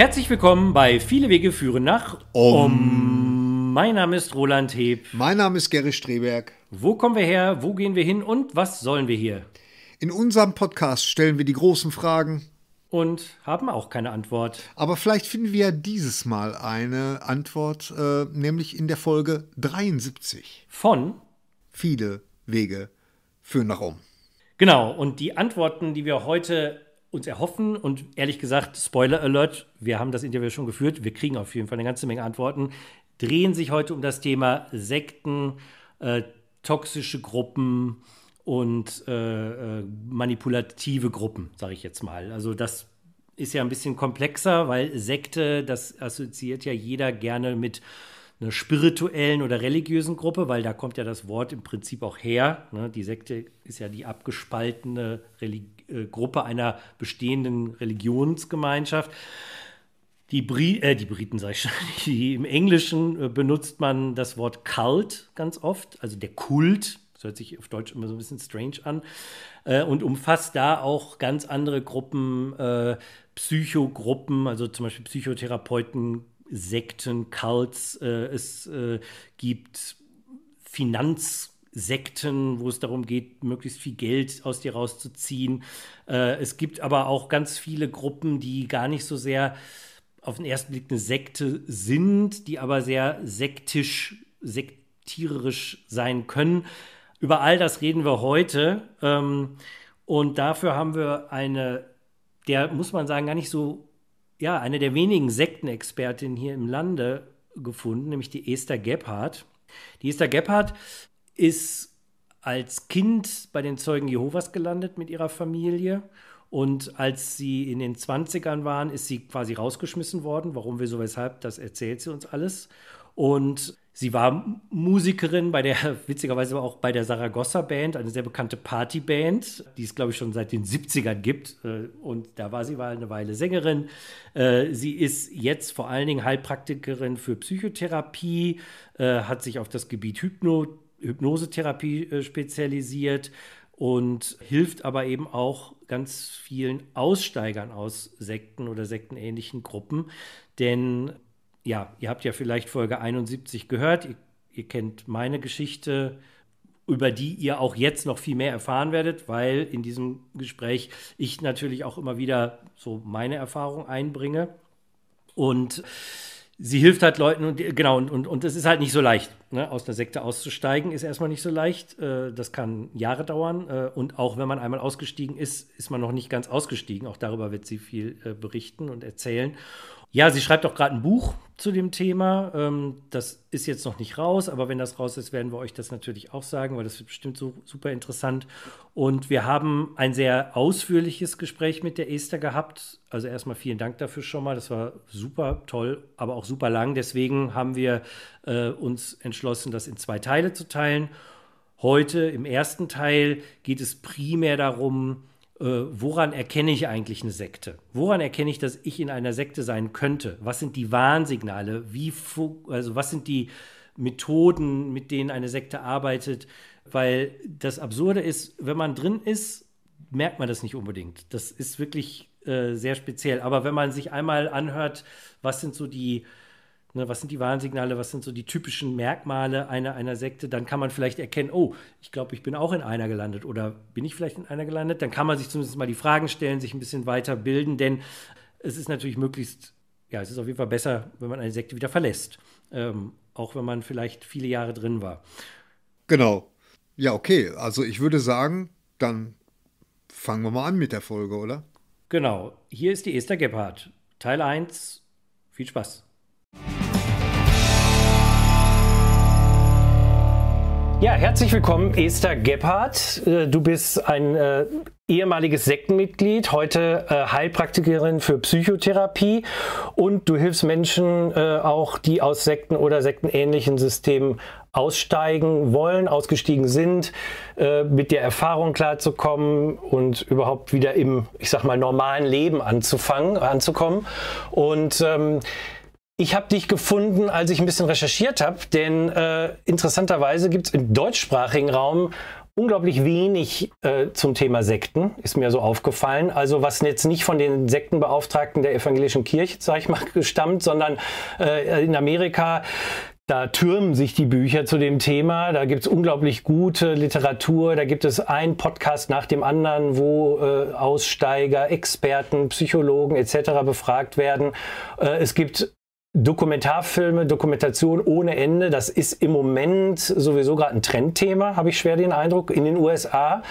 Herzlich willkommen bei Viele Wege führen nach Om. Mein Name ist Roland Heb. Mein Name ist Gerrit Streberg. Wo kommen wir her? Wo gehen wir hin? Und was sollen wir hier? In unserem Podcast stellen wir die großen Fragen. Und haben auch keine Antwort. Aber vielleicht finden wir ja dieses Mal eine Antwort, äh, nämlich in der Folge 73. Von? Viele Wege führen nach Om. Genau, und die Antworten, die wir heute uns erhoffen. Und ehrlich gesagt, Spoiler Alert, wir haben das Interview schon geführt. Wir kriegen auf jeden Fall eine ganze Menge Antworten. Drehen sich heute um das Thema Sekten, äh, toxische Gruppen und äh, äh manipulative Gruppen, sage ich jetzt mal. Also das ist ja ein bisschen komplexer, weil Sekte, das assoziiert ja jeder gerne mit einer spirituellen oder religiösen Gruppe, weil da kommt ja das Wort im Prinzip auch her. Ne? Die Sekte ist ja die abgespaltene Religion. Äh, Gruppe einer bestehenden Religionsgemeinschaft. Die, Bri äh, die Briten, sag ich schon, die, im Englischen äh, benutzt man das Wort Cult ganz oft, also der Kult. Das hört sich auf Deutsch immer so ein bisschen strange an äh, und umfasst da auch ganz andere Gruppen, Psychogruppen, also zum Beispiel Psychotherapeuten, Sekten, Cults. es gibt Finanzgruppen. Sekten, wo es darum geht, möglichst viel Geld aus dir rauszuziehen. Äh, es gibt aber auch ganz viele Gruppen, die gar nicht so sehr auf den ersten Blick eine Sekte sind, die aber sehr sektisch, sektiererisch sein können. Über all das reden wir heute. Ähm, und dafür haben wir eine, der muss man sagen, gar nicht so, ja, eine der wenigen Sektenexpertinnen hier im Lande gefunden, nämlich die Esther Gebhardt. Die Esther Gebhardt ist als Kind bei den Zeugen Jehovas gelandet mit ihrer Familie. Und als sie in den 20ern waren, ist sie quasi rausgeschmissen worden. Warum, wieso, weshalb, das erzählt sie uns alles. Und sie war Musikerin bei der, witzigerweise auch bei der Saragossa Band, eine sehr bekannte Partyband, die es, glaube ich, schon seit den 70ern gibt. Äh, und da war sie mal eine Weile Sängerin. Äh, sie ist jetzt vor allen Dingen Heilpraktikerin für Psychotherapie, äh, hat sich auf das Gebiet Hypnotherapie Hypnosetherapie äh, spezialisiert und hilft aber eben auch ganz vielen Aussteigern aus Sekten oder sektenähnlichen Gruppen. Denn ja, ihr habt ja vielleicht Folge 71 gehört, ihr, ihr kennt meine Geschichte, über die ihr auch jetzt noch viel mehr erfahren werdet, weil in diesem Gespräch ich natürlich auch immer wieder so meine Erfahrung einbringe. Und sie hilft halt Leuten und genau, und, und, und es ist halt nicht so leicht. Ne? Aus einer Sekte auszusteigen ist erstmal nicht so leicht. Äh, das kann Jahre dauern. Äh, und auch wenn man einmal ausgestiegen ist, ist man noch nicht ganz ausgestiegen. Auch darüber wird sie viel äh, berichten und erzählen. Ja, sie schreibt auch gerade ein Buch zu dem Thema. Ähm, das ist jetzt noch nicht raus, aber wenn das raus ist, werden wir euch das natürlich auch sagen, weil das wird bestimmt so, super interessant. Und wir haben ein sehr ausführliches Gespräch mit der Esther gehabt. Also erstmal vielen Dank dafür schon mal. Das war super toll, aber auch super lang. Deswegen haben wir äh, uns entschlossen, das in zwei Teile zu teilen. Heute im ersten Teil geht es primär darum, äh, woran erkenne ich eigentlich eine Sekte? Woran erkenne ich, dass ich in einer Sekte sein könnte? Was sind die Warnsignale? Wie, also was sind die Methoden, mit denen eine Sekte arbeitet? Weil das Absurde ist, wenn man drin ist, merkt man das nicht unbedingt. Das ist wirklich äh, sehr speziell. Aber wenn man sich einmal anhört, was sind so die Ne, was sind die Warnsignale, was sind so die typischen Merkmale einer, einer Sekte, dann kann man vielleicht erkennen, oh, ich glaube, ich bin auch in einer gelandet oder bin ich vielleicht in einer gelandet, dann kann man sich zumindest mal die Fragen stellen, sich ein bisschen weiterbilden, denn es ist natürlich möglichst, ja, es ist auf jeden Fall besser, wenn man eine Sekte wieder verlässt, ähm, auch wenn man vielleicht viele Jahre drin war. Genau. Ja, okay, also ich würde sagen, dann fangen wir mal an mit der Folge, oder? Genau, hier ist die Esther Gebhardt, Teil 1, viel Spaß. Ja, herzlich willkommen, Esther Gebhardt. Äh, du bist ein äh, ehemaliges Sektenmitglied, heute äh, Heilpraktikerin für Psychotherapie und du hilfst Menschen äh, auch, die aus Sekten oder sektenähnlichen Systemen aussteigen wollen, ausgestiegen sind, äh, mit der Erfahrung klarzukommen und überhaupt wieder im, ich sag mal, normalen Leben anzufangen, anzukommen. Und ähm, ich habe dich gefunden, als ich ein bisschen recherchiert habe, denn äh, interessanterweise gibt es im deutschsprachigen Raum unglaublich wenig äh, zum Thema Sekten, ist mir so aufgefallen. Also was jetzt nicht von den Sektenbeauftragten der evangelischen Kirche, sag ich mal, stammt, sondern äh, in Amerika da türmen sich die Bücher zu dem Thema. Da gibt es unglaublich gute Literatur. Da gibt es einen Podcast nach dem anderen, wo äh, Aussteiger, Experten, Psychologen etc. befragt werden. Äh, es gibt Dokumentarfilme, Dokumentation ohne Ende, das ist im Moment sowieso gerade ein Trendthema, habe ich schwer den Eindruck, in den USA.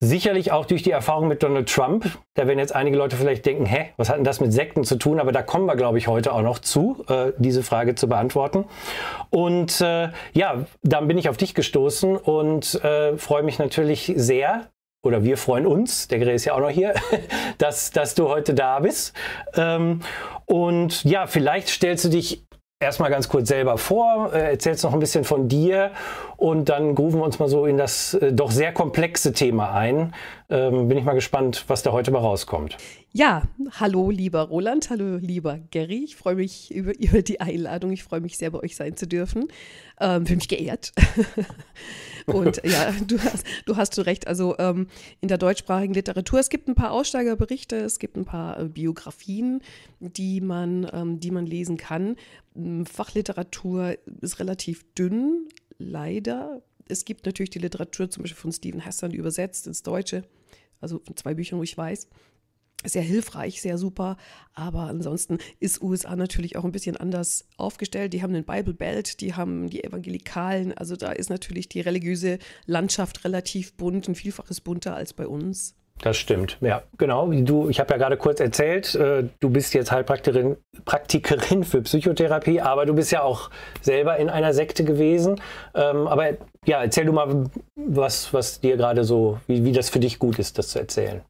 Sicherlich auch durch die Erfahrung mit Donald Trump. Da werden jetzt einige Leute vielleicht denken, hä, was hat denn das mit Sekten zu tun? Aber da kommen wir, glaube ich, heute auch noch zu, äh, diese Frage zu beantworten. Und äh, ja, dann bin ich auf dich gestoßen und äh, freue mich natürlich sehr, oder wir freuen uns, der Gerät ist ja auch noch hier, dass, dass du heute da bist. Ähm, und ja, vielleicht stellst du dich erstmal ganz kurz selber vor, äh, erzählst noch ein bisschen von dir und dann grufen wir uns mal so in das äh, doch sehr komplexe Thema ein. Ähm, bin ich mal gespannt, was da heute mal rauskommt. Ja, hallo lieber Roland, hallo lieber Gary. Ich freue mich über, über die Einladung. Ich freue mich sehr, bei euch sein zu dürfen. Ähm, Fühle mich geehrt. Und ja, du hast, du hast zu Recht. Also ähm, in der deutschsprachigen Literatur, es gibt ein paar Aussteigerberichte, es gibt ein paar äh, Biografien, die man, ähm, die man lesen kann. Fachliteratur ist relativ dünn, leider. Es gibt natürlich die Literatur zum Beispiel von Stephen Hassan übersetzt ins Deutsche. Also zwei Büchern, wo ich weiß sehr hilfreich, sehr super. Aber ansonsten ist USA natürlich auch ein bisschen anders aufgestellt. Die haben den Bible Belt, die haben die Evangelikalen. Also da ist natürlich die religiöse Landschaft relativ bunt, ein Vielfaches bunter als bei uns. Das stimmt, ja, genau. Du, ich habe ja gerade kurz erzählt, äh, du bist jetzt Heilpraktikerin Praktikerin für Psychotherapie, aber du bist ja auch selber in einer Sekte gewesen. Ähm, aber ja, erzähl du mal, was, was dir gerade so, wie, wie das für dich gut ist, das zu erzählen.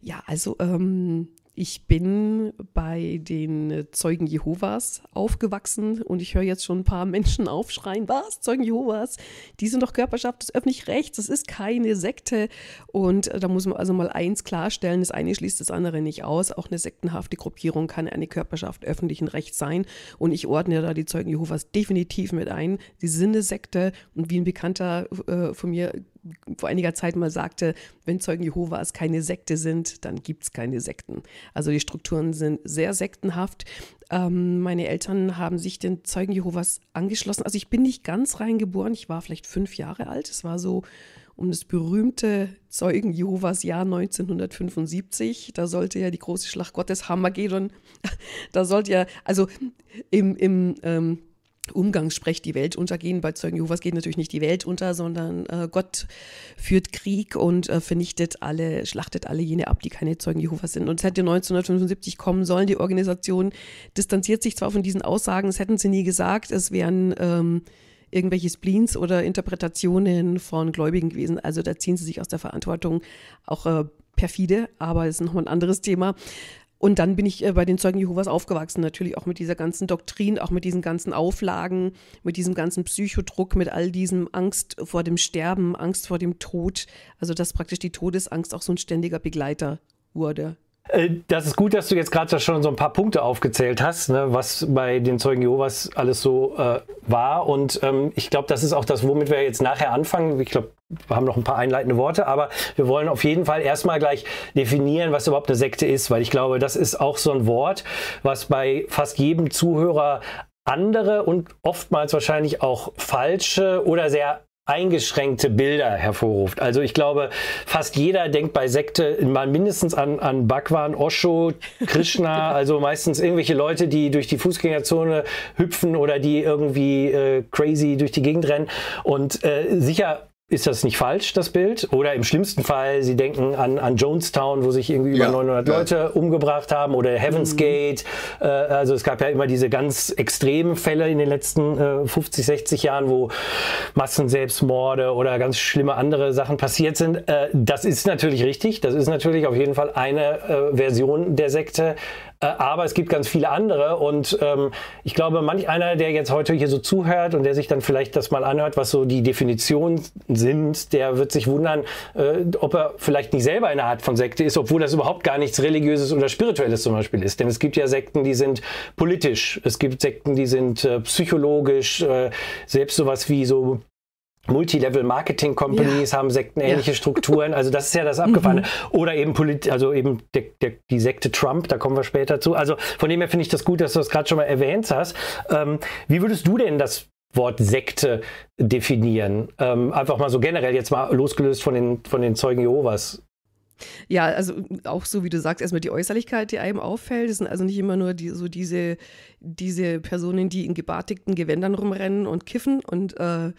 Ja, also ähm, ich bin bei den Zeugen Jehovas aufgewachsen und ich höre jetzt schon ein paar Menschen aufschreien, was, Zeugen Jehovas, die sind doch Körperschaft des öffentlichen Rechts, das ist keine Sekte. Und äh, da muss man also mal eins klarstellen, das eine schließt das andere nicht aus. Auch eine sektenhafte Gruppierung kann eine Körperschaft öffentlichen Rechts sein. Und ich ordne da die Zeugen Jehovas definitiv mit ein. Sie sind eine Sekte und wie ein Bekannter äh, von mir vor einiger Zeit mal sagte, wenn Zeugen Jehovas keine Sekte sind, dann gibt es keine Sekten. Also die Strukturen sind sehr sektenhaft. Ähm, meine Eltern haben sich den Zeugen Jehovas angeschlossen. Also ich bin nicht ganz reingeboren, ich war vielleicht fünf Jahre alt. Es war so um das berühmte Zeugen Jehovas Jahr 1975. Da sollte ja die große Schlacht Gottes Hammergedon, da sollte ja, also im, im ähm, Umgangssprech die Welt untergehen. Bei Zeugen Jehovas geht natürlich nicht die Welt unter, sondern äh, Gott führt Krieg und äh, vernichtet alle, schlachtet alle jene ab, die keine Zeugen Jehovas sind. Und es hätte 1975 kommen sollen. Die Organisation distanziert sich zwar von diesen Aussagen, es hätten sie nie gesagt, es wären ähm, irgendwelche Spleens oder Interpretationen von Gläubigen gewesen. Also da ziehen sie sich aus der Verantwortung auch äh, perfide, aber das ist nochmal ein anderes Thema. Und dann bin ich äh, bei den Zeugen Jehovas aufgewachsen, natürlich auch mit dieser ganzen Doktrin, auch mit diesen ganzen Auflagen, mit diesem ganzen Psychodruck, mit all diesem Angst vor dem Sterben, Angst vor dem Tod. Also dass praktisch die Todesangst auch so ein ständiger Begleiter wurde äh, das ist gut, dass du jetzt gerade schon so ein paar Punkte aufgezählt hast, ne, was bei den Zeugen Jehovas alles so äh, war. Und ähm, ich glaube, das ist auch das, womit wir jetzt nachher anfangen. Ich glaube, wir haben noch ein paar einleitende Worte, aber wir wollen auf jeden Fall erstmal gleich definieren, was überhaupt eine Sekte ist, weil ich glaube, das ist auch so ein Wort, was bei fast jedem Zuhörer andere und oftmals wahrscheinlich auch falsche oder sehr eingeschränkte Bilder hervorruft. Also ich glaube, fast jeder denkt bei Sekte mal mindestens an, an Bhagwan, Osho, Krishna, also meistens irgendwelche Leute, die durch die Fußgängerzone hüpfen oder die irgendwie äh, crazy durch die Gegend rennen. Und äh, sicher ist das nicht falsch, das Bild? Oder im schlimmsten Fall, Sie denken an, an Jonestown, wo sich irgendwie über ja, 900 ja. Leute umgebracht haben oder Heaven's mhm. Gate. Äh, also es gab ja immer diese ganz extremen Fälle in den letzten äh, 50, 60 Jahren, wo Massenselbstmorde oder ganz schlimme andere Sachen passiert sind. Äh, das ist natürlich richtig. Das ist natürlich auf jeden Fall eine äh, Version der Sekte. Äh, aber es gibt ganz viele andere und ähm, ich glaube, manch einer, der jetzt heute hier so zuhört und der sich dann vielleicht das mal anhört, was so die Definitionen sind, der wird sich wundern, äh, ob er vielleicht nicht selber eine Art von Sekte ist, obwohl das überhaupt gar nichts religiöses oder spirituelles zum Beispiel ist. Denn es gibt ja Sekten, die sind politisch, es gibt Sekten, die sind äh, psychologisch, äh, selbst sowas wie so Multilevel-Marketing-Companies ja. haben sektenähnliche ja. Strukturen. Also das ist ja das Abgefahrene. Mhm. Oder eben Polit also eben der, der, die Sekte Trump, da kommen wir später zu. Also von dem her finde ich das gut, dass du das gerade schon mal erwähnt hast. Ähm, wie würdest du denn das Wort Sekte definieren? Ähm, einfach mal so generell, jetzt mal losgelöst von den, von den Zeugen Jehovas. Ja, also auch so wie du sagst, erstmal die Äußerlichkeit, die einem auffällt. Es sind also nicht immer nur die, so diese, diese Personen, die in gebartigten Gewändern rumrennen und kiffen und äh,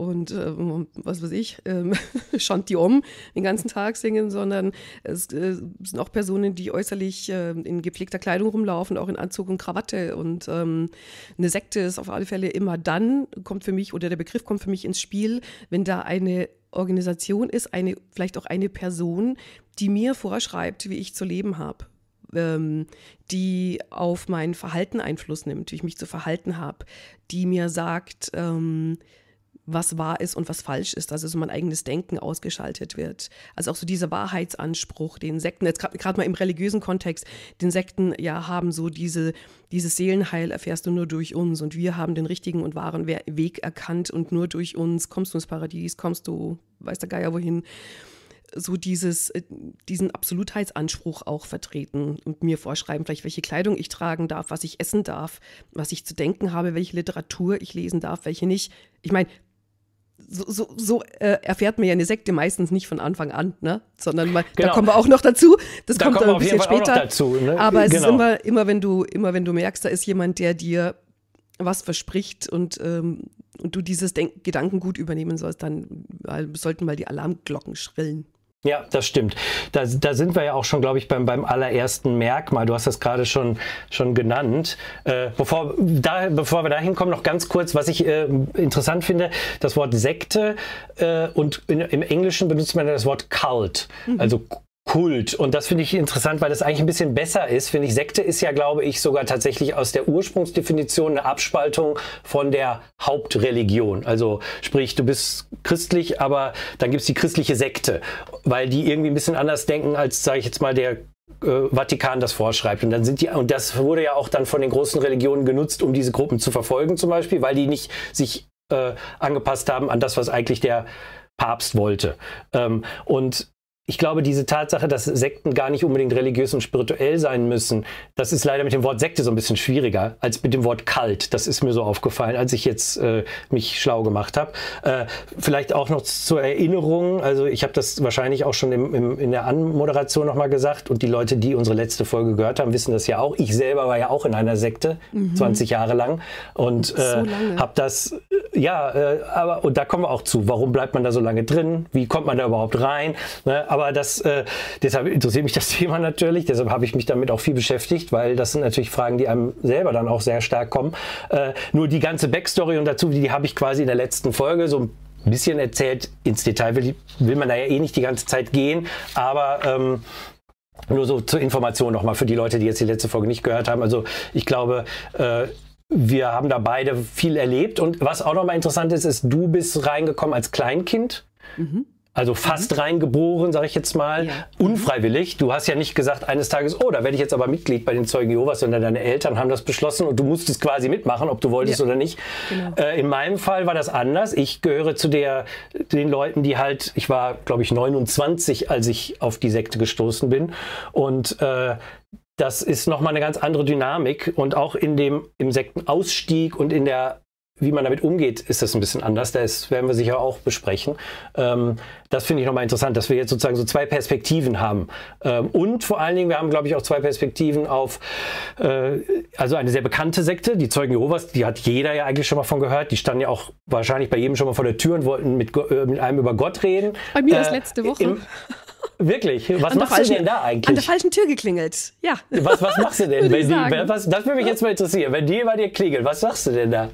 und ähm, was weiß ich, ähm, Chantillon den ganzen Tag singen, sondern es äh, sind auch Personen, die äußerlich äh, in gepflegter Kleidung rumlaufen, auch in Anzug und Krawatte. Und ähm, eine Sekte ist auf alle Fälle immer dann, kommt für mich, oder der Begriff kommt für mich ins Spiel, wenn da eine Organisation ist, eine, vielleicht auch eine Person, die mir vorschreibt, wie ich zu leben habe ähm, die auf mein Verhalten Einfluss nimmt, wie ich mich zu verhalten habe, die mir sagt, ähm, was wahr ist und was falsch ist, also so mein eigenes Denken ausgeschaltet wird. Also auch so dieser Wahrheitsanspruch, den Sekten, jetzt gerade mal im religiösen Kontext, den Sekten ja haben so diese, dieses Seelenheil erfährst du nur durch uns und wir haben den richtigen und wahren Weg erkannt und nur durch uns kommst du ins Paradies, kommst du, weiß der Geier wohin so dieses, äh, diesen Absolutheitsanspruch auch vertreten und mir vorschreiben, vielleicht welche Kleidung ich tragen darf, was ich essen darf, was ich zu denken habe, welche Literatur ich lesen darf, welche nicht. Ich meine, so, so, so äh, erfährt man ja eine Sekte meistens nicht von Anfang an, ne? sondern mal, genau. da kommen wir auch noch dazu. Das da kommt ein bisschen später. Dazu, ne? Aber es genau. ist immer, immer, wenn du, immer, wenn du merkst, da ist jemand, der dir was verspricht und, ähm, und du dieses Denk Gedankengut übernehmen sollst, dann sollten mal die Alarmglocken schrillen. Ja, das stimmt. Da, da sind wir ja auch schon, glaube ich, beim, beim allerersten Merkmal. Du hast das gerade schon, schon genannt. Äh, bevor, da, bevor wir da hinkommen, noch ganz kurz, was ich äh, interessant finde, das Wort Sekte äh, und in, im Englischen benutzt man das Wort Cult, mhm. also Kult. Und das finde ich interessant, weil das eigentlich ein bisschen besser ist. Finde ich, Sekte ist ja, glaube ich, sogar tatsächlich aus der Ursprungsdefinition eine Abspaltung von der Hauptreligion. Also sprich, du bist christlich, aber dann gibt es die christliche Sekte, weil die irgendwie ein bisschen anders denken als, sage ich jetzt mal, der äh, Vatikan das vorschreibt. Und dann sind die, und das wurde ja auch dann von den großen Religionen genutzt, um diese Gruppen zu verfolgen, zum Beispiel, weil die nicht sich äh, angepasst haben an das, was eigentlich der Papst wollte. Ähm, und ich glaube, diese Tatsache, dass Sekten gar nicht unbedingt religiös und spirituell sein müssen, das ist leider mit dem Wort Sekte so ein bisschen schwieriger als mit dem Wort Kalt. Das ist mir so aufgefallen, als ich jetzt äh, mich schlau gemacht habe. Äh, vielleicht auch noch zur Erinnerung, also ich habe das wahrscheinlich auch schon im, im, in der Anmoderation nochmal gesagt und die Leute, die unsere letzte Folge gehört haben, wissen das ja auch. Ich selber war ja auch in einer Sekte, mhm. 20 Jahre lang und so äh, habe das, äh, ja, äh, aber und da kommen wir auch zu, warum bleibt man da so lange drin, wie kommt man da überhaupt rein, ne? aber aber das, äh, deshalb interessiert mich das Thema natürlich, deshalb habe ich mich damit auch viel beschäftigt, weil das sind natürlich Fragen, die einem selber dann auch sehr stark kommen. Äh, nur die ganze Backstory und dazu, die, die habe ich quasi in der letzten Folge so ein bisschen erzählt. Ins Detail will, will man da ja eh nicht die ganze Zeit gehen, aber ähm, nur so zur Information nochmal für die Leute, die jetzt die letzte Folge nicht gehört haben. Also ich glaube, äh, wir haben da beide viel erlebt. Und was auch nochmal interessant ist, ist, du bist reingekommen als Kleinkind. Mhm also mhm. fast reingeboren, sage ich jetzt mal, ja. unfreiwillig. Du hast ja nicht gesagt eines Tages, oh, da werde ich jetzt aber Mitglied bei den Zeugen Jehovas, sondern deine Eltern haben das beschlossen und du musstest quasi mitmachen, ob du wolltest ja. oder nicht. Genau. Äh, in meinem Fall war das anders. Ich gehöre zu der, den Leuten, die halt, ich war, glaube ich, 29, als ich auf die Sekte gestoßen bin und äh, das ist nochmal eine ganz andere Dynamik und auch in dem, im Sektenausstieg und in der wie man damit umgeht, ist das ein bisschen anders. Das werden wir sicher auch besprechen. Ähm, das finde ich nochmal interessant, dass wir jetzt sozusagen so zwei Perspektiven haben. Ähm, und vor allen Dingen, wir haben, glaube ich, auch zwei Perspektiven auf, äh, also eine sehr bekannte Sekte, die Zeugen Jehovas, die hat jeder ja eigentlich schon mal von gehört. Die standen ja auch wahrscheinlich bei jedem schon mal vor der Tür und wollten mit, äh, mit einem über Gott reden. Bei mir äh, das letzte Woche. Im, Wirklich? Was machst falschen, du denn da eigentlich? An der falschen Tür geklingelt, ja. Was, was machst du denn? wenn die, was, das würde mich jetzt mal interessieren. Wenn die bei dir klingelt, was sagst du denn da?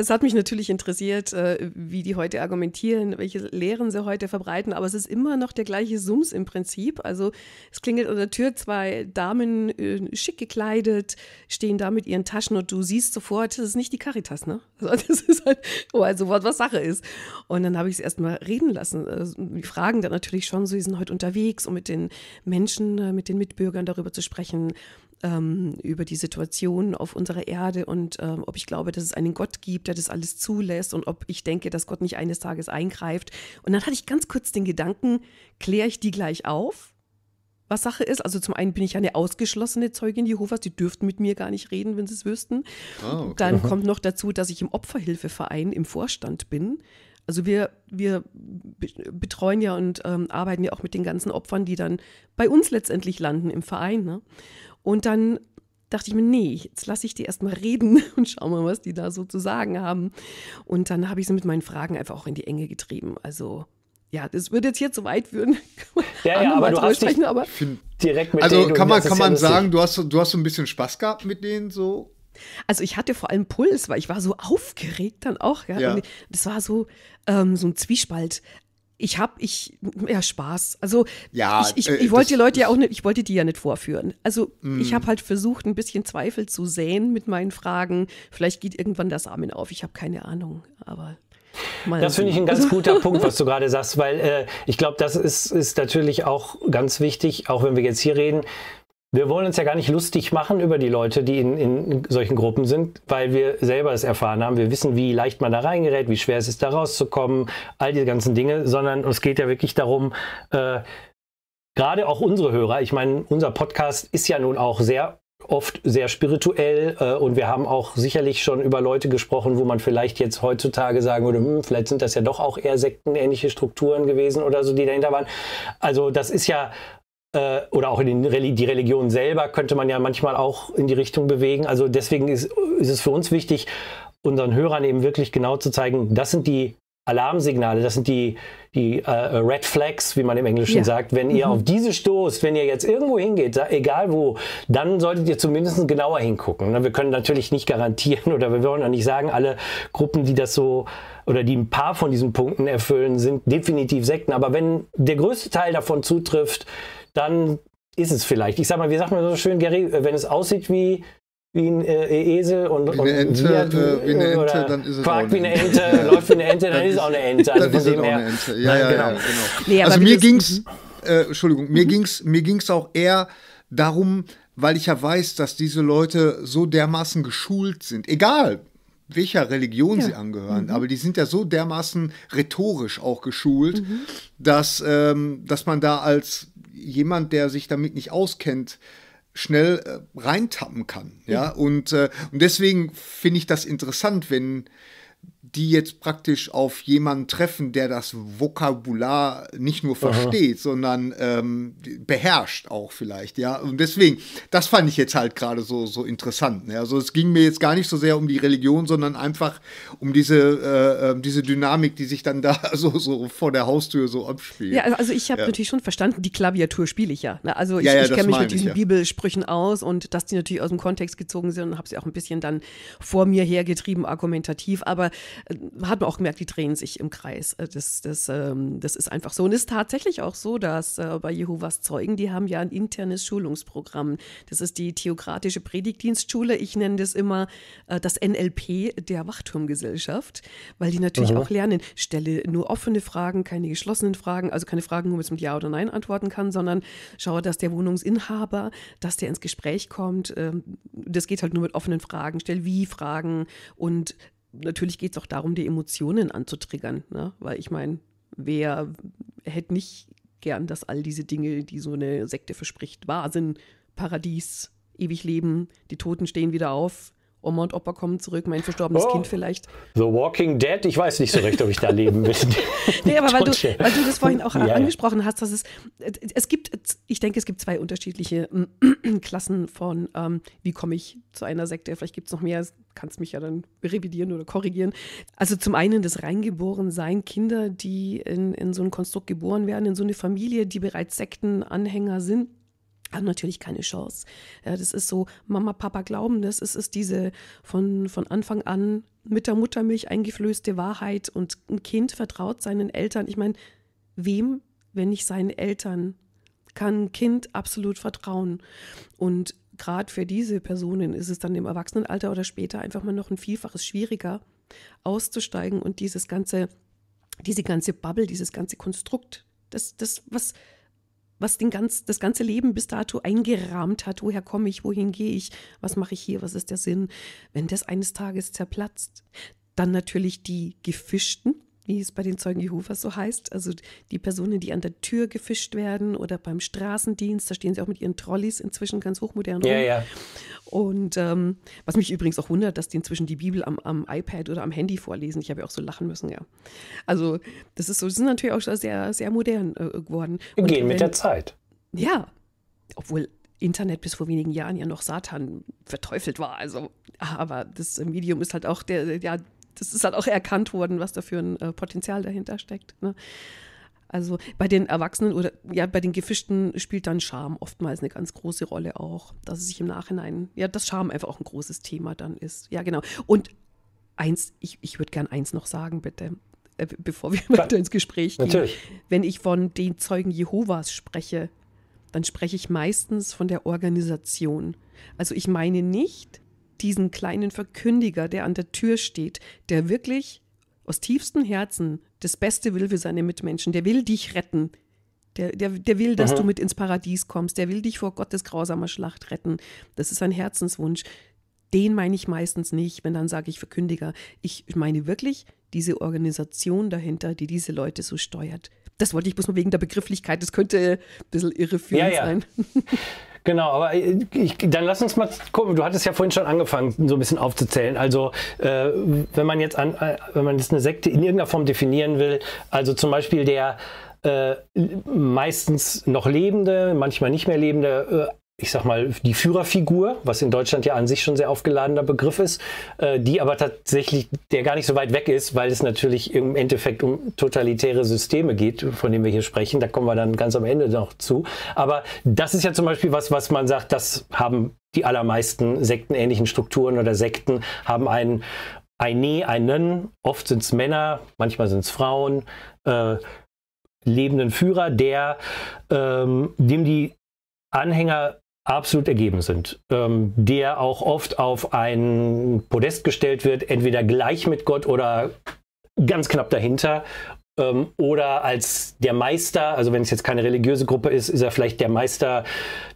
Es hat mich natürlich interessiert, äh, wie die heute argumentieren, welche Lehren sie heute verbreiten, aber es ist immer noch der gleiche Sums im Prinzip. Also es klingelt an der Tür, zwei Damen äh, schick gekleidet, stehen da mit ihren Taschen und du siehst sofort, das ist nicht die Caritas, ne? Also das ist halt, oh, also sofort was Sache ist. Und dann habe ich es erstmal reden lassen. Also die fragen dann natürlich schon so, sie sind heute unterwegs, um mit den Menschen, äh, mit den Mitbürgern darüber zu sprechen, ähm, über die Situation auf unserer Erde und ähm, ob ich glaube, dass es einen Gott gibt, der das alles zulässt und ob ich denke, dass Gott nicht eines Tages eingreift. Und dann hatte ich ganz kurz den Gedanken, kläre ich die gleich auf, was Sache ist. Also zum einen bin ich ja eine ausgeschlossene Zeugin Jehovas, die dürften mit mir gar nicht reden, wenn sie es wüssten. Oh, okay. Dann kommt noch dazu, dass ich im Opferhilfeverein im Vorstand bin. Also wir, wir betreuen ja und ähm, arbeiten ja auch mit den ganzen Opfern, die dann bei uns letztendlich landen im Verein. Ne? Und dann dachte ich mir, nee, jetzt lasse ich die erstmal reden und schau mal, was die da so zu sagen haben. Und dann habe ich sie mit meinen Fragen einfach auch in die Enge getrieben. Also ja, das würde jetzt hier zu weit führen. Ja, ja, aber du hast sprechen, aber direkt mit Also denen kann man, kann man ja sagen, du hast, du hast so ein bisschen Spaß gehabt mit denen so? Also ich hatte vor allem Puls, weil ich war so aufgeregt dann auch. Ja? ja. das war so, ähm, so ein Zwiespalt ich habe, ich, ja, Spaß. Also, ja, ich, ich, äh, ich äh, wollte die Leute ja auch nicht, ich wollte die ja nicht vorführen. Also, mm. ich habe halt versucht, ein bisschen Zweifel zu säen mit meinen Fragen. Vielleicht geht irgendwann das Amen auf. Ich habe keine Ahnung, aber. Mal das finde ich ein ganz guter Punkt, was du gerade sagst, weil äh, ich glaube, das ist, ist natürlich auch ganz wichtig, auch wenn wir jetzt hier reden wir wollen uns ja gar nicht lustig machen über die Leute, die in, in solchen Gruppen sind, weil wir selber es erfahren haben. Wir wissen, wie leicht man da reingerät, wie schwer es ist, da rauszukommen, all diese ganzen Dinge, sondern es geht ja wirklich darum, äh, gerade auch unsere Hörer, ich meine, unser Podcast ist ja nun auch sehr oft sehr spirituell äh, und wir haben auch sicherlich schon über Leute gesprochen, wo man vielleicht jetzt heutzutage sagen würde, hm, vielleicht sind das ja doch auch eher sektenähnliche Strukturen gewesen oder so, die dahinter waren. Also das ist ja äh, oder auch in den, die Religion selber könnte man ja manchmal auch in die Richtung bewegen. Also deswegen ist, ist es für uns wichtig, unseren Hörern eben wirklich genau zu zeigen, das sind die Alarmsignale, das sind die, die äh, Red Flags, wie man im Englischen ja. sagt. Wenn mhm. ihr auf diese stoßt, wenn ihr jetzt irgendwo hingeht, egal wo, dann solltet ihr zumindest genauer hingucken. Wir können natürlich nicht garantieren oder wir wollen auch nicht sagen, alle Gruppen, die das so oder die ein paar von diesen Punkten erfüllen, sind definitiv Sekten. Aber wenn der größte Teil davon zutrifft, dann ist es vielleicht. Ich sag mal, wie sagt man so schön, Gary, äh, wenn es aussieht wie wie ein äh, Esel und, wie eine Ente, und hat, äh, wie eine Ente oder dann ist es auch wie eine Ente, läuft wie eine Ente, dann ist es auch eine Ente. Also dann ist es auch eine Ente. Ja, Nein, ja, genau. ja, genau. genau. Nee, also mir ging's, mhm. äh, Entschuldigung, mir mhm. es mir ging's auch eher darum, weil ich ja weiß, dass diese Leute so dermaßen geschult sind. Egal, welcher Religion ja. sie angehören, mhm. aber die sind ja so dermaßen rhetorisch auch geschult, mhm. dass, ähm, dass man da als jemand, der sich damit nicht auskennt, schnell äh, reintappen kann. Ja? ja. Mhm. Und, äh, und deswegen finde ich das interessant, wenn die jetzt praktisch auf jemanden treffen, der das Vokabular nicht nur versteht, Aha. sondern ähm, beherrscht auch vielleicht, ja. Und deswegen, das fand ich jetzt halt gerade so, so interessant. Ne? Also es ging mir jetzt gar nicht so sehr um die Religion, sondern einfach um diese, äh, ähm, diese Dynamik, die sich dann da so, so vor der Haustür so abspielt. Ja, also ich habe ja. natürlich schon verstanden, die Klaviatur spiele ich ja. Ne? Also ich, ja, ja, ich kenne mich mit diesen ich, Bibelsprüchen aus und dass die natürlich aus dem Kontext gezogen sind und habe sie auch ein bisschen dann vor mir hergetrieben, argumentativ, aber äh, hat man auch gemerkt, die drehen sich im Kreis. Äh, das, das, ähm, das ist einfach so. Und es ist tatsächlich auch so, dass äh, bei Jehovas Zeugen, die haben ja ein internes Schulungsprogramm. Das ist die Theokratische Predigtdienstschule. Ich nenne das immer das NLP der Wachturmgesellschaft, weil die natürlich Aha. auch lernen, stelle nur offene Fragen, keine geschlossenen Fragen, also keine Fragen, wo man mit Ja oder Nein antworten kann, sondern schaue, dass der Wohnungsinhaber, dass der ins Gespräch kommt. Ähm, das geht halt nur mit offenen Fragen. Stell wie Fragen und natürlich geht es auch darum, die Emotionen anzutriggern. Ne? Weil ich meine, wer hätte nicht gern, dass all diese Dinge, die so eine Sekte verspricht, wahr sind, Paradies, ewig leben, die Toten stehen wieder auf, Oma und Opa kommen zurück, mein verstorbenes oh, Kind vielleicht. The Walking Dead, ich weiß nicht so recht, ob ich da leben will. nee, aber weil du, weil du, das vorhin auch ja, angesprochen ja. hast, dass es, es gibt, ich denke, es gibt zwei unterschiedliche mm, Klassen von, ähm, wie komme ich zu einer Sekte, vielleicht gibt es noch mehr, kannst mich ja dann revidieren oder korrigieren. Also zum einen das Reingeborensein, Kinder, die in, in so ein Konstrukt geboren werden, in so eine Familie, die bereits Sektenanhänger sind haben natürlich keine Chance. Das ist so, Mama, Papa glauben das. Es ist diese von, von Anfang an mit der Muttermilch eingeflößte Wahrheit und ein Kind vertraut seinen Eltern. Ich meine, wem, wenn nicht seinen Eltern, kann ein Kind absolut vertrauen. Und gerade für diese Personen ist es dann im Erwachsenenalter oder später einfach mal noch ein Vielfaches schwieriger, auszusteigen und dieses ganze, diese ganze Bubble, dieses ganze Konstrukt, das, das, was was den ganz, das ganze Leben bis dato eingerahmt hat. Woher komme ich? Wohin gehe ich? Was mache ich hier? Was ist der Sinn? Wenn das eines Tages zerplatzt, dann natürlich die gefischten wie es bei den Zeugen Jehovas so heißt, also die Personen, die an der Tür gefischt werden oder beim Straßendienst, da stehen sie auch mit ihren Trolleys inzwischen ganz hochmodern rum. Ja, ja. Und ähm, was mich übrigens auch wundert, dass die inzwischen die Bibel am, am iPad oder am Handy vorlesen. Ich habe ja auch so lachen müssen, ja. Also das ist so, das sind natürlich auch sehr, sehr modern äh, geworden. Wir Gehen mit der Zeit. Ja, obwohl Internet bis vor wenigen Jahren ja noch Satan verteufelt war. Also, aber das äh, Medium ist halt auch der, ja, das ist halt auch erkannt worden, was da für ein äh, Potenzial dahinter steckt. Ne? Also bei den Erwachsenen oder ja, bei den Gefischten spielt dann Scham oftmals eine ganz große Rolle auch, dass es sich im Nachhinein, ja, dass Scham einfach auch ein großes Thema dann ist. Ja, genau. Und eins, ich, ich würde gern eins noch sagen, bitte, äh, bevor wir weiter ins Gespräch gehen. Natürlich. Wenn ich von den Zeugen Jehovas spreche, dann spreche ich meistens von der Organisation. Also ich meine nicht, diesen kleinen Verkündiger, der an der Tür steht, der wirklich aus tiefstem Herzen das Beste will für seine Mitmenschen, der will dich retten. Der, der, der will, dass Aha. du mit ins Paradies kommst. Der will dich vor Gottes grausamer Schlacht retten. Das ist ein Herzenswunsch. Den meine ich meistens nicht, wenn dann sage ich Verkündiger. Ich meine wirklich diese Organisation dahinter, die diese Leute so steuert. Das wollte ich bloß mal wegen der Begrifflichkeit. Das könnte ein bisschen irreführend ja, ja. sein. Genau, aber äh, ich, dann lass uns mal gucken. Du hattest ja vorhin schon angefangen, so ein bisschen aufzuzählen. Also äh, wenn man jetzt an, äh, wenn man jetzt eine Sekte in irgendeiner Form definieren will, also zum Beispiel der äh, meistens noch lebende, manchmal nicht mehr lebende äh, ich sag mal, die Führerfigur, was in Deutschland ja an sich schon sehr aufgeladener Begriff ist, äh, die aber tatsächlich, der gar nicht so weit weg ist, weil es natürlich im Endeffekt um totalitäre Systeme geht, von denen wir hier sprechen. Da kommen wir dann ganz am Ende noch zu. Aber das ist ja zum Beispiel was, was man sagt, das haben die allermeisten sektenähnlichen Strukturen oder Sekten, haben einen eine, einen, oft sind es Männer, manchmal sind es Frauen, äh, lebenden Führer, der ähm, dem die Anhänger absolut ergeben sind, ähm, der auch oft auf ein Podest gestellt wird, entweder gleich mit Gott oder ganz knapp dahinter ähm, oder als der Meister, also wenn es jetzt keine religiöse Gruppe ist, ist er vielleicht der Meister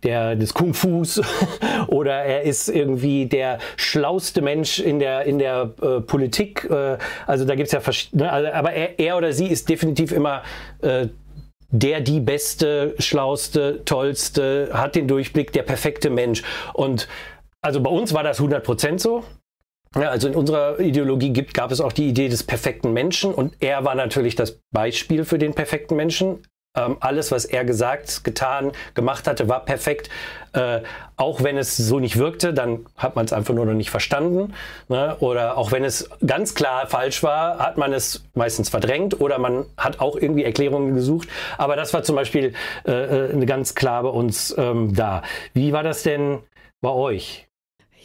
der, des Kung Fus oder er ist irgendwie der schlauste Mensch in der, in der äh, Politik. Äh, also da gibt es ja verschiedene, also, aber er, er, oder sie ist definitiv immer äh, der die beste, schlauste, tollste, hat den Durchblick, der perfekte Mensch. Und also bei uns war das 100% so. Ja, also in unserer Ideologie gibt, gab es auch die Idee des perfekten Menschen und er war natürlich das Beispiel für den perfekten Menschen ähm, alles, was er gesagt, getan, gemacht hatte, war perfekt. Äh, auch wenn es so nicht wirkte, dann hat man es einfach nur noch nicht verstanden. Ne? Oder auch wenn es ganz klar falsch war, hat man es meistens verdrängt oder man hat auch irgendwie Erklärungen gesucht. Aber das war zum Beispiel äh, äh ganz klar bei uns ähm, da. Wie war das denn bei euch?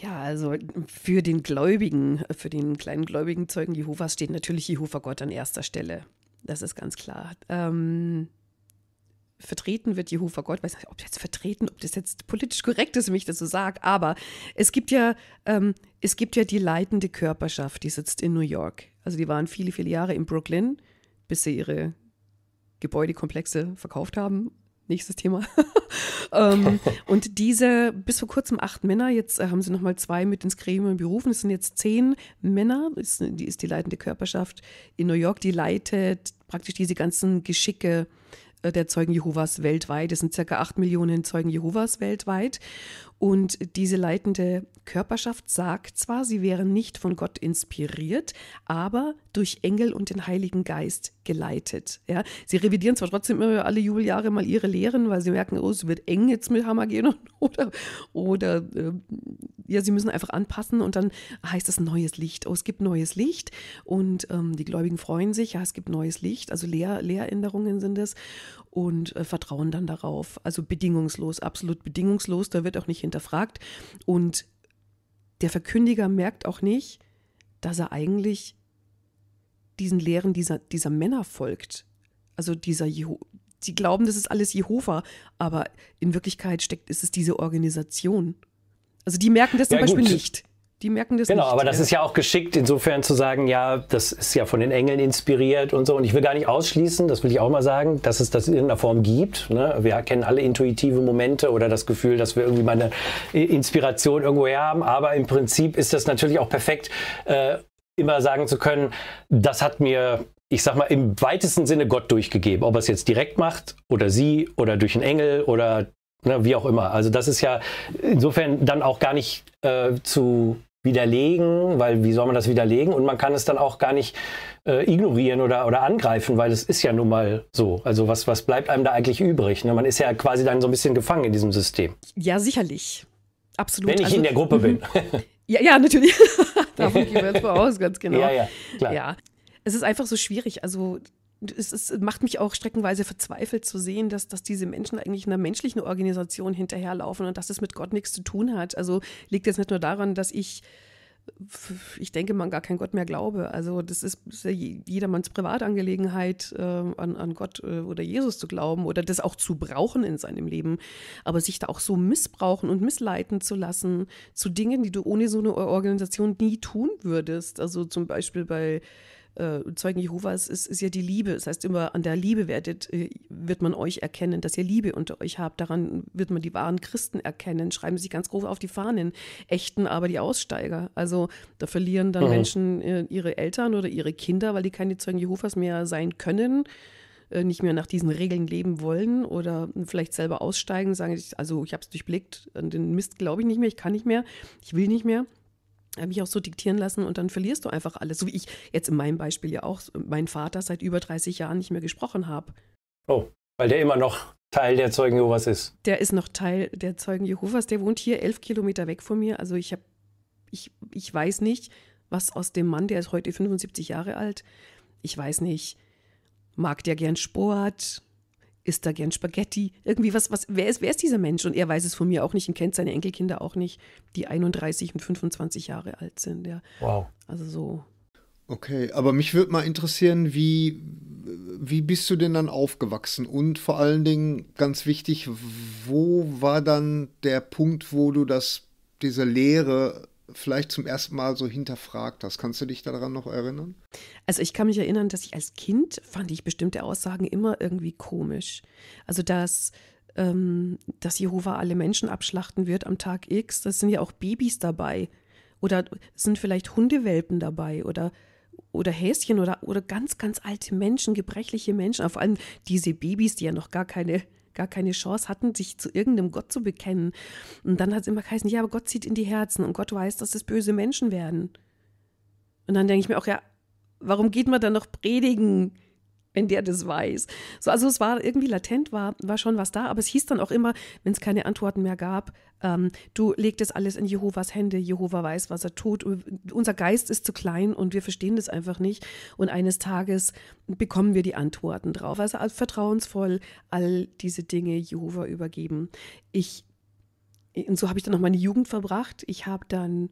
Ja, also für den Gläubigen, für den kleinen gläubigen Zeugen Jehovas steht natürlich Jehova Gott an erster Stelle. Das ist ganz klar. Ähm, vertreten wird, Jehova Gott, weiß nicht, ob jetzt vertreten, ob das jetzt politisch korrekt ist, wenn ich das so sage, aber es gibt ja, ähm, es gibt ja die leitende Körperschaft, die sitzt in New York. Also die waren viele, viele Jahre in Brooklyn, bis sie ihre Gebäudekomplexe verkauft haben. Nächstes Thema. ähm, und diese, bis vor kurzem acht Männer, jetzt äh, haben sie nochmal zwei mit ins Gremium berufen. Es sind jetzt zehn Männer, ist, die ist die leitende Körperschaft in New York, die leitet praktisch diese ganzen Geschicke äh, der Zeugen Jehovas weltweit. Es sind circa acht Millionen Zeugen Jehovas weltweit. Und diese leitende Körperschaft sagt zwar, sie wären nicht von Gott inspiriert, aber durch Engel und den Heiligen Geist geleitet. Ja, sie revidieren zwar trotzdem immer alle Jubeljahre mal ihre Lehren, weil sie merken, oh, es wird eng jetzt mit Hammergehen oder, oder äh, ja, sie müssen einfach anpassen und dann heißt es neues Licht. Oh, es gibt neues Licht und ähm, die Gläubigen freuen sich, ja, es gibt neues Licht, also Lehr Lehränderungen sind es und äh, vertrauen dann darauf. Also bedingungslos, absolut bedingungslos, da wird auch nicht hinterfragt. Und der Verkündiger merkt auch nicht, dass er eigentlich diesen Lehren dieser, dieser Männer folgt. Also dieser Jeho Sie glauben, das ist alles Jehova, aber in Wirklichkeit steckt, ist es diese Organisation. Also die merken das ja, zum Beispiel gut. nicht. Die merken das genau, nicht. Genau, aber das ist ja auch geschickt, insofern zu sagen, ja, das ist ja von den Engeln inspiriert und so. Und ich will gar nicht ausschließen, das will ich auch mal sagen, dass es das in irgendeiner Form gibt. Ne? Wir kennen alle intuitive Momente oder das Gefühl, dass wir irgendwie mal eine äh, Inspiration her haben. Aber im Prinzip ist das natürlich auch perfekt, äh, immer sagen zu können, das hat mir ich sag mal, im weitesten Sinne Gott durchgegeben. Ob er es jetzt direkt macht oder sie oder durch einen Engel oder ne, wie auch immer. Also das ist ja insofern dann auch gar nicht äh, zu widerlegen, weil wie soll man das widerlegen? Und man kann es dann auch gar nicht äh, ignorieren oder, oder angreifen, weil es ist ja nun mal so. Also was, was bleibt einem da eigentlich übrig? Ne? Man ist ja quasi dann so ein bisschen gefangen in diesem System. Ja, sicherlich. Absolut. Wenn ich also, in der Gruppe bin. ja, ja, natürlich. Davon gehen wir jetzt voraus, ganz genau. Ja, ja, klar. Ja. Es ist einfach so schwierig. Also es, ist, macht mich auch streckenweise verzweifelt zu sehen, dass, dass diese Menschen eigentlich einer menschlichen Organisation hinterherlaufen und dass es mit Gott nichts zu tun hat. Also liegt jetzt nicht nur daran, dass ich, ich denke man gar kein Gott mehr glaube. Also das ist, ist ja jedermanns Privatangelegenheit, äh, an, an Gott äh, oder Jesus zu glauben oder das auch zu brauchen in seinem Leben. Aber sich da auch so missbrauchen und missleiten zu lassen zu Dingen, die du ohne so eine Organisation nie tun würdest. Also zum Beispiel bei äh, Zeugen Jehovas ist, ist ja die Liebe. Das heißt, immer an der Liebe werdet, äh, wird man euch erkennen, dass ihr Liebe unter euch habt. Daran wird man die wahren Christen erkennen. Schreiben sich ganz groß auf die Fahnen. Echten aber die Aussteiger. Also da verlieren dann mhm. Menschen äh, ihre Eltern oder ihre Kinder, weil die keine Zeugen Jehovas mehr sein können äh, nicht mehr nach diesen Regeln leben wollen oder vielleicht selber aussteigen, sagen, also ich habe es durchblickt, an den Mist glaube ich nicht mehr, ich kann nicht mehr, ich will nicht mehr. Äh, mich auch so diktieren lassen und dann verlierst du einfach alles. So wie ich jetzt in meinem Beispiel ja auch meinen Vater seit über 30 Jahren nicht mehr gesprochen habe. Oh, weil der immer noch Teil der Zeugen Jehovas ist. Der ist noch Teil der Zeugen Jehovas. Der wohnt hier elf Kilometer weg von mir. Also ich habe, ich, ich weiß nicht, was aus dem Mann, der ist heute 75 Jahre alt. Ich weiß nicht, mag der gern Sport? isst da gern Spaghetti. Irgendwie was, was, wer ist, wer ist dieser Mensch? Und er weiß es von mir auch nicht und kennt seine Enkelkinder auch nicht, die 31 und 25 Jahre alt sind. Ja. Wow. Also so. Okay, aber mich würde mal interessieren, wie, wie bist du denn dann aufgewachsen? Und vor allen Dingen, ganz wichtig, wo war dann der Punkt, wo du das, diese Lehre vielleicht zum ersten Mal so hinterfragt hast. Kannst du dich daran noch erinnern? Also ich kann mich erinnern, dass ich als Kind fand ich bestimmte Aussagen immer irgendwie komisch. Also dass ähm, dass Jehova alle Menschen abschlachten wird am Tag X, das sind ja auch Babys dabei oder sind vielleicht Hundewelpen dabei oder oder Häschen oder, oder ganz, ganz alte Menschen, gebrechliche Menschen, auf allem diese Babys, die ja noch gar keine gar keine Chance hatten, sich zu irgendeinem Gott zu bekennen. Und dann hat es immer geheißen, ja, aber Gott zieht in die Herzen und Gott weiß, dass es böse Menschen werden. Und dann denke ich mir auch, ja, warum geht man dann noch predigen? wenn der das weiß. So, also es war irgendwie latent, war, war schon was da, aber es hieß dann auch immer, wenn es keine Antworten mehr gab, ähm, du legt es alles in Jehovas Hände, Jehova weiß, was er tut. Unser Geist ist zu klein und wir verstehen das einfach nicht. Und eines Tages bekommen wir die Antworten drauf. Also, also vertrauensvoll all diese Dinge Jehova übergeben. Ich, und so habe ich dann noch meine Jugend verbracht. Ich habe dann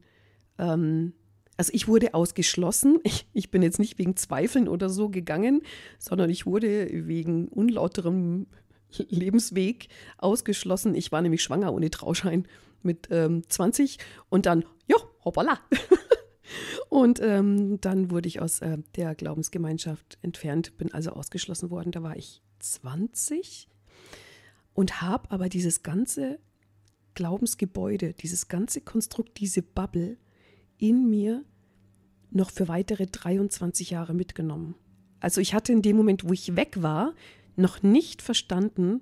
ähm, also ich wurde ausgeschlossen. Ich, ich, bin jetzt nicht wegen Zweifeln oder so gegangen, sondern ich wurde wegen unlauterem Lebensweg ausgeschlossen. Ich war nämlich schwanger ohne Trauschein mit ähm, 20 und dann, jo, hoppala. und ähm, dann wurde ich aus äh, der Glaubensgemeinschaft entfernt, bin also ausgeschlossen worden. Da war ich 20 und habe aber dieses ganze Glaubensgebäude, dieses ganze Konstrukt, diese Bubble in mir noch für weitere 23 Jahre mitgenommen. Also ich hatte in dem Moment, wo ich weg war, noch nicht verstanden,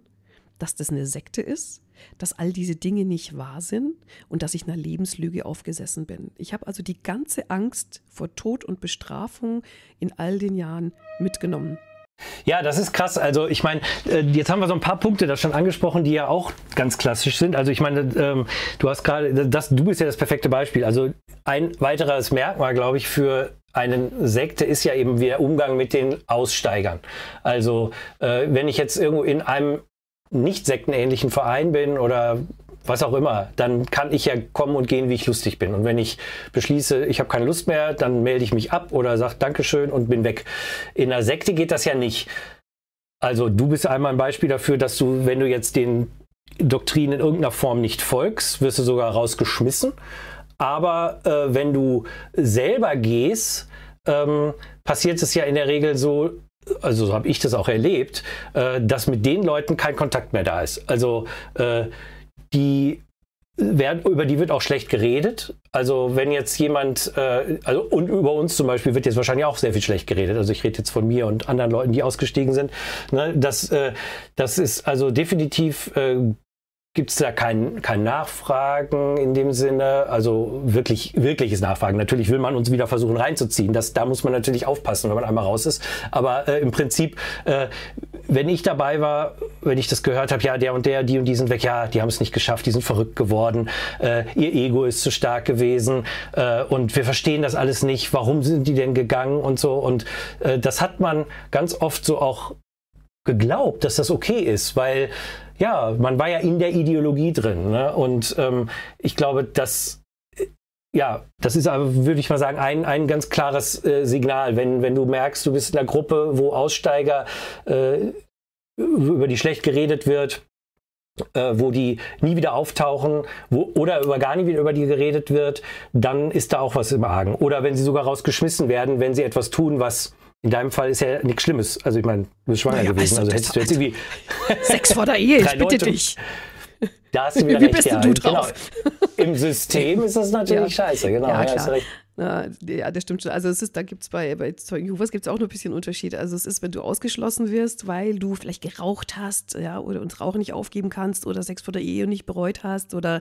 dass das eine Sekte ist, dass all diese Dinge nicht wahr sind und dass ich einer Lebenslüge aufgesessen bin. Ich habe also die ganze Angst vor Tod und Bestrafung in all den Jahren mitgenommen. Ja, das ist krass. Also ich meine, äh, jetzt haben wir so ein paar Punkte da schon angesprochen, die ja auch ganz klassisch sind. Also ich meine, ähm, du hast gerade, das, du bist ja das perfekte Beispiel. Also ein weiteres Merkmal, glaube ich, für eine Sekte ist ja eben der Umgang mit den Aussteigern. Also äh, wenn ich jetzt irgendwo in einem nicht sektenähnlichen Verein bin oder was auch immer, dann kann ich ja kommen und gehen, wie ich lustig bin. Und wenn ich beschließe, ich habe keine Lust mehr, dann melde ich mich ab oder sage Dankeschön und bin weg. In einer Sekte geht das ja nicht. Also du bist einmal ein Beispiel dafür, dass du, wenn du jetzt den Doktrinen in irgendeiner Form nicht folgst, wirst du sogar rausgeschmissen. Aber äh, wenn du selber gehst, ähm, passiert es ja in der Regel so, also so habe ich das auch erlebt, äh, dass mit den Leuten kein Kontakt mehr da ist. Also äh, die werden, über die wird auch schlecht geredet. Also wenn jetzt jemand, äh, also und über uns zum Beispiel wird jetzt wahrscheinlich auch sehr viel schlecht geredet. Also ich rede jetzt von mir und anderen Leuten, die ausgestiegen sind. Ne, das, äh, das ist also definitiv äh, Gibt es da kein, kein Nachfragen in dem Sinne? Also wirklich, wirkliches Nachfragen. Natürlich will man uns wieder versuchen reinzuziehen. Das, da muss man natürlich aufpassen, wenn man einmal raus ist. Aber äh, im Prinzip, äh, wenn ich dabei war, wenn ich das gehört habe, ja, der und der, die und die sind weg, ja, die haben es nicht geschafft, die sind verrückt geworden, äh, ihr Ego ist zu stark gewesen äh, und wir verstehen das alles nicht, warum sind die denn gegangen und so. Und äh, das hat man ganz oft so auch geglaubt, dass das okay ist, weil ja, man war ja in der Ideologie drin. Ne? Und ähm, ich glaube, dass äh, ja, das ist aber, würde ich mal sagen, ein, ein ganz klares äh, Signal, wenn, wenn du merkst, du bist in einer Gruppe, wo Aussteiger äh, über die schlecht geredet wird, äh, wo die nie wieder auftauchen wo, oder über gar nie wieder über die geredet wird, dann ist da auch was im Argen. Oder wenn sie sogar rausgeschmissen werden, wenn sie etwas tun, was in deinem Fall ist ja nichts Schlimmes. Also ich meine, du bist schwanger naja, gewesen. Also, also hättest du jetzt irgendwie. Sex vor der Ehe, ich bitte Leute, dich. Da hast du wieder Wie recht, bist ja. du genau. drauf? Genau. Im System ist das natürlich ja. scheiße, genau. Ja, klar. Na, ja, das stimmt schon. Also es ist, da gibt es bei, bei Zeugen Jehovas gibt es auch noch ein bisschen Unterschied. Also es ist, wenn du ausgeschlossen wirst, weil du vielleicht geraucht hast, ja, oder uns Rauchen nicht aufgeben kannst oder Sex vor der Ehe nicht bereut hast oder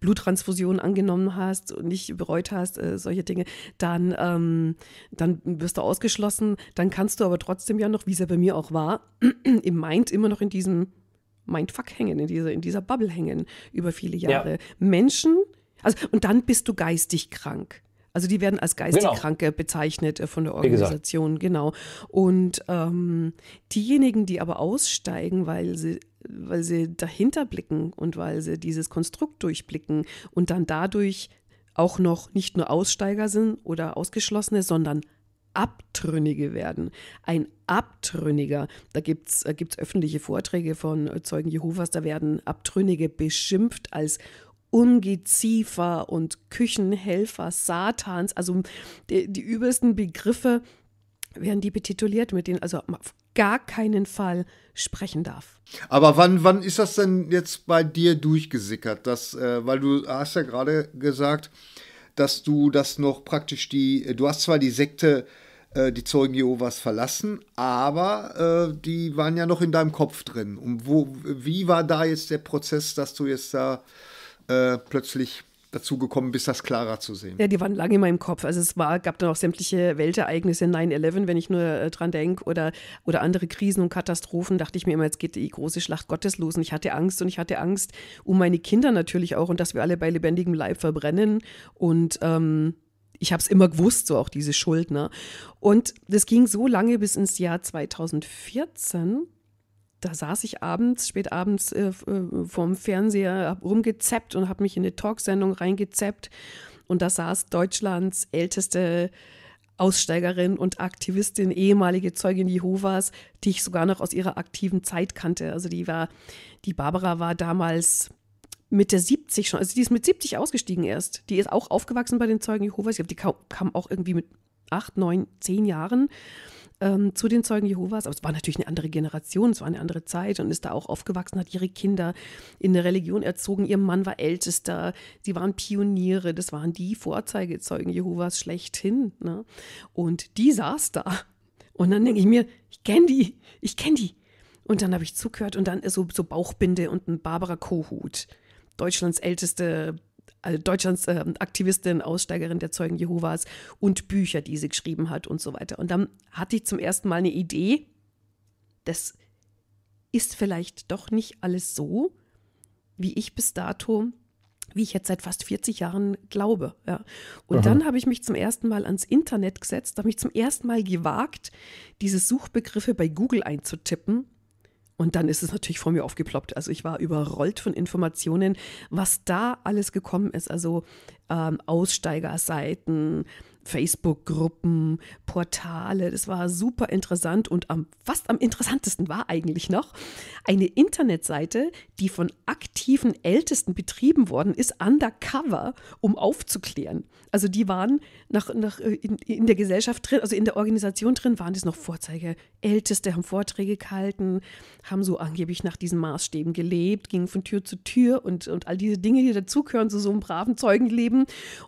Bluttransfusionen angenommen hast und nicht bereut hast, äh, solche Dinge, dann, ähm, dann wirst du ausgeschlossen. Dann kannst du aber trotzdem ja noch, wie es ja bei mir auch war, im Mind immer noch in diesem Mindfuck hängen, in dieser, in dieser Bubble hängen über viele Jahre. Ja. Menschen, also, und dann bist du geistig krank. Also die werden als Geisteskranke genau. bezeichnet äh, von der Organisation, genau. Und ähm, diejenigen, die aber aussteigen, weil sie weil sie dahinter blicken und weil sie dieses Konstrukt durchblicken und dann dadurch auch noch nicht nur Aussteiger sind oder Ausgeschlossene, sondern Abtrünnige werden. Ein Abtrünniger. Da gibt es äh, öffentliche Vorträge von äh, Zeugen Jehovas, da werden Abtrünnige beschimpft als Ungeziefer und Küchenhelfer Satans, also die, die übelsten Begriffe werden die betituliert, mit denen also auf gar keinen Fall sprechen darf. Aber wann, wann ist das denn jetzt bei dir durchgesickert? Dass, äh, weil du hast ja gerade gesagt, dass du das noch praktisch die, du hast zwar die Sekte, äh, die Zeugen Jehovas verlassen, aber äh, die waren ja noch in deinem Kopf drin. Und wo, wie war da jetzt der Prozess, dass du jetzt da äh, plötzlich dazu gekommen bist, das klarer zu sehen? Ja, die waren lange in meinem Kopf. Also es war, gab dann auch sämtliche Weltereignisse, 9-11, wenn ich nur äh, dran denke, oder, oder andere Krisen und Katastrophen, dachte ich mir immer, jetzt geht die große Schlacht Gottes los. Und ich hatte Angst und ich hatte Angst um meine Kinder natürlich auch und dass wir alle bei lebendigem Leib verbrennen. Und ähm, ich habe es immer gewusst, so auch diese Schuld. Ne? Und das ging so lange bis ins Jahr 2014 da saß ich abends, spätabends äh, äh, vorm Fernseher, hab rumgezappt und habe mich in eine Talksendung reingezappt. Und da saß Deutschlands älteste Aussteigerin und Aktivistin, ehemalige Zeugin Jehovas, die ich sogar noch aus ihrer aktiven Zeit kannte. Also die war, die Barbara war damals mit der 70 schon, also die ist mit 70 ausgestiegen erst. Die ist auch aufgewachsen bei den Zeugen Jehovas. Ich glaube, die kam, kam auch irgendwie mit acht, neun, zehn Jahren ähm, zu den Zeugen Jehovas, aber es war natürlich eine andere Generation, es war eine andere Zeit und ist da auch aufgewachsen, hat ihre Kinder in der Religion erzogen, ihr Mann war Ältester, sie waren Pioniere, das waren die Vorzeigezeugen Jehovas schlechthin. Ne? Und die saß da. Und dann denke ich mir, ich kenne die, ich kenne die. Und dann habe ich zugehört und dann so, so Bauchbinde und ein Barbara Kohut, Deutschlands älteste äh, Deutschlands äh, Aktivistin, Aussteigerin der Zeugen Jehovas und Bücher, die sie geschrieben hat und so weiter. Und dann hatte ich zum ersten Mal eine Idee, das ist vielleicht doch nicht alles so, wie ich bis dato, wie ich jetzt seit fast 40 Jahren glaube. Ja. Und Aha. dann habe ich mich zum ersten Mal ans Internet gesetzt, habe mich zum ersten Mal gewagt, diese Suchbegriffe bei Google einzutippen und dann ist es natürlich vor mir aufgeploppt. Also ich war überrollt von Informationen, was da alles gekommen ist. Also ähm, Aussteigerseiten, Facebook-Gruppen, Portale. Das war super interessant und am, fast am interessantesten war eigentlich noch eine Internetseite, die von aktiven Ältesten betrieben worden ist, undercover, um aufzuklären. Also die waren nach, nach, äh, in, in der Gesellschaft drin, also in der Organisation drin, waren das noch Vorzeige. Älteste haben Vorträge gehalten, haben so angeblich nach diesen Maßstäben gelebt, gingen von Tür zu Tür und, und all diese Dinge, die dazugehören zu so einem braven Zeugenleben.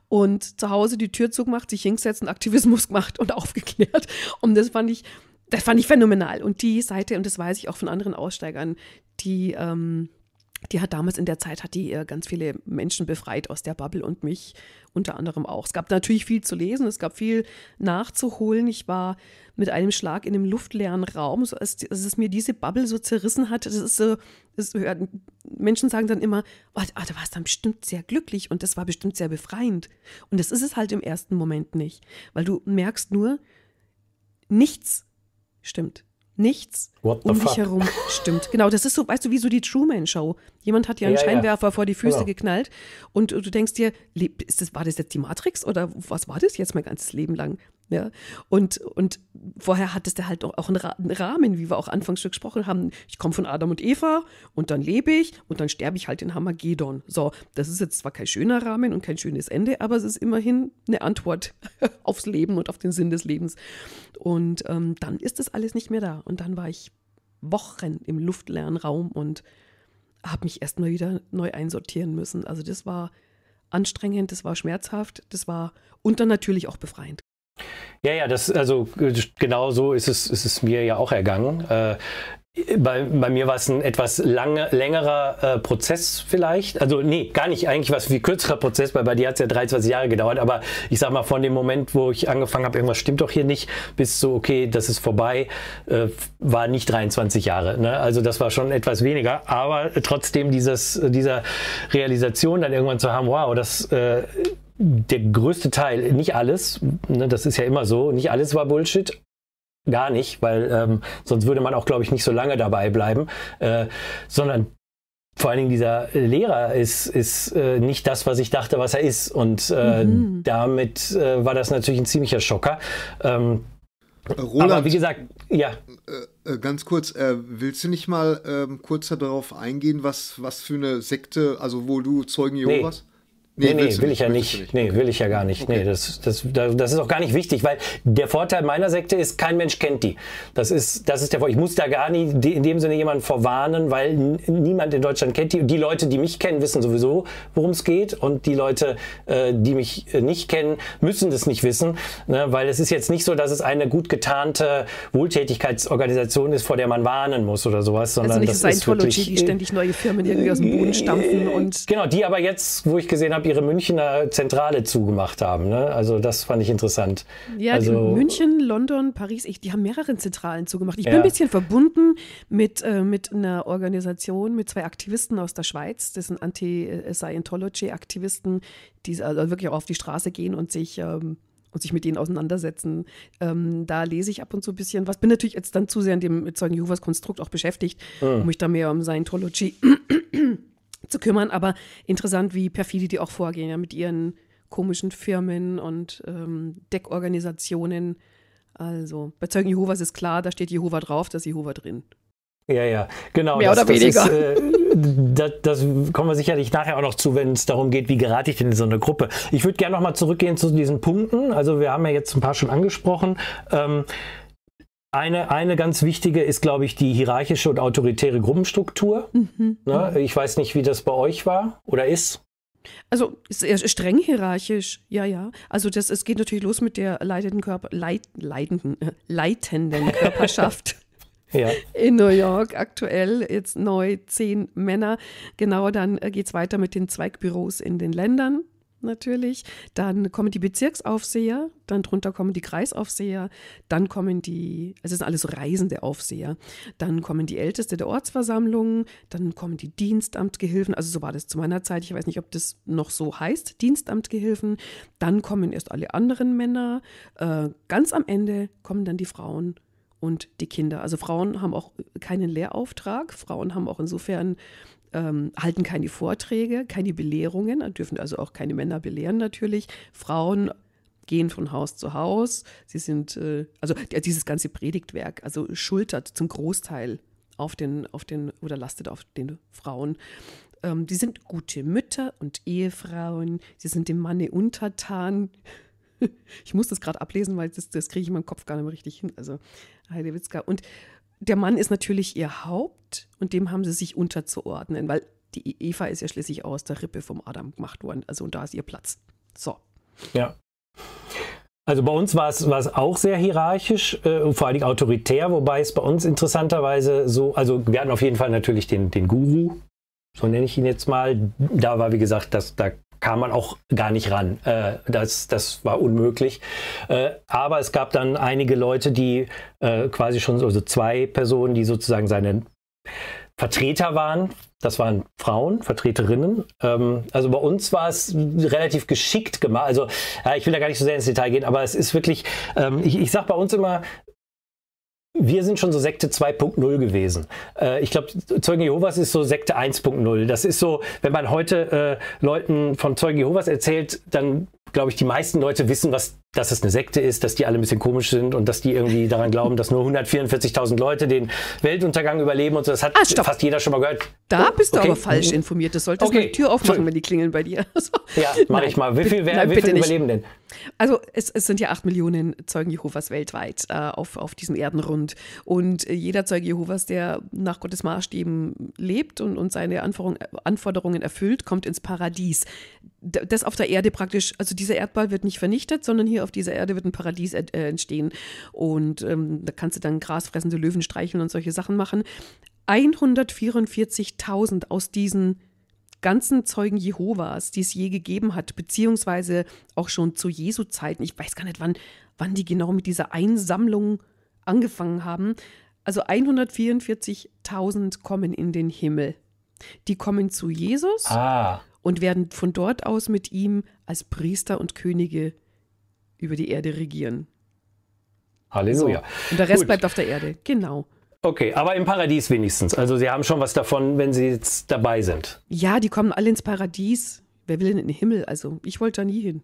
Und zu Hause die Tür zugemacht, sich hingesetzt und Aktivismus gemacht und aufgeklärt. Und das fand ich, das fand ich phänomenal. Und die Seite, und das weiß ich auch von anderen Aussteigern, die ähm, die hat damals in der Zeit, hat die äh, ganz viele Menschen befreit aus der Bubble und mich unter anderem auch. Es gab natürlich viel zu lesen, es gab viel nachzuholen. Ich war mit einem Schlag in einem luftleeren Raum, so als, als es mir diese Bubble so zerrissen hat. Das ist so, das, Menschen sagen dann immer, oh, ah, da warst dann bestimmt sehr glücklich und das war bestimmt sehr befreiend. Und das ist es halt im ersten Moment nicht, weil du merkst nur, nichts stimmt. Nichts um fuck? herum stimmt. Genau, das ist so, weißt du, wie so die Truman Show. Jemand hat dir einen ja, Scheinwerfer ja. vor die Füße genau. geknallt und du denkst dir, ist das, war das jetzt die Matrix oder was war das jetzt mein ganzes Leben lang? Ja? Und, und vorher hattest du halt auch einen, Ra einen Rahmen, wie wir auch anfangs schon gesprochen haben. Ich komme von Adam und Eva und dann lebe ich und dann sterbe ich halt in Hamagedon. So, das ist jetzt zwar kein schöner Rahmen und kein schönes Ende, aber es ist immerhin eine Antwort aufs Leben und auf den Sinn des Lebens. Und ähm, dann ist das alles nicht mehr da. Und dann war ich Wochen im luftleeren Raum und habe mich erstmal wieder neu einsortieren müssen. Also das war anstrengend, das war schmerzhaft, das war und dann natürlich auch befreiend. Ja, ja, das, also genau so ist es, ist es mir ja auch ergangen. Äh, bei, bei, mir war es ein etwas lange, längerer äh, Prozess vielleicht. Also nee, gar nicht eigentlich was wie kürzerer Prozess, weil bei dir hat es ja 23 Jahre gedauert. Aber ich sag mal, von dem Moment, wo ich angefangen habe, irgendwas stimmt doch hier nicht, bis so, okay, das ist vorbei, äh, war nicht 23 Jahre. Ne? Also das war schon etwas weniger. Aber trotzdem dieses, dieser Realisation dann irgendwann zu haben, wow, das... Äh, der größte Teil, nicht alles, ne, das ist ja immer so, nicht alles war Bullshit, gar nicht, weil ähm, sonst würde man auch, glaube ich, nicht so lange dabei bleiben, äh, sondern vor allen Dingen dieser Lehrer ist, ist äh, nicht das, was ich dachte, was er ist. Und äh, mhm. damit äh, war das natürlich ein ziemlicher Schocker. Ähm, Roland, aber wie gesagt, ja. Äh, äh, ganz kurz, äh, willst du nicht mal ähm, kurz darauf eingehen, was, was für eine Sekte, also wo du Zeugen Jehovas? Nee. Nee, nee, nee will ich ja nicht. nicht. Nee, okay. will ich ja gar nicht. Okay. Nee, das, das, das ist auch gar nicht wichtig, weil der Vorteil meiner Sekte ist, kein Mensch kennt die. Das ist, das ist der Vorteil. Ich muss da gar nicht in dem Sinne jemanden vorwarnen, weil niemand in Deutschland kennt die. Die Leute, die mich kennen, wissen sowieso, worum es geht. Und die Leute, äh, die mich äh, nicht kennen, müssen das nicht wissen. Ne? Weil es ist jetzt nicht so, dass es eine gut getarnte Wohltätigkeitsorganisation ist, vor der man warnen muss oder sowas. Also sondern also nicht das ist wirklich, die ständig neue Firmen irgendwie aus dem äh, Boden stampfen. Und genau, die aber jetzt, wo ich gesehen habe, Club ihre Münchner Zentrale zugemacht haben. Ne? Also das fand ich interessant. Ja, also, München, London, Paris, ich, die haben mehrere Zentralen zugemacht. Ich ja. bin ein bisschen verbunden mit, äh, mit einer Organisation, mit zwei Aktivisten aus der Schweiz. Das sind Anti-Scientology-Aktivisten, die also wirklich auch auf die Straße gehen und sich ähm, und sich mit denen auseinandersetzen. Ähm, da lese ich ab und zu ein bisschen was. Bin natürlich jetzt dann zu sehr in dem Zeugen Jehovas Konstrukt auch beschäftigt, mhm. um mich da mehr um Scientology zu kümmern. Aber interessant, wie perfide die auch vorgehen, ja, mit ihren komischen Firmen und ähm, Deckorganisationen. Also bei Zeugen Jehovas ist klar, da steht Jehova drauf, da ist Jehova drin. Ja, ja, genau. Mehr das, oder weniger. Das, ist, äh, das, das, kommen wir sicherlich nachher auch noch zu, wenn es darum geht, wie gerate ich denn in so eine Gruppe. Ich würde gerne nochmal zurückgehen zu diesen Punkten. Also wir haben ja jetzt ein paar schon angesprochen. Ähm, eine, eine ganz wichtige ist, glaube ich, die hierarchische und autoritäre Gruppenstruktur. Mhm. Ne? Ich weiß nicht, wie das bei euch war oder ist. Also sehr streng hierarchisch, ja, ja. Also das, es geht natürlich los mit der leitenden Körper, leit, leidenden, äh, leitenden Körperschaft. ja. In New York aktuell jetzt neu zehn Männer. Genau, dann äh, geht es weiter mit den Zweigbüros in den Ländern natürlich, dann kommen die Bezirksaufseher, dann drunter kommen die Kreisaufseher, dann kommen die, also es sind alles so reisende Aufseher, dann kommen die Älteste der Ortsversammlung, dann kommen die Dienstamtgehilfen, also so war das zu meiner Zeit, ich weiß nicht, ob das noch so heißt, Dienstamtgehilfen, dann kommen erst alle anderen Männer, äh, ganz am Ende kommen dann die Frauen und die Kinder. Also Frauen haben auch keinen Lehrauftrag, Frauen haben auch insofern ähm, halten keine Vorträge, keine Belehrungen, dürfen also auch keine Männer belehren natürlich. Frauen gehen von Haus zu Haus. Sie sind, äh, also dieses ganze Predigtwerk, also schultert zum Großteil auf den, auf den oder lastet auf den Frauen. Ähm, die sind gute Mütter und Ehefrauen. Sie sind dem Manne untertan. Ich muss das gerade ablesen, weil das, das kriege ich in meinem Kopf gar nicht mehr richtig hin. Also Heide Witzka. Und der Mann ist natürlich ihr Haupt und dem haben sie sich unterzuordnen, weil die Eva ist ja schließlich aus der Rippe vom Adam gemacht worden. Also und da ist ihr Platz. So. Ja. Also bei uns war es, auch sehr hierarchisch, äh, vor allen Dingen autoritär, wobei es bei uns interessanterweise so, also wir hatten auf jeden Fall natürlich den, den Guru, so nenne ich ihn jetzt mal. Da war, wie gesagt, das, da kam man auch gar nicht ran. Äh, das, das war unmöglich. Äh, aber es gab dann einige Leute, die äh, quasi schon, also zwei Personen, die sozusagen seine Vertreter waren. Das waren Frauen, Vertreterinnen. Ähm, also bei uns war es relativ geschickt gemacht. Also ich will da gar nicht so sehr ins Detail gehen, aber es ist wirklich, ähm, ich, ich sage bei uns immer, wir sind schon so Sekte 2.0 gewesen. Äh, ich glaube, Zeugen Jehovas ist so Sekte 1.0. Das ist so, wenn man heute äh, Leuten von Zeugen Jehovas erzählt, dann glaube ich, die meisten Leute wissen, was dass es eine Sekte ist, dass die alle ein bisschen komisch sind und dass die irgendwie daran glauben, dass nur 144.000 Leute den Weltuntergang überleben und so. Das hat ah, fast jeder schon mal gehört. Da oh, bist du okay. aber falsch mhm. informiert. Das solltest okay. du die Tür aufmachen, wenn die klingeln bei dir. Also, ja, mache ich mal. Wie viele wer, viel überleben denn? Also es, es, sind ja acht Millionen Zeugen Jehovas weltweit äh, auf, auf diesem Erdenrund. Und jeder Zeuge Jehovas, der nach Gottes Maßstäben lebt und, und seine Anforderung, Anforderungen erfüllt, kommt ins Paradies. Das auf der Erde praktisch, also dieser Erdball wird nicht vernichtet, sondern hier auf dieser Erde wird ein Paradies äh, entstehen. Und ähm, da kannst du dann grasfressende Löwen streicheln und solche Sachen machen. 144.000 aus diesen ganzen Zeugen Jehovas, die es je gegeben hat, beziehungsweise auch schon zu Jesu Zeiten. Ich weiß gar nicht, wann, wann die genau mit dieser Einsammlung angefangen haben. Also 144.000 kommen in den Himmel. Die kommen zu Jesus ah. und werden von dort aus mit ihm als Priester und Könige über die Erde regieren. Halleluja. So. Und der Rest Gut. bleibt auf der Erde. Genau. Okay, aber im Paradies wenigstens. Also sie haben schon was davon, wenn sie jetzt dabei sind. Ja, die kommen alle ins Paradies. Wer will denn in den Himmel? Also ich wollte da nie hin.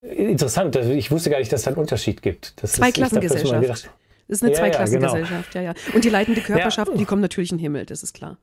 Interessant, ich wusste gar nicht, dass es da einen Unterschied gibt. Das Zwei Klassengesellschaft. Das ist eine ja, Zweiklassengesellschaft, ja, genau. ja, ja. Und die leitende Körperschaft, ja. die oh. kommen natürlich in den Himmel, das ist klar.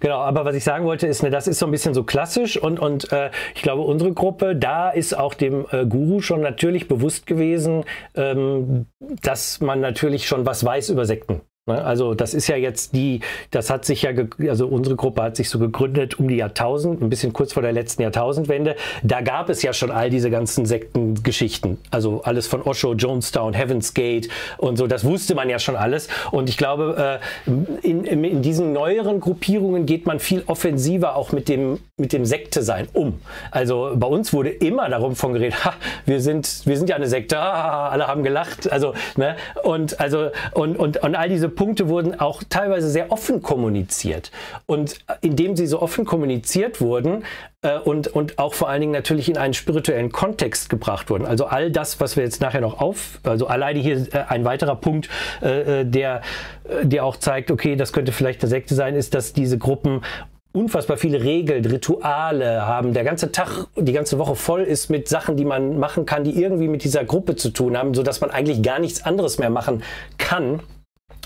Genau, aber was ich sagen wollte, ist, ne, das ist so ein bisschen so klassisch und, und äh, ich glaube, unsere Gruppe, da ist auch dem äh, Guru schon natürlich bewusst gewesen, ähm, dass man natürlich schon was weiß über Sekten. Ne? Also das ist ja jetzt die, das hat sich ja, also unsere Gruppe hat sich so gegründet um die Jahrtausend, ein bisschen kurz vor der letzten Jahrtausendwende. Da gab es ja schon all diese ganzen Sektengeschichten. Also alles von Osho, Jonestown, Heaven's Gate und so, das wusste man ja schon alles. Und ich glaube, äh, in, in, in diesen neueren Gruppierungen geht man viel offensiver auch mit dem, mit dem Sekte-Sein um. Also bei uns wurde immer darum von geredet, ha, wir sind, wir sind ja eine Sekte, ha, alle haben gelacht. Also, ne? Und also, und, und, und all diese Punkte wurden auch teilweise sehr offen kommuniziert. Und äh, indem sie so offen kommuniziert wurden äh, und, und auch vor allen Dingen natürlich in einen spirituellen Kontext gebracht wurden, also all das, was wir jetzt nachher noch auf, also alleine hier äh, ein weiterer Punkt, äh, äh der, äh, der auch zeigt, okay, das könnte vielleicht eine Sekte sein, ist, dass diese Gruppen unfassbar viele Regeln, Rituale haben. Der ganze Tag, die ganze Woche voll ist mit Sachen, die man machen kann, die irgendwie mit dieser Gruppe zu tun haben, sodass man eigentlich gar nichts anderes mehr machen kann.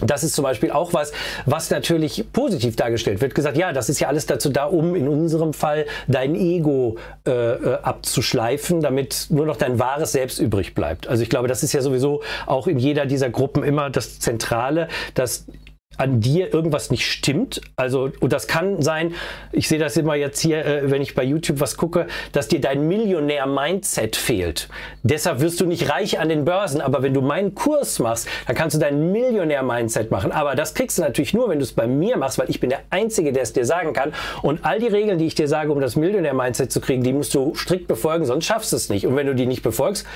Das ist zum Beispiel auch was, was natürlich positiv dargestellt wird. Gesagt, ja, das ist ja alles dazu da, um in unserem Fall dein Ego äh, äh abzuschleifen, damit nur noch dein wahres Selbst übrig bleibt. Also ich glaube, das ist ja sowieso auch in jeder dieser Gruppen immer das Zentrale, dass an dir irgendwas nicht stimmt. Also, und das kann sein, ich sehe das immer jetzt hier, äh, wenn ich bei YouTube was gucke, dass dir dein Millionär-Mindset fehlt. Deshalb wirst du nicht reich an den Börsen, aber wenn du meinen Kurs machst, dann kannst du dein Millionär-Mindset machen. Aber das kriegst du natürlich nur, wenn du es bei mir machst, weil ich bin der Einzige, der es dir sagen kann. Und all die Regeln, die ich dir sage, um das Millionär-Mindset zu kriegen, die musst du strikt befolgen, sonst schaffst du es nicht. Und wenn du die nicht befolgst,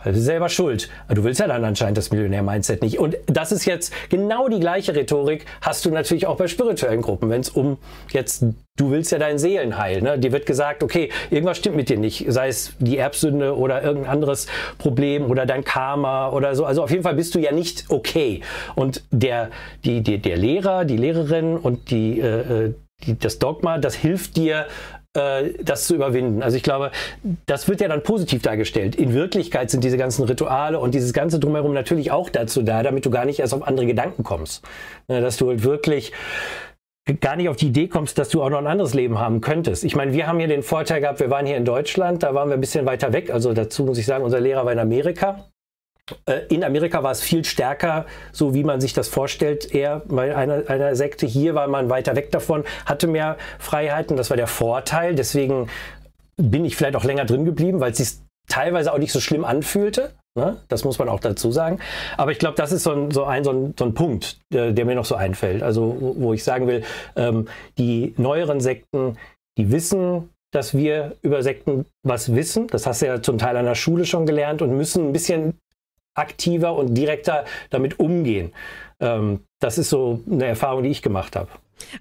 also selber schuld. Du willst ja dann anscheinend das Millionär-Mindset nicht. Und das ist jetzt genau die gleiche Rhetorik, hast du natürlich auch bei spirituellen Gruppen, wenn es um jetzt, du willst ja dein Seelenheil. Ne? Dir wird gesagt, okay, irgendwas stimmt mit dir nicht, sei es die Erbsünde oder irgendein anderes Problem oder dein Karma oder so. Also auf jeden Fall bist du ja nicht okay. Und der, die, die, der Lehrer, die Lehrerin und die, äh, äh die, das Dogma, das hilft dir, äh, das zu überwinden. Also ich glaube, das wird ja dann positiv dargestellt. In Wirklichkeit sind diese ganzen Rituale und dieses ganze drumherum natürlich auch dazu da, damit du gar nicht erst auf andere Gedanken kommst. Ne, dass du halt wirklich gar nicht auf die Idee kommst, dass du auch noch ein anderes Leben haben könntest. Ich meine, wir haben hier den Vorteil gehabt, wir waren hier in Deutschland, da waren wir ein bisschen weiter weg. Also dazu muss ich sagen, unser Lehrer war in Amerika. Äh, in Amerika war es viel stärker, so wie man sich das vorstellt, eher bei einer, einer, Sekte. Hier war man weiter weg davon, hatte mehr Freiheiten, das war der Vorteil. Deswegen bin ich vielleicht auch länger drin geblieben, weil es sich teilweise auch nicht so schlimm anfühlte. Ne? Das muss man auch dazu sagen. Aber ich glaube, das ist so ein, so ein, so ein, so ein Punkt, äh, der, mir noch so einfällt. Also, wo, wo ich sagen will, ähm, die neueren Sekten, die wissen, dass wir über Sekten was wissen. Das hast du ja zum Teil an der Schule schon gelernt und müssen ein bisschen aktiver und direkter damit umgehen. Ähm, das ist so eine Erfahrung, die ich gemacht habe.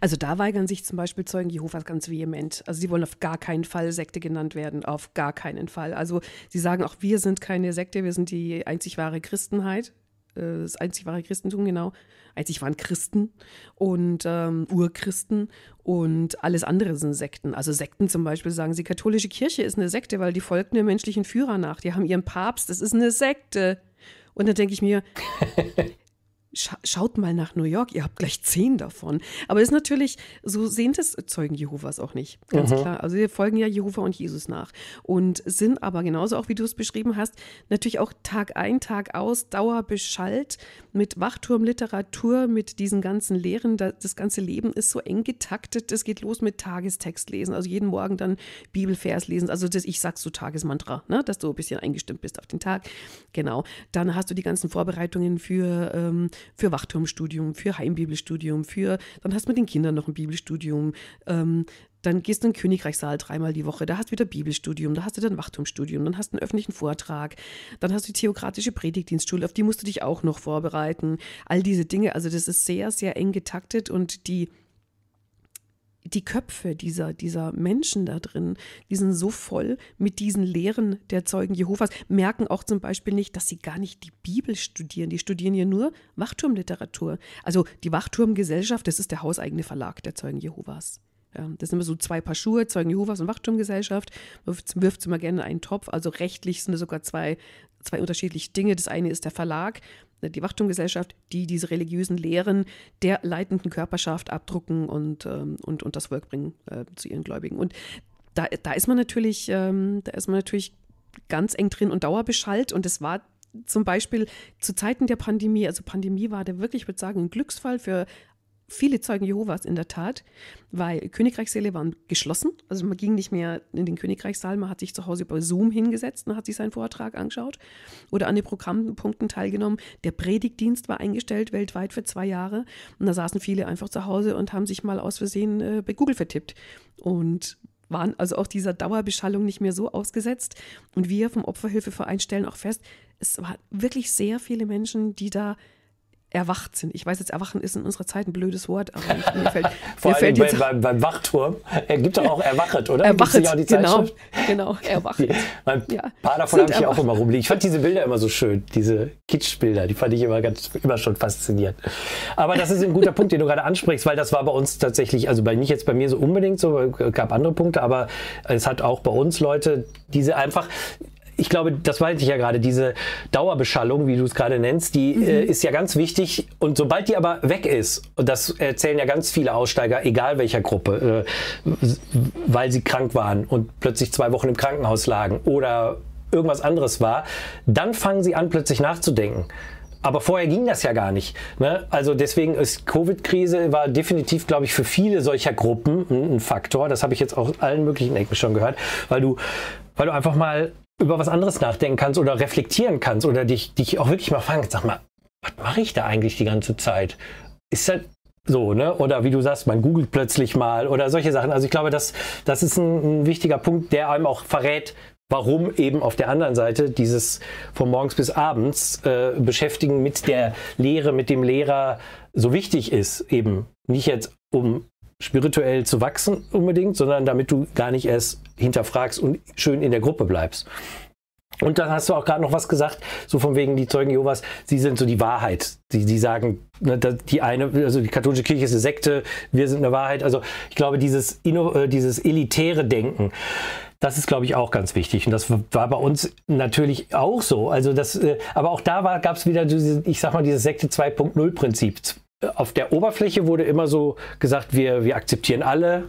Also da weigern sich zum Beispiel Zeugen Jehovas ganz vehement. Also sie wollen auf gar keinen Fall Sekte genannt werden, auf gar keinen Fall. Also sie sagen auch, wir sind keine Sekte, wir sind die einzig wahre Christenheit, äh, das einzig wahre Christentum, genau. Einzig waren Christen und ähm, Urchristen und alles andere sind Sekten. Also Sekten zum Beispiel sagen sie, katholische Kirche ist eine Sekte, weil die folgt einem menschlichen Führer nach. Die haben ihren Papst, das ist eine Sekte. Und dann denke ich mir, schaut mal nach New York, ihr habt gleich zehn davon. Aber das ist natürlich, so sehen das Zeugen Jehovas auch nicht, ganz mhm. klar. Also wir folgen ja Jehova und Jesus nach und sind aber genauso auch, wie du es beschrieben hast, natürlich auch Tag ein, Tag aus, Dauerbeschallt mit Wachturmliteratur, mit diesen ganzen Lehren. Das ganze Leben ist so eng getaktet, es geht los mit Tagestext lesen, also jeden Morgen dann Bibelvers lesen, also das, ich sag's so Tagesmantra, ne? dass du ein bisschen eingestimmt bist auf den Tag. Genau. Dann hast du die ganzen Vorbereitungen für ähm, für Wachturmstudium, für Heimbibelstudium, für, dann hast du mit den Kindern noch ein Bibelstudium, ähm, dann gehst du in den Königreichssaal dreimal die Woche, da hast du wieder Bibelstudium, da hast du dann Wachturmstudium, dann hast du einen öffentlichen Vortrag, dann hast du die theokratische Predigtdienstschule, auf die musst du dich auch noch vorbereiten. All diese Dinge, also das ist sehr, sehr eng getaktet und die die Köpfe dieser, dieser Menschen da drin, die sind so voll mit diesen Lehren der Zeugen Jehovas, merken auch zum Beispiel nicht, dass sie gar nicht die Bibel studieren. Die studieren ja nur Wachturmliteratur. Also die Wachturmgesellschaft, das ist der hauseigene Verlag der Zeugen Jehovas. das sind immer so zwei Paar Schuhe, Zeugen Jehovas und Wachturmgesellschaft. Wirft, wirft sie immer gerne in einen Topf. Also rechtlich sind das sogar zwei, zwei unterschiedliche Dinge. Das eine ist der Verlag, Ne, die Wachturmgesellschaft, die diese religiösen Lehren der leitenden Körperschaft abdrucken und, ähm, und, und das Volk bringen äh, zu ihren Gläubigen. Und da, da ist man natürlich, ähm, da ist man natürlich ganz eng drin und dauerbeschallt. Und es war zum Beispiel zu Zeiten der Pandemie, also Pandemie war der wirklich, ich würde sagen, ein Glücksfall für viele Zeugen Jehovas in der Tat, weil Königreichssäle waren geschlossen. Also man ging nicht mehr in den Königreichssaal, man hat sich zu Hause bei Zoom hingesetzt und hat sich seinen Vortrag angeschaut oder an den Programmpunkten teilgenommen. Der Predigtdienst war eingestellt weltweit für zwei Jahre und da saßen viele einfach zu Hause und haben sich mal aus Versehen äh, bei Google vertippt und waren also auch dieser Dauerbeschallung nicht mehr so ausgesetzt. Und wir vom Opferhilfeverein stellen auch fest, es waren wirklich sehr viele Menschen, die da erwacht sind. Ich weiß jetzt, erwachen ist in unserer Zeit ein blödes Wort, aber mir fällt, Vor mir allem fällt jetzt bei, beim, beim Wachturm er gibt doch auch erwachet, oder? Erwachet, auch die genau, genau, erwachet. Ein ja, paar davon habe ich auch immer rumliegen. Ich fand diese Bilder immer so schön, diese Kitschbilder, die fand ich immer, ganz, immer schon faszinierend. Aber das ist ein guter Punkt, den du gerade ansprichst, weil das war bei uns tatsächlich, also bei, nicht jetzt bei mir so unbedingt so, gab andere Punkte, aber es hat auch bei uns Leute diese einfach, ich glaube, das meinte ich ja gerade, diese Dauerbeschallung, wie du es gerade nennst, die äh, mhm. äh, ist ja ganz wichtig. Und sobald die aber weg ist, und das erzählen ja ganz viele Aussteiger, egal welcher Gruppe, äh, weil sie krank waren und plötzlich zwei Wochen im Krankenhaus lagen oder irgendwas anderes war, dann fangen sie an, plötzlich nachzudenken. Aber vorher ging das ja gar nicht. Ne? Also deswegen ist Covid-Krise war definitiv, glaube ich, für viele solcher Gruppen ein, Faktor. Das habe ich jetzt auch allen möglichen Ecken schon gehört, weil du, weil du einfach mal über was anderes nachdenken kannst oder reflektieren kannst oder dich, dich auch wirklich mal fragen, sag mal, was mache ich da eigentlich die ganze Zeit? Ist das so, ne? Oder wie du sagst, man googelt plötzlich mal oder solche Sachen. Also ich glaube, das, das ist ein, ein wichtiger Punkt, der einem auch verrät, warum eben auf der anderen Seite dieses von morgens bis abends äh, beschäftigen mit der Lehre, mit dem Lehrer so wichtig ist. Eben nicht jetzt, um spirituell zu wachsen unbedingt, sondern damit du gar nicht erst hinterfragst und schön in der Gruppe bleibst. Und dann hast du auch gerade noch was gesagt, so von wegen die Zeugen Jehovas, sie sind so die Wahrheit. Sie, die sagen, ne, die eine, also die katholische Kirche ist eine Sekte, wir sind eine Wahrheit. Also ich glaube, dieses, äh, dieses elitäre Denken, das ist, glaube ich, auch ganz wichtig. Und das war bei uns natürlich auch so. Also das, äh, aber auch da gab es wieder, diese, ich sag mal, dieses Sekte 2.0 Prinzip auf der Oberfläche wurde immer so gesagt, wir, wir akzeptieren alle,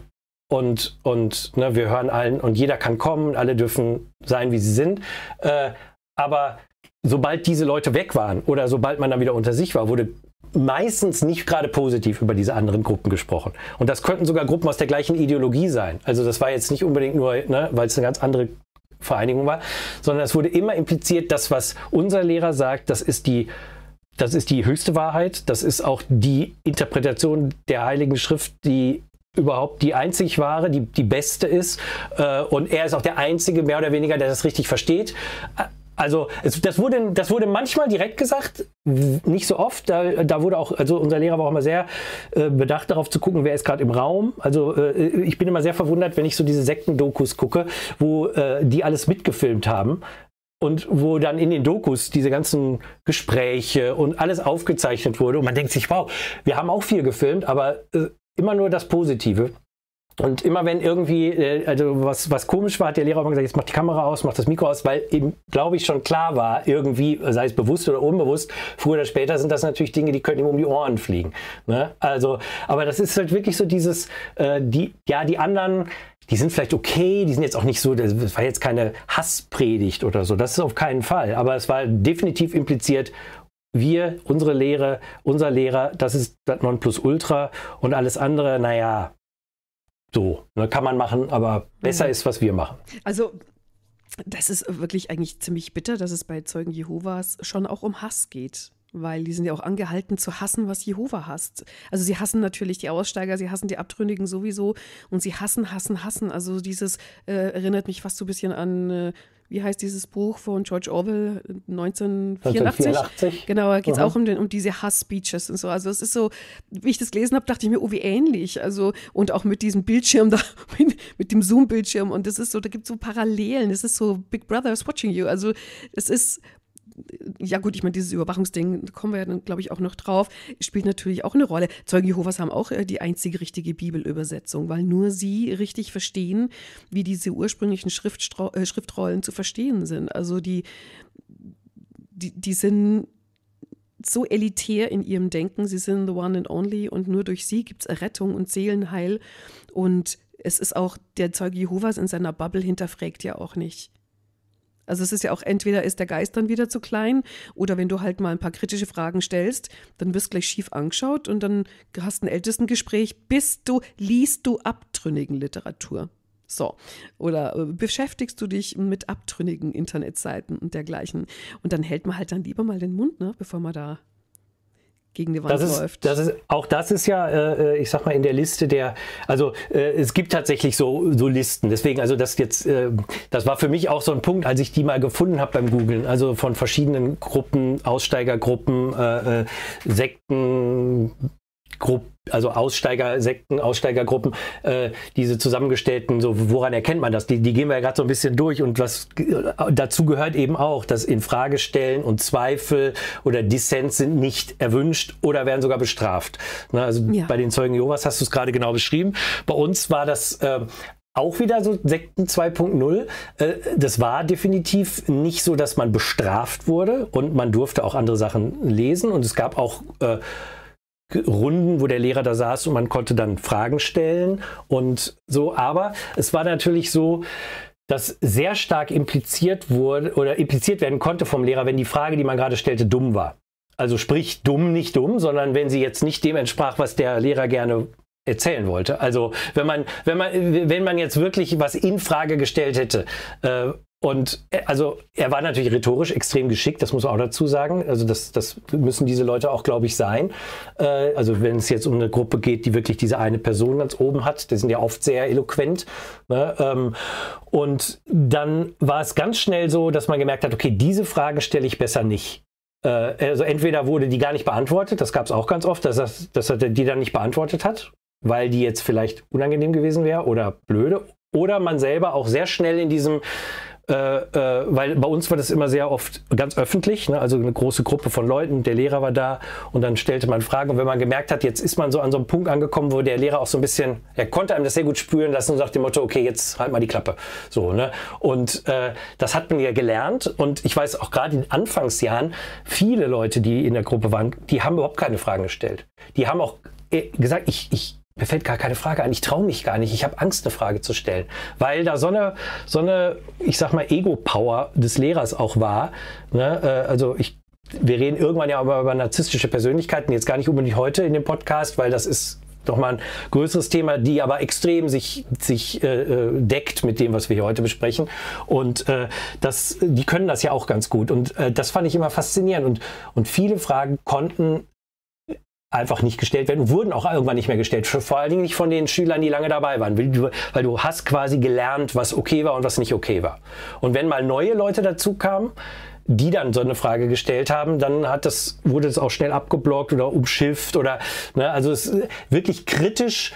und, und ne, wir hören allen und jeder kann kommen, alle dürfen sein, wie sie sind. Äh, aber sobald diese Leute weg waren oder sobald man dann wieder unter sich war, wurde meistens nicht gerade positiv über diese anderen Gruppen gesprochen. Und das könnten sogar Gruppen aus der gleichen Ideologie sein. Also das war jetzt nicht unbedingt nur, ne, weil es eine ganz andere Vereinigung war, sondern es wurde immer impliziert, das, was unser Lehrer sagt, das ist die das ist die höchste Wahrheit. Das ist auch die Interpretation der Heiligen Schrift, die überhaupt die einzig wahre, die, die beste ist. Äh, und er ist auch der Einzige, mehr oder weniger, der das richtig versteht. Äh, also es, das, wurde, das wurde manchmal direkt gesagt, nicht so oft. Da, da wurde auch, also unser Lehrer war auch immer sehr äh, bedacht darauf zu gucken, wer ist gerade im Raum. Also äh, ich bin immer sehr verwundert, wenn ich so diese Sektendokus gucke, wo äh, die alles mitgefilmt haben. Und wo dann in den Dokus diese ganzen Gespräche und alles aufgezeichnet wurde. Und man denkt sich, wow, wir haben auch viel gefilmt, aber Äh, immer nur das Positive. Und immer wenn irgendwie, äh, also was, was komisch war, hat der Lehrer immer gesagt, jetzt macht die Kamera aus, macht das Mikro aus, weil eben, glaube ich, schon klar war, irgendwie, sei es bewusst oder unbewusst, früher oder später sind das natürlich Dinge, die können ihm um die Ohren fliegen. Ne? Also, aber das ist halt wirklich so dieses, äh, die, ja, die anderen, die sind vielleicht okay, die sind jetzt auch nicht so, das war jetzt keine Hasspredigt oder so, das ist auf keinen Fall, aber es war definitiv impliziert, wir, unsere Lehre, unser Lehrer, das ist das Nonplusultra und alles andere, naja, so, ne, kann man machen, aber besser mhm. ist, was wir machen. Also das ist wirklich eigentlich ziemlich bitter, dass es bei Zeugen Jehovas schon auch um Hass geht. Weil die sind ja auch angehalten zu hassen, was Jehova hasst. Also sie hassen natürlich die Aussteiger, sie hassen die Abtrünnigen sowieso und sie hassen, hassen, hassen. Also dieses äh, erinnert mich fast so ein bisschen an äh, wie heißt dieses Buch von George Orwell 1984? 1984. Genau, da geht es auch um, den, um diese Hass-Speeches und so. Also es ist so, wie ich das gelesen habe, dachte ich mir, oh, wie ähnlich. Also, und auch mit diesem Bildschirm da, mit, mit dem Zoom-Bildschirm. Und das ist so, da gibt es so Parallelen. Es ist so Big Brother is watching you. Also es ist, ja gut, ich meine, dieses Überwachungsding, da kommen wir ja dann, glaube ich, auch noch drauf, spielt natürlich auch eine Rolle. Zeugen Jehovas haben auch äh, die einzige richtige Bibelübersetzung, weil nur sie richtig verstehen, wie diese ursprünglichen Schriftstro äh, Schriftrollen zu verstehen sind. Also die, die, die sind so elitär in ihrem Denken, sie sind the one and only und nur durch sie gibt es Errettung und Seelenheil. Und es ist auch, der Zeuge Jehovas in seiner Bubble hinterfragt ja auch nicht also es ist ja auch entweder ist der Geist dann wieder zu klein oder wenn du halt mal ein paar kritische Fragen stellst, dann wirst gleich schief angeschaut und dann hast ein Gespräch, bist du, liest du abtrünnigen Literatur. So, oder äh, beschäftigst du dich mit abtrünnigen Internetseiten und dergleichen. Und dann hält man halt dann lieber mal den Mund, ne, bevor man da gegen die Wand das ist, läuft. Das ist, auch das ist ja, äh, äh, ich sag mal, in der Liste der, also äh, es gibt tatsächlich so, so Listen. Deswegen, also das jetzt, äh, das war für mich auch so ein Punkt, als ich die mal gefunden habe beim Googlen, also von verschiedenen Gruppen, Aussteigergruppen, äh, äh, Sekten, Gruppen, also Aussteigersekten, Aussteigergruppen, äh, diese zusammengestellten, so woran erkennt man das? Die, die gehen wir ja gerade so ein bisschen durch und was äh, dazu gehört eben auch, dass Infragestellen und Zweifel oder Dissens sind nicht erwünscht oder werden sogar bestraft. Na, also ja. bei den Zeugen Jehovas hast du es gerade genau beschrieben. Bei uns war das äh, auch wieder so Sekten 2.0. Äh, das war definitiv nicht so, dass man bestraft wurde und man durfte auch andere Sachen lesen und es gab auch äh, Runden, wo der Lehrer da saß und man konnte dann Fragen stellen und so. Aber es war natürlich so, dass sehr stark impliziert wurde oder impliziert werden konnte vom Lehrer, wenn die Frage, die man gerade stellte, dumm war. Also sprich dumm, nicht dumm, sondern wenn sie jetzt nicht dem entsprach, was der Lehrer gerne erzählen wollte. Also wenn man, wenn man, wenn man jetzt wirklich was in Frage gestellt hätte, äh, und äh, also er war natürlich rhetorisch extrem geschickt, das muss man auch dazu sagen. Also das, das müssen diese Leute auch, glaube ich, sein. Äh, also wenn es jetzt um eine Gruppe geht, die wirklich diese eine Person ganz oben hat, die sind ja oft sehr eloquent. Ne? Ähm, und dann war es ganz schnell so, dass man gemerkt hat, okay, diese Frage stelle ich besser nicht. Äh, also entweder wurde die gar nicht beantwortet, das gab es auch ganz oft, dass, das, dass er die dann nicht beantwortet hat, weil die jetzt vielleicht unangenehm gewesen wäre oder blöde. Oder man selber auch sehr schnell in diesem äh, äh, weil bei uns war das immer sehr oft ganz öffentlich, ne? also eine große Gruppe von Leuten, der Lehrer war da und dann stellte man Fragen. Und wenn man gemerkt hat, jetzt ist man so an so einem Punkt angekommen, wo der Lehrer auch so ein bisschen, er konnte einem das sehr gut spüren lassen und sagt dem Motto, okay, jetzt halt mal die Klappe. So, ne? Und äh, das hat man ja gelernt und ich weiß auch gerade in den Anfangsjahren, viele Leute, die in der Gruppe waren, die haben überhaupt keine Fragen gestellt. Die haben auch äh, gesagt, ich, ich mir fällt gar keine Frage ein, ich traue mich gar nicht, ich habe Angst, eine Frage zu stellen, weil da so eine, so eine ich sag mal, Ego-Power des Lehrers auch war. Ne? Äh, also ich, wir reden irgendwann ja über, über narzisstische Persönlichkeiten, jetzt gar nicht unbedingt heute in dem Podcast, weil das ist doch mal ein größeres Thema, die aber extrem sich, sich äh, äh, deckt mit dem, was wir hier heute besprechen. Und äh, das, die können das ja auch ganz gut. Und äh, das fand ich immer faszinierend. Und, und viele Fragen konnten einfach nicht gestellt werden und wurden auch irgendwann nicht mehr gestellt. Vor allen Dingen nicht von den Schülern, die lange dabei waren, weil du, weil du hast quasi gelernt, was okay war und was nicht okay war. Und wenn mal neue Leute dazu kamen, die dann so eine Frage gestellt haben, dann hat das, wurde es auch schnell abgeblockt oder umschifft oder, ne, also es wirklich kritisch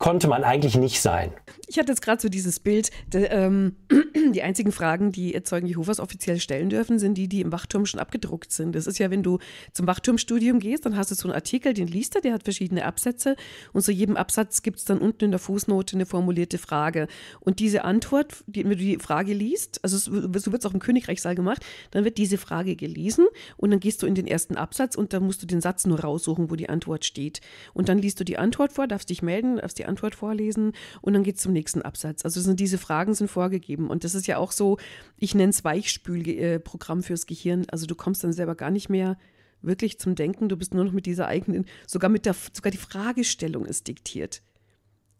konnte man eigentlich nicht sein. Ich hatte jetzt gerade so dieses Bild, de, ähm, die einzigen Fragen, die Zeugen Jehovas offiziell stellen dürfen, sind die, die im Wachturm schon abgedruckt sind. Das ist ja, wenn du zum Wachturmstudium gehst, dann hast du so einen Artikel, den liest er, der hat verschiedene Absätze und zu so jedem Absatz gibt es dann unten in der Fußnote eine formulierte Frage. Und diese Antwort, die, wenn du die Frage liest, also so wird es auch im Königreichssaal gemacht, dann wird diese Frage gelesen und dann gehst du in den ersten Absatz und dann musst du den Satz nur raussuchen, wo die Antwort steht. Und dann liest du die Antwort vor, darfst dich melden, darfst die Antwort vorlesen und dann geht es zum nächsten Absatz. Also sind, diese Fragen sind vorgegeben. Und das ist ja auch so, ich nenne es Weichspülprogramm fürs Gehirn. Also du kommst dann selber gar nicht mehr wirklich zum Denken. Du bist nur noch mit dieser eigenen, sogar mit der, sogar die Fragestellung ist diktiert.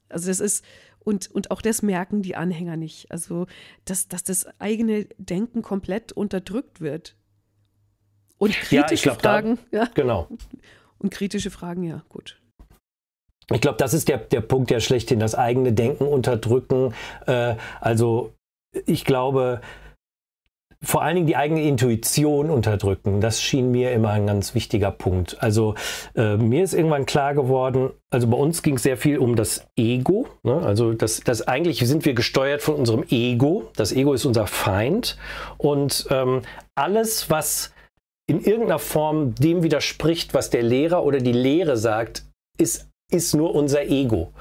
Also das ist, und, und auch das merken die Anhänger nicht. Also, dass, dass das eigene Denken komplett unterdrückt wird. Und kritische ja, glaub, Fragen, da, ja. Genau. Und kritische Fragen, ja, gut ich glaube, das ist der, der Punkt, der schlechthin das eigene Denken unterdrücken. Äh, also ich glaube, vor allen Dingen die eigene Intuition unterdrücken, das schien mir immer ein ganz wichtiger Punkt. Also äh, mir ist irgendwann klar geworden, also bei uns ging es sehr viel um das Ego. Ne? Also das, das eigentlich sind wir gesteuert von unserem Ego. Das Ego ist unser Feind. Und ähm, alles, was in irgendeiner Form dem widerspricht, was der Lehrer oder die Lehre sagt, ist ist nur unser Ego.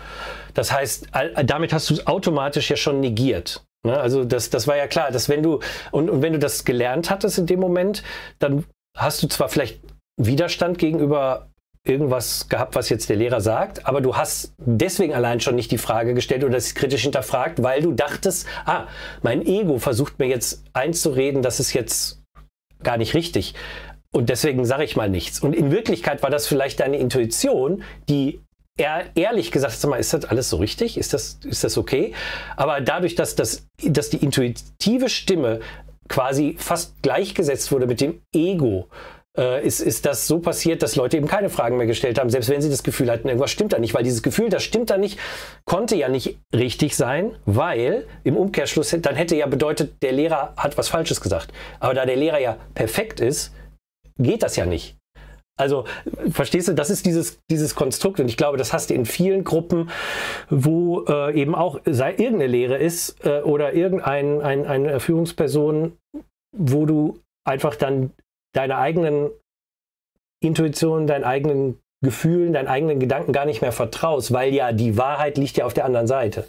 Das heißt, damit hast du es automatisch ja schon negiert. Ne? Also das, das war ja klar, dass wenn du, und, und wenn du das gelernt hattest in dem Moment, dann hast du zwar vielleicht Widerstand gegenüber irgendwas gehabt, was jetzt der Lehrer sagt, aber du hast deswegen allein schon nicht die Frage gestellt oder es kritisch hinterfragt, weil du dachtest, ah, mein Ego versucht mir jetzt einzureden, das ist jetzt gar nicht richtig. Und deswegen sage ich mal nichts. Und in Wirklichkeit war das vielleicht deine Intuition, die er ehrlich gesagt, sag mal, ist das alles so richtig? Ist das, ist das okay? Aber dadurch, dass, das, dass die intuitive Stimme quasi fast gleichgesetzt wurde mit dem Ego, äh, ist, ist das so passiert, dass Leute eben keine Fragen mehr gestellt haben, selbst wenn sie das Gefühl hatten, irgendwas stimmt da nicht, weil dieses Gefühl, das stimmt da nicht, konnte ja nicht richtig sein, weil im Umkehrschluss dann hätte ja bedeutet, der Lehrer hat was Falsches gesagt. Aber da der Lehrer ja perfekt ist, geht das ja nicht. Also, verstehst du, das ist dieses, dieses Konstrukt und ich glaube, das hast du in vielen Gruppen, wo äh, eben auch sei, irgendeine Lehre ist äh, oder irgendeine ein, eine äh, Führungsperson, wo du einfach dann deine eigenen Intuitionen, deinen eigenen Gefühlen, deinen eigenen Gedanken gar nicht mehr vertraust, weil ja die Wahrheit liegt ja auf der anderen Seite.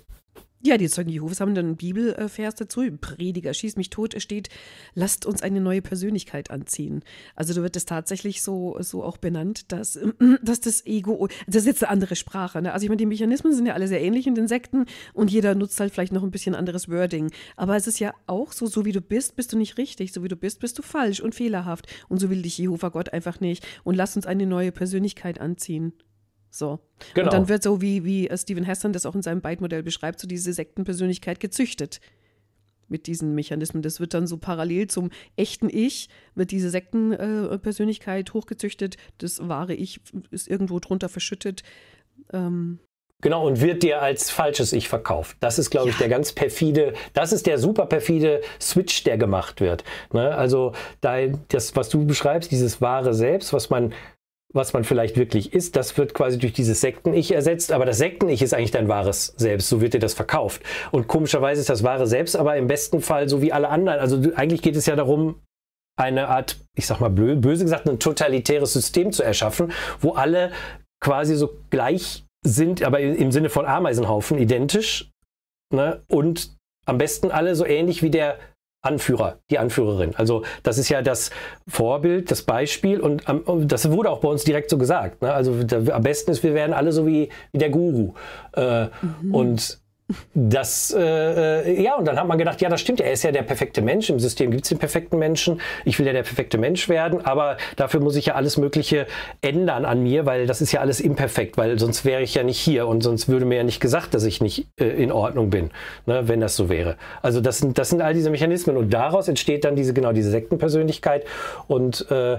Ja, die Zeugen Jehovas haben dann einen Bibelvers dazu. Prediger, schieß mich tot, es steht, lasst uns eine neue Persönlichkeit anziehen. Also da wird es tatsächlich so, so auch benannt, dass, dass das Ego, also das ist jetzt eine andere Sprache. Ne? Also ich meine, die Mechanismen sind ja alle sehr ähnlich in den Sekten und jeder nutzt halt vielleicht noch ein bisschen anderes Wording. Aber es ist ja auch so, so wie du bist, bist du nicht richtig. So wie du bist, bist du falsch und fehlerhaft. Und so will dich Jehova Gott einfach nicht. Und lasst uns eine neue Persönlichkeit anziehen. So. Genau. Und dann wird so, wie, wie äh, Stephen Heston das auch in seinem Bite-Modell beschreibt, so diese Sektenpersönlichkeit gezüchtet mit diesen Mechanismen. Das wird dann so parallel zum echten Ich, wird diese Sektenpersönlichkeit äh, hochgezüchtet, das wahre Ich ist irgendwo drunter verschüttet. Ähm Genau, und wird dir als falsches Ich verkauft. Das ist, glaube ja. ich, der ganz perfide, das ist der super perfide Switch, der gemacht wird. Ne? Also dein, das, was du beschreibst, dieses wahre Selbst, was man was man vielleicht wirklich ist, das wird quasi durch dieses Sekten-Ich ersetzt, aber das Sekten-Ich ist eigentlich dein wahres Selbst, so wird dir das verkauft. Und komischerweise ist das wahre Selbst aber im besten Fall so wie alle anderen, also eigentlich geht es ja darum, eine Art, ich sag mal böse gesagt, ein totalitäres System zu erschaffen, wo alle quasi so gleich sind, aber im Sinne von Ameisenhaufen identisch ne? und am besten alle so ähnlich wie der Anführer, die Anführerin. Also das ist ja das Vorbild, das Beispiel und um, das wurde auch bei uns direkt so gesagt. Ne? Also da, am besten ist, wir werden alle so wie, wie der Guru. Äh, mhm. Und das, äh, äh, ja, und dann hat man gedacht, ja, das stimmt, er ist ja der perfekte Mensch. Im System gibt es den perfekten Menschen. Ich will ja der perfekte Mensch werden, aber dafür muss ich ja alles Mögliche ändern an mir, weil das ist ja alles imperfekt, weil sonst wäre ich ja nicht hier und sonst würde mir ja nicht gesagt, dass ich nicht äh, in Ordnung bin, ne, wenn das so wäre. Also das sind, das sind all diese Mechanismen und daraus entsteht dann diese, genau diese Sektenpersönlichkeit und äh,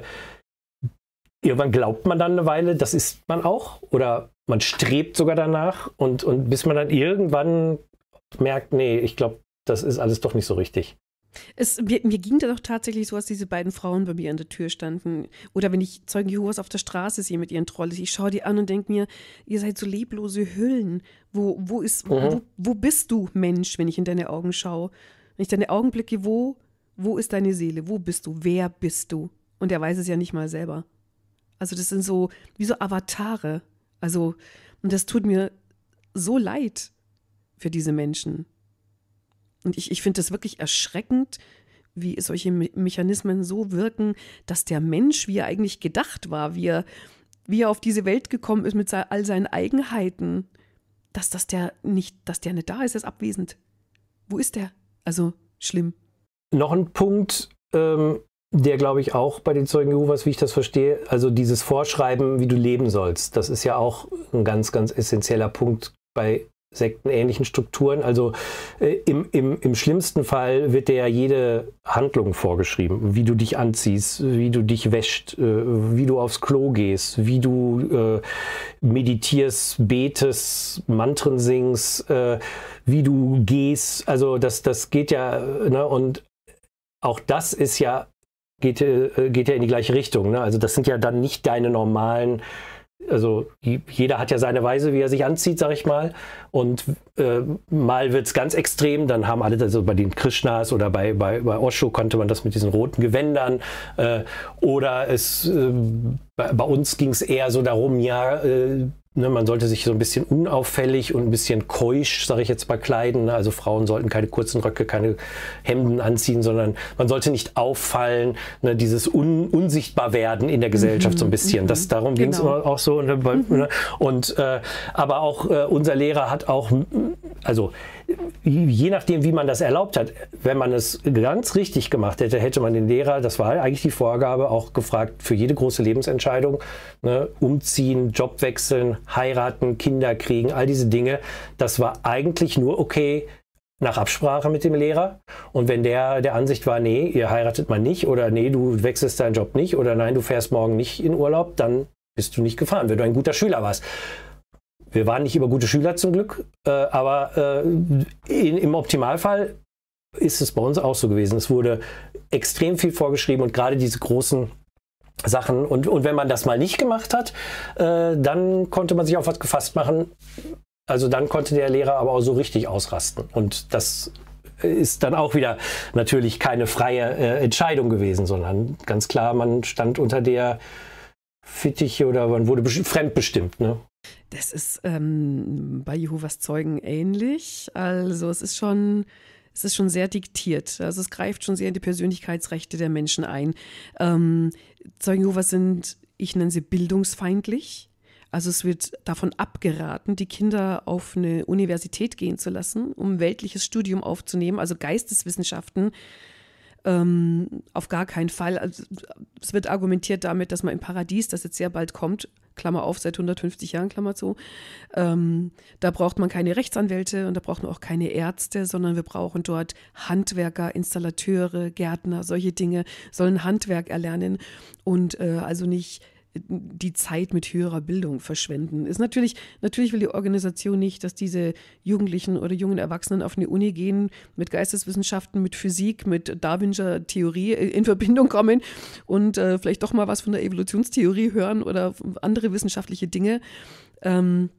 irgendwann glaubt man dann eine Weile, das ist man auch oder man strebt sogar danach und, und bis man dann irgendwann merkt, nee, ich glaube, das ist alles doch nicht so richtig. Es, mir, mir, ging da doch tatsächlich so, als diese beiden Frauen bei mir an der Tür standen. Oder wenn ich Zeugen Jehovas auf der Straße sehe mit ihren Trolls. Ich schaue die an und denke mir, ihr seid so leblose Hüllen. Wo, wo, ist, mhm. wo, wo bist du, Mensch, wenn ich in deine Augen schaue? Wenn ich deine Augen blicke, wo, wo ist deine Seele? Wo bist du? Wer bist du? Und er weiß es ja nicht mal selber. Also das sind so wie so Avatare. Also, und das tut mir so leid für diese Menschen. Und ich, ich finde das wirklich erschreckend, wie solche Me Mechanismen so wirken, dass der Mensch, wie er eigentlich gedacht war, wie er, wie er auf diese Welt gekommen ist mit all seinen Eigenheiten, dass, dass der nicht, dass der nicht da ist, er ist abwesend. Wo ist der? Also schlimm. Noch ein Punkt, ähm, der, glaube ich, auch bei den Zeugen Jehovas, wie ich das verstehe, also dieses Vorschreiben, wie du leben sollst, das ist ja auch ein ganz, ganz essentieller Punkt bei sektenähnlichen Strukturen. Also äh, im, im, im schlimmsten Fall wird dir ja jede Handlung vorgeschrieben, wie du dich anziehst, wie du dich wäscht, äh, wie du aufs Klo gehst, wie du äh, meditierst, betest, Mantren singst, äh, wie du gehst. Also das, das geht ja, ne? und auch das ist ja geht, äh, geht ja in die gleiche Richtung. Ne? Also das sind ja dann nicht deine normalen, also jeder hat ja seine Weise, wie er sich anzieht, sag ich mal. Und äh, mal wird es ganz extrem, dann haben alle, also bei den Krishnas oder bei, bei, bei Osho konnte man das mit diesen roten Gewändern. Äh, oder es äh, bei, bei, uns ging es eher so darum, ja, äh, Ne, man sollte sich so ein bisschen unauffällig und ein bisschen keusch, sage ich jetzt mal, kleiden. Also Frauen sollten keine kurzen Röcke, keine Hemden anziehen, sondern man sollte nicht auffallen, ne, dieses un unsichtbar werden in der Gesellschaft mhm, so ein mhm, bisschen. Mhm, das darum genau. ging es auch so. Und, ne, mhm. Ne, und äh, aber auch äh, unser Lehrer hat auch, also je nachdem, wie man das erlaubt hat, wenn man es ganz richtig gemacht hätte, hätte man den Lehrer, das war eigentlich die Vorgabe, auch gefragt für jede große Lebensentscheidung, ne, umziehen, Job wechseln, heiraten, Kinder kriegen, all diese Dinge, das war eigentlich nur okay nach Absprache mit dem Lehrer. Und wenn der der Ansicht war, nee, ihr heiratet mal nicht oder nee, du wechselst deinen Job nicht oder nein, du fährst morgen nicht in Urlaub, dann bist du nicht gefahren, wenn du ein guter Schüler warst wir waren nicht über gute Schüler zum Glück, äh, aber äh, in, im Optimalfall ist es bei uns auch so gewesen. Es wurde extrem viel vorgeschrieben und gerade diese großen Sachen. Und, und wenn man das mal nicht gemacht hat, äh, dann konnte man sich auf was gefasst machen. Also dann konnte der Lehrer aber auch so richtig ausrasten. Und das ist dann auch wieder natürlich keine freie äh, Entscheidung gewesen, sondern ganz klar, man stand unter der Fittiche oder man wurde fremdbestimmt. Ne? Das ist ähm, bei Jehovas Zeugen ähnlich. Also es ist schon es ist schon sehr diktiert. Also es greift schon sehr in die Persönlichkeitsrechte der Menschen ein. Ähm, Zeugen Jehovas sind, ich nenne sie bildungsfeindlich. Also es wird davon abgeraten, die Kinder auf eine Universität gehen zu lassen, um weltliches Studium aufzunehmen, also Geisteswissenschaften. Ähm, auf gar keinen Fall. Also es wird argumentiert damit, dass man im Paradies, das jetzt sehr bald kommt, Klammer auf, seit 150 Jahren, Klammer zu. Ähm, da braucht man keine Rechtsanwälte und da braucht man auch keine Ärzte, sondern wir brauchen dort Handwerker, Installateure, Gärtner, solche Dinge, sollen Handwerk erlernen und äh, also nicht die Zeit mit höherer Bildung verschwenden. Ist natürlich, natürlich will die Organisation nicht, dass diese Jugendlichen oder jungen Erwachsenen auf eine Uni gehen, mit Geisteswissenschaften, mit Physik, mit Darwinscher Theorie äh, in Verbindung kommen und äh, vielleicht doch mal was von der Evolutionstheorie hören oder andere wissenschaftliche Dinge. Ähm,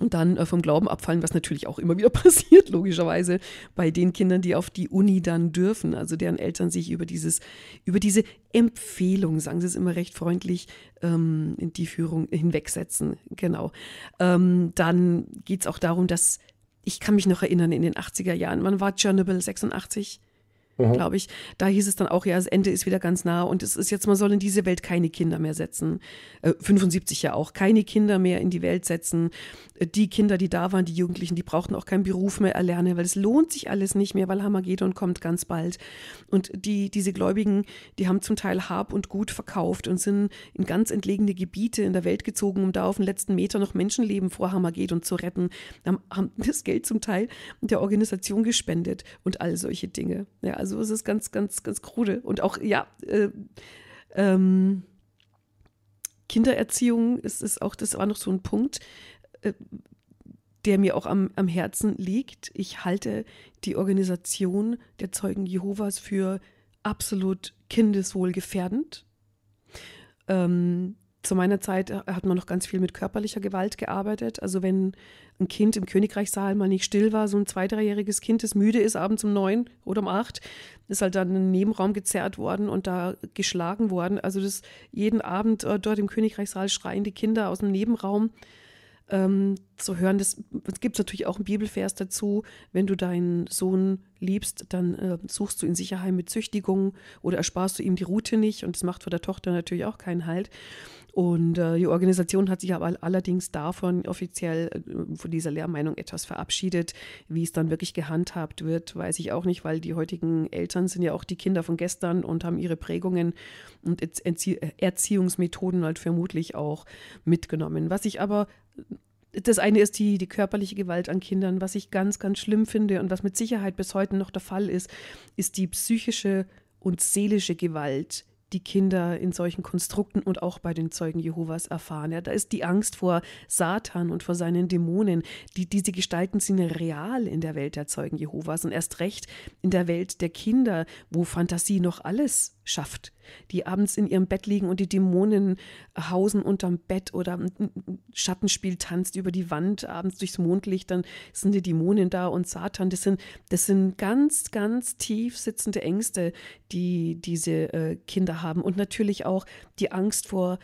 und dann äh, vom Glauben abfallen, was natürlich auch immer wieder passiert, logischerweise, bei den Kindern, die auf die Uni dann dürfen, also deren Eltern sich über dieses, über diese Empfehlung, sagen sie es immer recht freundlich, ähm, in die Führung hinwegsetzen. Genau. Ähm, dann geht es auch darum, dass ich kann mich noch erinnern, in den 80er Jahren, wann war Chernobyl 86? mhm. glaube ich. Da hieß es dann auch, ja, das Ende ist wieder ganz nah und es ist jetzt, man soll in diese Welt keine Kinder mehr setzen. Äh, 75 ja auch, keine Kinder mehr in die Welt setzen. Äh, die Kinder, die da waren, die Jugendlichen, die brauchten auch keinen Beruf mehr erlernen, weil es lohnt sich alles nicht mehr, weil Hamagedon kommt ganz bald. Und die, diese Gläubigen, die haben zum Teil Hab und Gut verkauft und sind in ganz entlegene Gebiete in der Welt gezogen, um da auf den letzten Meter noch Menschenleben vor Hamagedon zu retten. Haben, haben das Geld zum Teil der Organisation gespendet und all solche Dinge. Ja, also so ist es ganz, ganz, ganz krude. Und auch, ja, äh, ähm, Kindererziehung ist, ist auch, das war noch so ein Punkt, äh, der mir auch am, am Herzen liegt. Ich halte die Organisation der Zeugen Jehovas für absolut kindeswohlgefährdend. Ähm, zu meiner Zeit äh, hat man noch ganz viel mit körperlicher Gewalt gearbeitet. Also wenn ein Kind im Königreichssaal mal nicht still war, so ein zwei-, dreijähriges Kind, das müde ist abends um neun oder um acht, ist halt dann in den Nebenraum gezerrt worden und da geschlagen worden. Also das jeden Abend äh, dort im Königreichssaal schreien die Kinder aus dem Nebenraum ähm, zu hören. Das, das gibt es natürlich auch einen Bibelvers dazu. Wenn du deinen Sohn liebst, dann äh, suchst du ihn sicherheim mit Züchtigung oder ersparst du ihm die Route nicht. Und das macht vor der Tochter natürlich auch keinen Halt. Und äh, die Organisation hat sich aber allerdings davon offiziell äh, von dieser Lehrmeinung etwas verabschiedet. Wie es dann wirklich gehandhabt wird, weiß ich auch nicht, weil die heutigen Eltern sind ja auch die Kinder von gestern und haben ihre Prägungen und Erziehungsmethoden halt vermutlich auch mitgenommen. Was ich aber das eine ist die, die körperliche Gewalt an Kindern. Was ich ganz, ganz schlimm finde und was mit Sicherheit bis heute noch der Fall ist, ist die psychische und seelische Gewalt, die Kinder in solchen Konstrukten und auch bei den Zeugen Jehovas erfahren. Ja, da ist die Angst vor Satan und vor seinen Dämonen. Die, diese Gestalten sind real in der Welt der Zeugen Jehovas und erst recht in der Welt der Kinder, wo Fantasie noch alles schafft, die abends in ihrem Bett liegen und die Dämonen hausen unterm Bett oder ein Schattenspiel tanzt über die Wand abends durchs Mondlicht, dann sind die Dämonen da und Satan. Das sind, das sind ganz, ganz tief sitzende Ängste, die diese äh, Kinder haben. Und natürlich auch die Angst vor,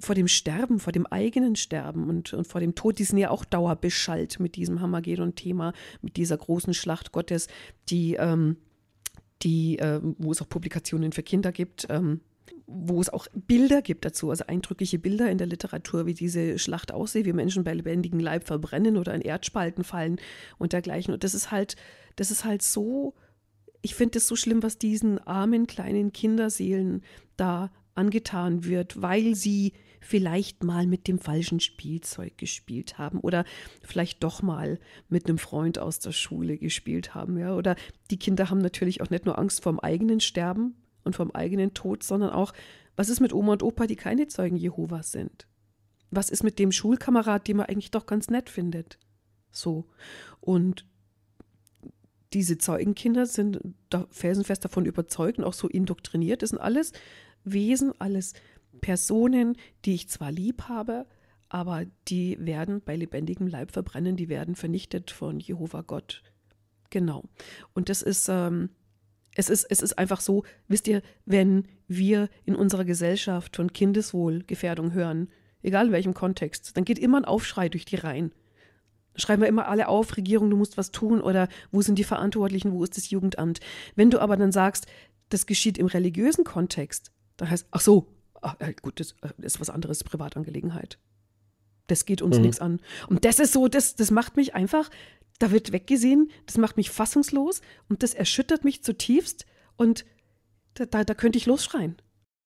vor dem Sterben, vor dem eigenen Sterben und, und vor dem Tod. Die sind ja auch dauerbeschallt mit diesem Hammergedon-Thema, mit dieser großen Schlacht Gottes, die. Ähm, die, äh, wo es auch Publikationen für Kinder gibt, ähm, wo es auch Bilder gibt dazu, also eindrückliche Bilder in der Literatur, wie diese Schlacht aussieht, wie Menschen bei lebendigem Leib verbrennen oder in Erdspalten fallen und dergleichen. Und das ist halt, das ist halt so, ich finde es so schlimm, was diesen armen kleinen Kinderseelen da angetan wird, weil sie vielleicht mal mit dem falschen Spielzeug gespielt haben oder vielleicht doch mal mit einem Freund aus der Schule gespielt haben, ja. Oder die Kinder haben natürlich auch nicht nur Angst vorm eigenen Sterben und vorm eigenen Tod, sondern auch, was ist mit Oma und Opa, die keine Zeugen Jehovas sind? Was ist mit dem Schulkamerad, den man eigentlich doch ganz nett findet? So. Und diese Zeugenkinder sind da felsenfest davon überzeugt und auch so indoktriniert. Das sind alles Wesen, alles Personen, die ich zwar lieb habe, aber die werden bei lebendigem Leib verbrennen, die werden vernichtet von Jehova Gott. Genau. Und das ist, ähm, es ist, es ist einfach so, wisst ihr, wenn wir in unserer Gesellschaft von Kindeswohlgefährdung hören, egal in welchem Kontext, dann geht immer ein Aufschrei durch die Reihen. Schreiben wir immer alle auf, Regierung, du musst was tun oder wo sind die Verantwortlichen, wo ist das Jugendamt. Wenn du aber dann sagst, das geschieht im religiösen Kontext, dann heißt, ach so, äh, äh, gut, äh, das ist was anderes, Privatangelegenheit. Das geht uns mhm. nichts an. Und das ist so, das, das macht mich einfach, da wird weggesehen, das macht mich fassungslos und das erschüttert mich zutiefst und da, da, da könnte ich losschreien.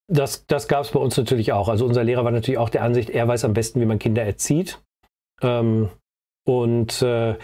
Das, das gab es bei uns natürlich auch. Also unser Lehrer war natürlich auch der Ansicht, er weiß am besten, wie man Kinder erzieht. Ähm, und äh,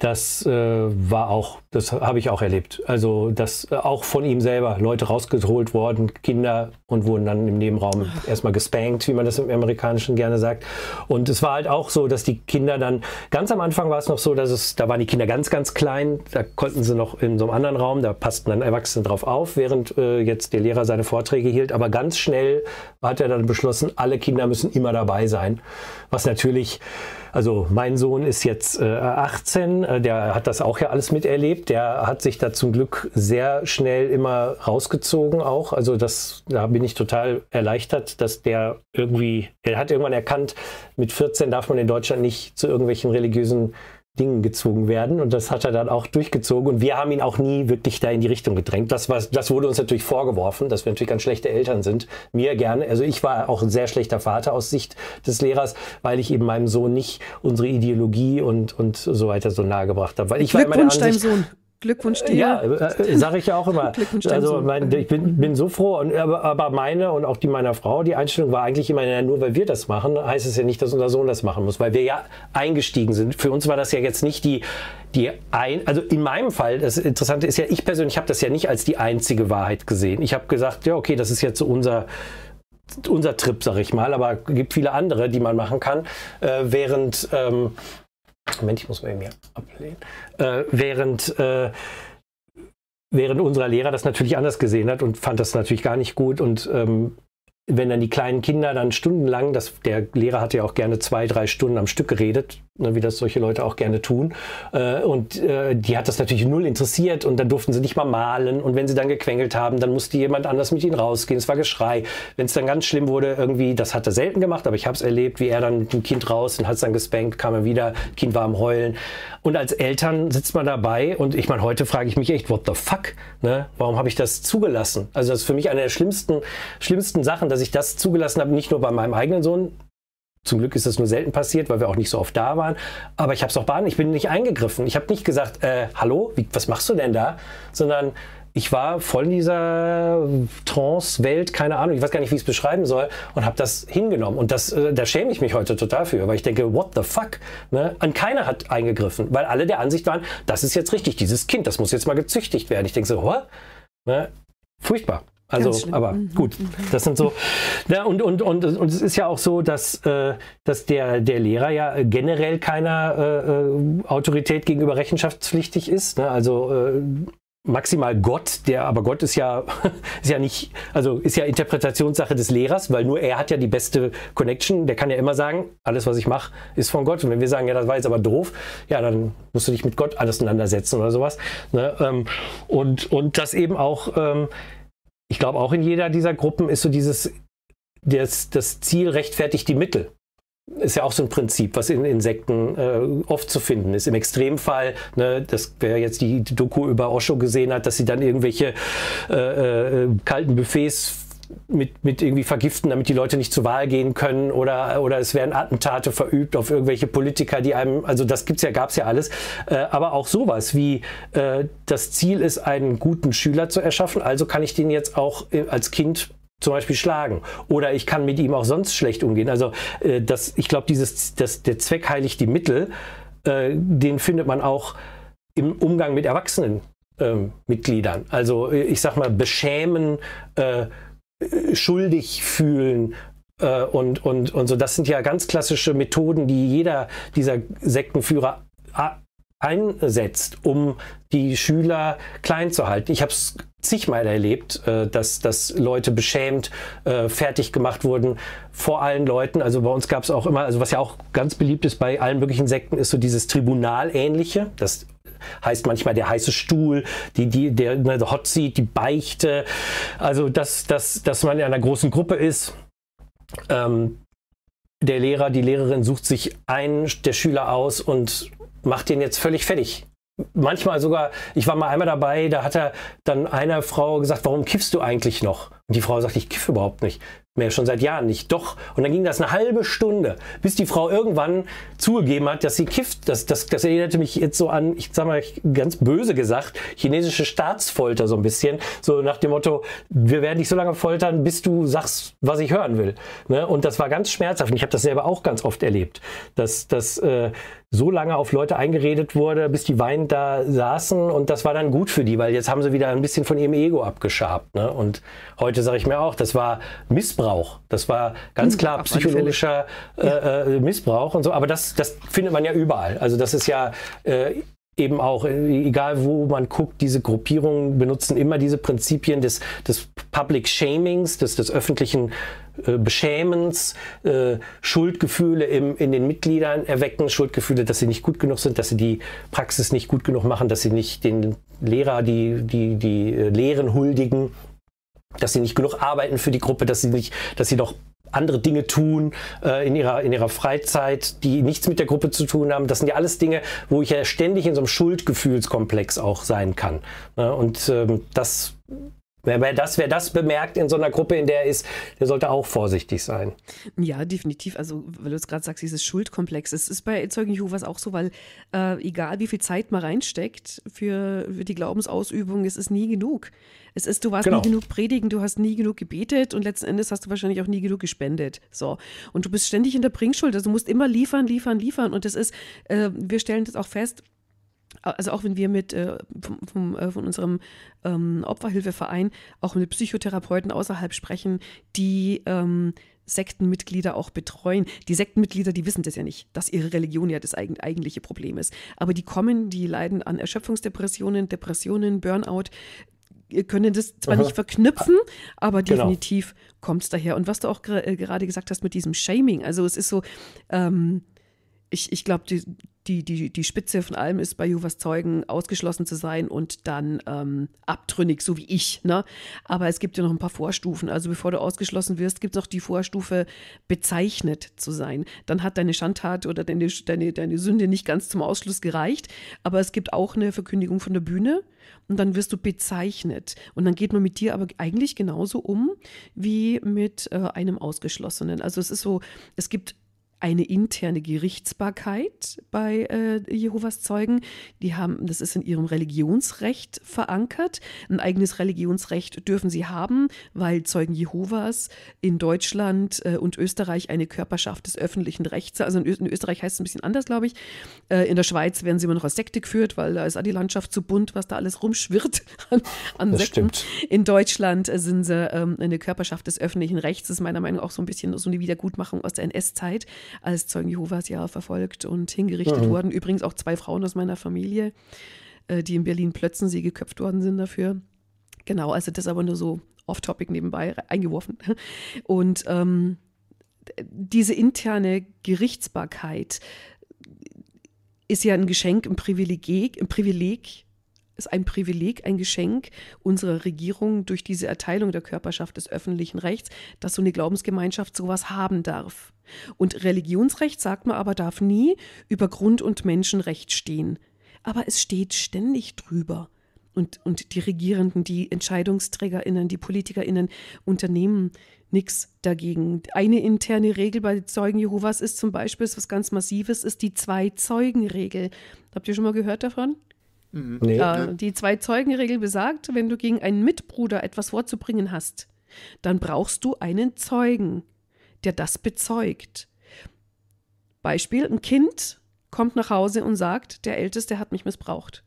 das äh, war auch, das habe ich auch erlebt. Also, dass äh, auch von ihm selber Leute rausgeholt worden, Kinder und wurden dann im Nebenraum erstmal gespankt, wie man das im Amerikanischen gerne sagt. Und es war halt auch so, dass die Kinder dann, ganz am Anfang war es noch so, dass es, da waren die Kinder ganz, ganz klein, da konnten sie noch in so einem anderen Raum, da passten dann Erwachsene drauf auf, während äh, jetzt der Lehrer seine Vorträge hielt. Aber ganz schnell hat er dann beschlossen, alle Kinder müssen immer dabei sein. Was natürlich also mein Sohn ist jetzt äh, 18, äh, der hat das auch ja alles miterlebt. Der hat sich da zum Glück sehr schnell immer rausgezogen auch. Also das, da bin ich total erleichtert, dass der irgendwie, er hat irgendwann erkannt, mit 14 darf man in Deutschland nicht zu irgendwelchen religiösen Dingen gezogen werden. Und das hat er dann auch durchgezogen. Und wir haben ihn auch nie wirklich da in die Richtung gedrängt. Das, was, das wurde uns natürlich vorgeworfen, dass wir natürlich ganz schlechte Eltern sind. Mir gerne. Also ich war auch ein sehr schlechter Vater aus Sicht des Lehrers, weil ich eben meinem Sohn nicht unsere Ideologie und, und so weiter so nahegebracht habe. Weil ich war immer der Ansicht, Sohn. Glückwunsch dir. Ja, äh, sage ich ja auch immer. Glückwunsch also mein, ich bin, bin so froh. Und, aber, aber, meine und auch die meiner Frau, die Einstellung war eigentlich immer, nur weil wir das machen, heißt es ja nicht, dass unser Sohn das machen muss, weil wir ja eingestiegen sind. Für uns war das ja jetzt nicht die, die ein, also in meinem Fall, das Interessante ist ja, ich persönlich habe das ja nicht als die einzige Wahrheit gesehen. Ich habe gesagt, ja, okay, das ist jetzt so unser unser Trip, sag ich mal, aber gibt viele andere, die man machen kann, äh, während ähm, Moment, ich muss mal eben hier ablehnen. Äh, während, äh, während unserer Lehrer das natürlich anders gesehen hat und fand das natürlich gar nicht gut und ähm, wenn dann die kleinen Kinder dann stundenlang, das, der Lehrer hatte ja auch gerne zwei, drei Stunden am Stück geredet, Ne, wie das solche Leute auch gerne tun. Äh, und äh, die hat das natürlich null interessiert und dann durften sie nicht mal malen. Und wenn sie dann gequengelt haben, dann musste jemand anders mit ihnen rausgehen. Es war Geschrei. Wenn es dann ganz schlimm wurde, irgendwie, das hat er selten gemacht, aber ich habe es erlebt, wie er dann mit dem Kind raus und hat es dann gespankt, kam er wieder, Kind war am Heulen. Und als Eltern sitzt man dabei und ich meine, heute frage ich mich echt, what the fuck? Ne? Warum habe ich das zugelassen? Also das ist für mich eine der schlimmsten, schlimmsten Sachen, dass ich das zugelassen habe, nicht nur bei meinem eigenen Sohn, zum Glück ist das nur selten passiert, weil wir auch nicht so oft da waren. Aber ich habe es auch behandelt. Ich bin nicht eingegriffen. Ich habe nicht gesagt, äh, hallo, wie, was machst du denn da? Sondern ich war voll in dieser Trance-Welt, keine Ahnung, ich weiß gar nicht, wie ich es beschreiben soll, und habe das hingenommen. Und das, äh, da schäme ich mich heute total für, weil ich denke, what the fuck? Ne? Und keiner hat eingegriffen, weil alle der Ansicht waren, das ist jetzt richtig, dieses Kind, das muss jetzt mal gezüchtigt werden. Ich denke so, what? Ne? Furchtbar. Also, aber mhm. gut, das sind so. Ja, und, und, und, und es ist ja auch so, dass, äh, dass der, der Lehrer ja generell keiner äh, äh Autorität gegenüber rechenschaftspflichtig ist. Ne? Also äh, maximal Gott, der, aber Gott ist ja, ist ja nicht, also ist ja Interpretationssache des Lehrers, weil nur er hat ja die beste Connection. Der kann ja immer sagen, alles, was ich mache, ist von Gott. Und wenn wir sagen, ja, das war jetzt aber doof, ja, dann musst du dich mit Gott alles auseinandersetzen oder sowas. Ne? Ähm, Und, und das eben auch Ähm, ich glaube, auch in jeder dieser Gruppen ist so dieses, das, das, Ziel rechtfertigt die Mittel. Ist ja auch so ein Prinzip, was in Insekten äh, oft zu finden ist. Im Extremfall, ne, das, wer jetzt die Doku über Osho gesehen hat, dass sie dann irgendwelche äh, äh, kalten Buffets mit, mit irgendwie vergiften, damit die Leute nicht zur Wahl gehen können oder, oder es werden Attentate verübt auf irgendwelche Politiker, die einem, also das gibt's ja, gab's ja alles. Äh, aber auch sowas wie äh, das Ziel ist, einen guten Schüler zu erschaffen, also kann ich den jetzt auch äh, als Kind zum Beispiel schlagen oder ich kann mit ihm auch sonst schlecht umgehen. Also äh, das, ich glaube, dieses, das, der Zweck heiligt die Mittel, äh, den findet man auch im Umgang mit Erwachsenen. Ähm, Mitgliedern. Also äh, ich sag mal, beschämen, äh, schuldig fühlen äh, und, und, und so. Das sind ja ganz klassische Methoden, die jeder dieser Sektenführer einsetzt, um die Schüler klein zu halten. Ich habe es zigmal erlebt, äh, dass, dass Leute beschämt äh, fertig gemacht wurden vor allen Leuten. Also bei uns gab es auch immer, also was ja auch ganz beliebt ist bei allen möglichen Sekten, ist so dieses Tribunalähnliche, dass heißt manchmal der heiße Stuhl, die, die, der, ne, Hot Seat, die Beichte. Also, dass, dass, dass man in einer großen Gruppe ist. Ähm, der Lehrer, die Lehrerin sucht sich einen der Schüler aus und macht den jetzt völlig fertig. Manchmal sogar, ich war mal einmal dabei, da hat er dann einer Frau gesagt, warum kiffst du eigentlich noch? Und die Frau sagt, ich kiffe überhaupt nicht mehr, schon seit Jahren nicht. Doch. Und dann ging das eine halbe Stunde, bis die Frau irgendwann zugegeben hat, dass sie kifft. Das, das, das erinnerte mich jetzt so an, ich sag mal ganz böse gesagt, chinesische Staatsfolter so ein bisschen. So nach dem Motto, wir werden dich so lange foltern, bis du sagst, was ich hören will. Ne? Und das war ganz schmerzhaft. Und ich habe das selber auch ganz oft erlebt, dass, dass äh, so lange auf Leute eingeredet wurde, bis die weinend da saßen und das war dann gut für die, weil jetzt haben sie wieder ein bisschen von ihrem Ego abgeschabt. Ne? Und heute sage ich mir auch, das war Missbrauch. Das war ganz hm, klar Ach, psychologischer äh, äh, Missbrauch und so. Aber das, das findet man ja überall. Also das ist ja äh, eben auch, äh, egal wo man guckt, diese Gruppierungen benutzen immer diese Prinzipien des, des Public Shamings, des, des öffentlichen äh, beschämens, äh, Schuldgefühle im, in den Mitgliedern erwecken, Schuldgefühle, dass sie nicht gut genug sind, dass sie die Praxis nicht gut genug machen, dass sie nicht den Lehrer, die, die, die äh, Lehren huldigen, dass sie nicht genug arbeiten für die Gruppe, dass sie nicht, dass sie doch andere Dinge tun äh, in, ihrer, in ihrer Freizeit, die nichts mit der Gruppe zu tun haben. Das sind ja alles Dinge, wo ich ja ständig in so einem Schuldgefühlskomplex auch sein kann. Ne? Und ähm, das Wer das, wer das bemerkt in so einer Gruppe, in der er ist, der sollte auch vorsichtig sein. Ja, definitiv. Also, weil du es gerade sagst, dieses Schuldkomplex. Es ist bei Zeugen Jehovas auch so, weil äh, egal wie viel Zeit man reinsteckt für, für die Glaubensausübung, es ist nie genug. Es ist, du warst genau. nie genug predigen, du hast nie genug gebetet und letzten Endes hast du wahrscheinlich auch nie genug gespendet. So. Und du bist ständig in der Bringschuld. Also du musst immer liefern, liefern, liefern. Und das ist, äh, wir stellen das auch fest, also auch wenn wir mit äh, vom, vom, äh, von unserem ähm, Opferhilfeverein auch mit Psychotherapeuten außerhalb sprechen, die ähm, Sektenmitglieder auch betreuen. Die Sektenmitglieder, die wissen das ja nicht, dass ihre Religion ja das eig eigentliche Problem ist. Aber die kommen, die leiden an Erschöpfungsdepressionen, Depressionen, Burnout, können das zwar Aha. nicht verknüpfen, aber genau. definitiv kommt es daher. Und was du auch äh, gerade gesagt hast mit diesem Shaming, also es ist so, ähm, ich, ich glaube, die, die, die, die Spitze von allem ist, bei Jehovas Zeugen ausgeschlossen zu sein und dann ähm, abtrünnig, so wie ich. Ne? Aber es gibt ja noch ein paar Vorstufen. Also bevor du ausgeschlossen wirst, gibt es noch die Vorstufe, bezeichnet zu sein. Dann hat deine Schandtat oder deine, deine, deine Sünde nicht ganz zum Ausschluss gereicht. Aber es gibt auch eine Verkündigung von der Bühne und dann wirst du bezeichnet. Und dann geht man mit dir aber eigentlich genauso um wie mit äh, einem Ausgeschlossenen. Also es ist so, es gibt eine interne Gerichtsbarkeit bei äh, Jehovas Zeugen. Die haben, das ist in ihrem Religionsrecht verankert. Ein eigenes Religionsrecht dürfen sie haben, weil Zeugen Jehovas in Deutschland äh, und Österreich eine Körperschaft des öffentlichen Rechts, also in, Ö in Österreich heißt es ein bisschen anders, glaube ich. Äh, in der Schweiz werden sie immer noch als Sekte geführt, weil da ist auch die Landschaft zu bunt, was da alles rumschwirrt an, an das Sekten. Stimmt. In Deutschland äh, sind sie ähm, eine Körperschaft des öffentlichen Rechts. Das ist meiner Meinung nach auch so ein bisschen so eine Wiedergutmachung aus der NS-Zeit als Zeugen Jehovas ja verfolgt und hingerichtet mhm. wurden. Übrigens auch zwei Frauen aus meiner Familie, äh, die in Berlin-Plötzensee geköpft worden sind dafür. Genau, also das aber nur so off-topic nebenbei eingeworfen. Und ähm, diese interne Gerichtsbarkeit ist ja ein Geschenk, ein Privileg, ein Privileg ist ein Privileg, ein Geschenk unserer Regierung durch diese Erteilung der Körperschaft des öffentlichen Rechts, dass so eine Glaubensgemeinschaft sowas haben darf. Und Religionsrecht, sagt man aber, darf nie über Grund- und Menschenrecht stehen. Aber es steht ständig drüber. Und, und die Regierenden, die EntscheidungsträgerInnen, die PolitikerInnen unternehmen nichts dagegen. Eine interne Regel bei Zeugen Jehovas ist zum Beispiel, ist was ganz Massives, ist die Zwei-Zeugen-Regel. Habt ihr schon mal gehört davon? Mhm. Nee, äh, Die Zwei-Zeugen-Regel besagt, wenn du gegen einen Mitbruder etwas vorzubringen hast, dann brauchst du einen Zeugen, der das bezeugt. Beispiel, ein Kind kommt nach Hause und sagt, der Älteste hat mich missbraucht.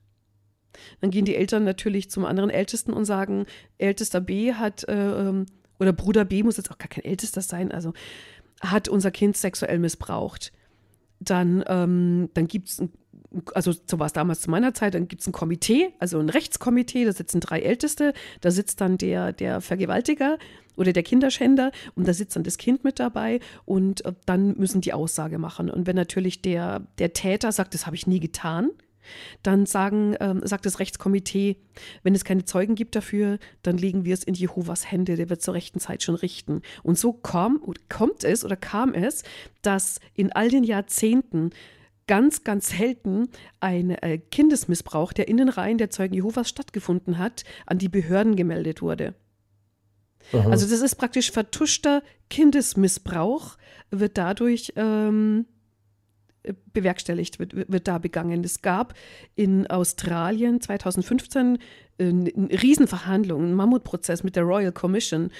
Dann gehen die Eltern natürlich zum anderen Ältesten und sagen, Ältester B hat, äh, ähm, oder Bruder B muss jetzt auch gar kein Ältester sein, also hat unser Kind sexuell missbraucht. Dann, ähm, dann gibt es ein also so war es damals zu meiner Zeit, dann gibt es ein Komitee, also ein Rechtskomitee, da sitzen drei Älteste, da sitzt dann der, der Vergewaltiger oder der Kinderschänder und da sitzt dann das Kind mit dabei und äh, dann müssen die Aussage machen. Und wenn natürlich der, der Täter sagt, das habe ich nie getan, dann sagen, ähm, sagt das Rechtskomitee, wenn es keine Zeugen gibt dafür, dann legen wir es in Jehovas Hände, der wird zur rechten Zeit schon richten. Und so kam, kommt es oder kam es, dass in all den Jahrzehnten ganz, ganz selten ein äh, Kindesmissbrauch, der in den Reihen der Zeugen Jehovas stattgefunden hat, an die Behörden gemeldet wurde. Aha. Also das ist praktisch vertuschter Kindesmissbrauch, wird dadurch ähm, bewerkstelligt, wird, wird da begangen. Es gab in Australien 2015 eine äh, Riesenverhandlung, ein Mammutprozess mit der Royal Commission.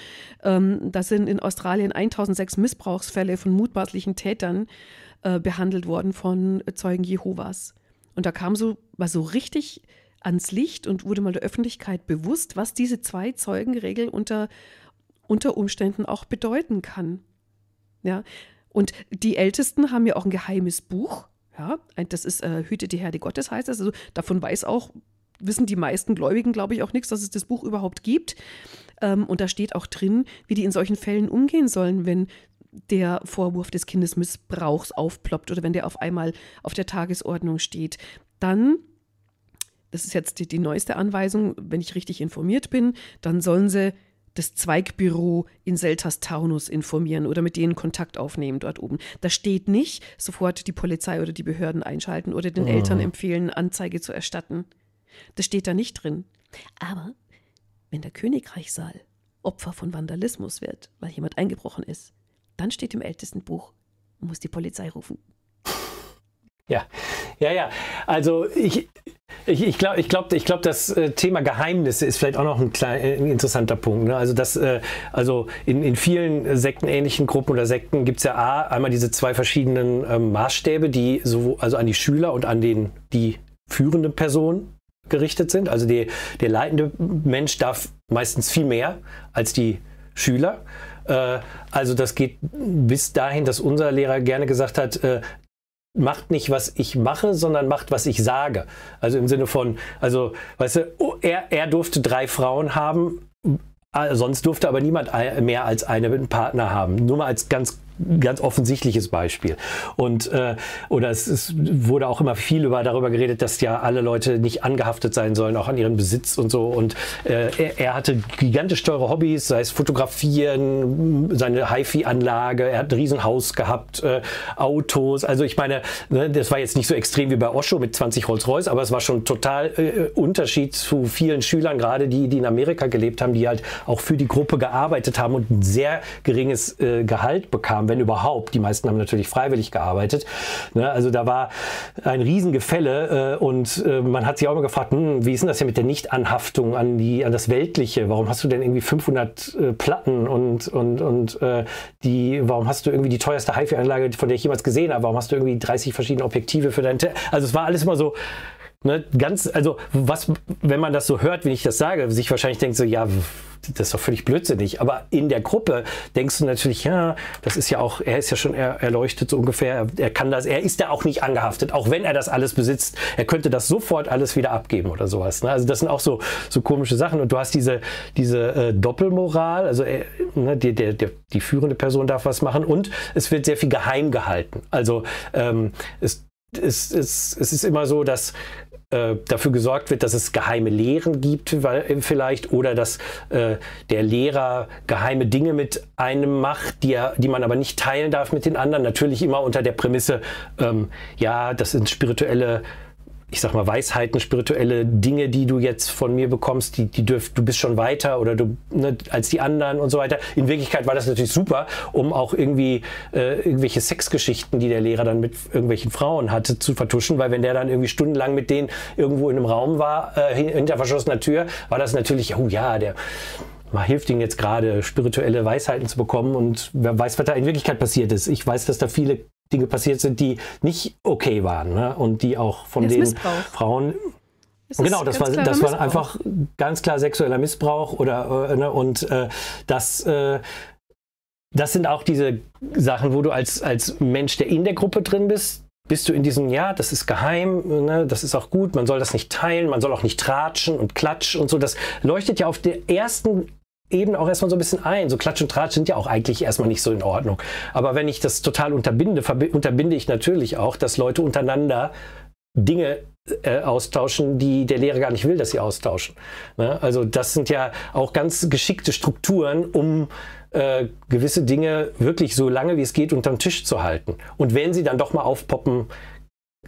Ähm, da sind in Australien 1006 Missbrauchsfälle von mutmaßlichen Tätern äh, behandelt worden von äh, Zeugen Jehovas. Und da kam so mal so richtig ans Licht und wurde mal der Öffentlichkeit bewusst, was diese zwei Zeugenregel unter, unter Umständen auch bedeuten kann. Ja, und die Ältesten haben ja auch ein geheimes Buch. Ja, das ist äh, Hüte die Herde Gottes heißt das. Also davon weiß auch wissen die meisten Gläubigen, glaube ich, auch nichts, dass es das Buch überhaupt gibt. Ähm, und da steht auch drin, wie die in solchen Fällen umgehen sollen, wenn der Vorwurf des Kindesmissbrauchs aufploppt oder wenn der auf einmal auf der Tagesordnung steht. Dann das ist jetzt die, die, neueste Anweisung, wenn ich richtig informiert bin, dann sollen sie das Zweigbüro in Seltas taunus informieren oder mit denen Kontakt aufnehmen dort oben. Da steht nicht, sofort die Polizei oder die Behörden einschalten oder den oh. Eltern empfehlen, Anzeige zu erstatten. Das steht da nicht drin. Aber wenn der Königreichssaal Opfer von Vandalismus wird, weil jemand eingebrochen ist, dann steht im ältesten Buch, muss die Polizei rufen. Ja, ja, ja. Also ich, ich, ich glaube, ich glaub, ich glaub, das äh, Thema Geheimnisse ist vielleicht auch noch ein, klein, äh, ein interessanter Punkt. Ne? Also, das, äh, also in, in vielen sektenähnlichen Gruppen oder Sekten gibt es ja A, einmal diese zwei verschiedenen ähm, Maßstäbe, die so, also an die Schüler und an den, die führende Person gerichtet sind. Also die, der leitende Mensch darf meistens viel mehr als die Schüler. Äh, also das geht bis dahin, dass unser Lehrer gerne gesagt hat, äh, macht nicht, was ich mache, sondern macht, was ich sage. Also im Sinne von, also, weißt du, oh, er, er durfte drei Frauen haben, äh, sonst durfte aber niemand mehr als eine mit einem Partner haben. Nur mal als ganz ganz offensichtliches Beispiel. Und äh, oder es, es wurde auch immer viel über darüber geredet, dass ja alle Leute nicht angehaftet sein sollen, auch an ihren Besitz und so. Und äh, er, er, hatte gigantisch teure Hobbys, sei es Fotografieren, seine HiFi-Anlage, er hat ein Riesenhaus gehabt, äh, Autos. Also ich meine, ne, das war jetzt nicht so extrem wie bei Osho mit 20 Rolls-Royce, aber es war schon total äh, äh, Unterschied zu vielen Schülern, gerade die, die in Amerika gelebt haben, die halt auch für die Gruppe gearbeitet haben und ein sehr geringes äh, Gehalt bekamen haben, wenn überhaupt. Die meisten haben natürlich freiwillig gearbeitet. Ne? Also da war ein Riesengefälle äh, und äh, man hat sich auch immer gefragt, hm, wie ist denn das hier mit der Nichtanhaftung an, die, an das Weltliche? Warum hast du denn irgendwie 500 äh, Platten und, und, und äh, die, warum hast du irgendwie die teuerste HiFi-Anlage, von der ich jemals gesehen habe? Warum hast du irgendwie 30 verschiedene Objektive für deinen Te Also es war alles immer so, ne, ganz, also was, wenn man das so hört, wie ich das sage, sich wahrscheinlich denkt so, ja, das ist doch völlig blödsinnig. Aber in der Gruppe denkst du natürlich, ja, das ist ja auch, er ist ja schon erleuchtet so ungefähr, er kann das, er ist da auch nicht angehaftet, auch wenn er das alles besitzt. Er könnte das sofort alles wieder abgeben oder sowas. Ne? Also das sind auch so, so komische Sachen. Und du hast diese, diese äh, Doppelmoral, also äh, ne, die, der, der, die führende Person darf was machen und es wird sehr viel geheim gehalten. Also ähm, es es, es, es ist immer so, dass äh, dafür gesorgt wird, dass es geheime Lehren gibt äh, vielleicht oder dass äh, der Lehrer geheime Dinge mit einem macht, die, er, die man aber nicht teilen darf mit den anderen. Natürlich immer unter der Prämisse, ähm, ja, das sind spirituelle ich sag mal, Weisheiten, spirituelle Dinge, die du jetzt von mir bekommst, die, die dürft, du bist schon weiter oder du ne, als die anderen und so weiter. In Wirklichkeit war das natürlich super, um auch irgendwie äh, irgendwelche Sexgeschichten, die der Lehrer dann mit irgendwelchen Frauen hatte, zu vertuschen, weil wenn der dann irgendwie stundenlang mit denen irgendwo in einem Raum war, äh, hinter verschlossener Tür, war das natürlich, oh ja, der man hilft ihnen jetzt gerade, spirituelle Weisheiten zu bekommen und wer weiß, was da in Wirklichkeit passiert ist. Ich weiß, dass da viele Dinge passiert sind, die nicht okay waren ne? und die auch von den Missbrauch. Frauen genau, das war, das war einfach ganz klar sexueller Missbrauch oder äh, ne, und äh, das, äh, das sind auch diese Sachen, wo du als, als Mensch, der in der Gruppe drin bist, bist du in diesem, ja, das ist geheim, ne, das ist auch gut, man soll das nicht teilen, man soll auch nicht tratschen und klatschen und so. Das leuchtet ja auf der ersten Ebene auch erstmal so ein bisschen ein. So Klatsch und Tratsch sind ja auch eigentlich erstmal nicht so in Ordnung. Aber wenn ich das total unterbinde, unterbinde ich natürlich auch, dass Leute untereinander Dinge äh, austauschen, die der Lehrer gar nicht will, dass sie austauschen. Ne? Also das sind ja auch ganz geschickte Strukturen, um äh, gewisse Dinge wirklich so lange wie es geht unterm Tisch zu halten. Und wenn sie dann doch mal aufpoppen,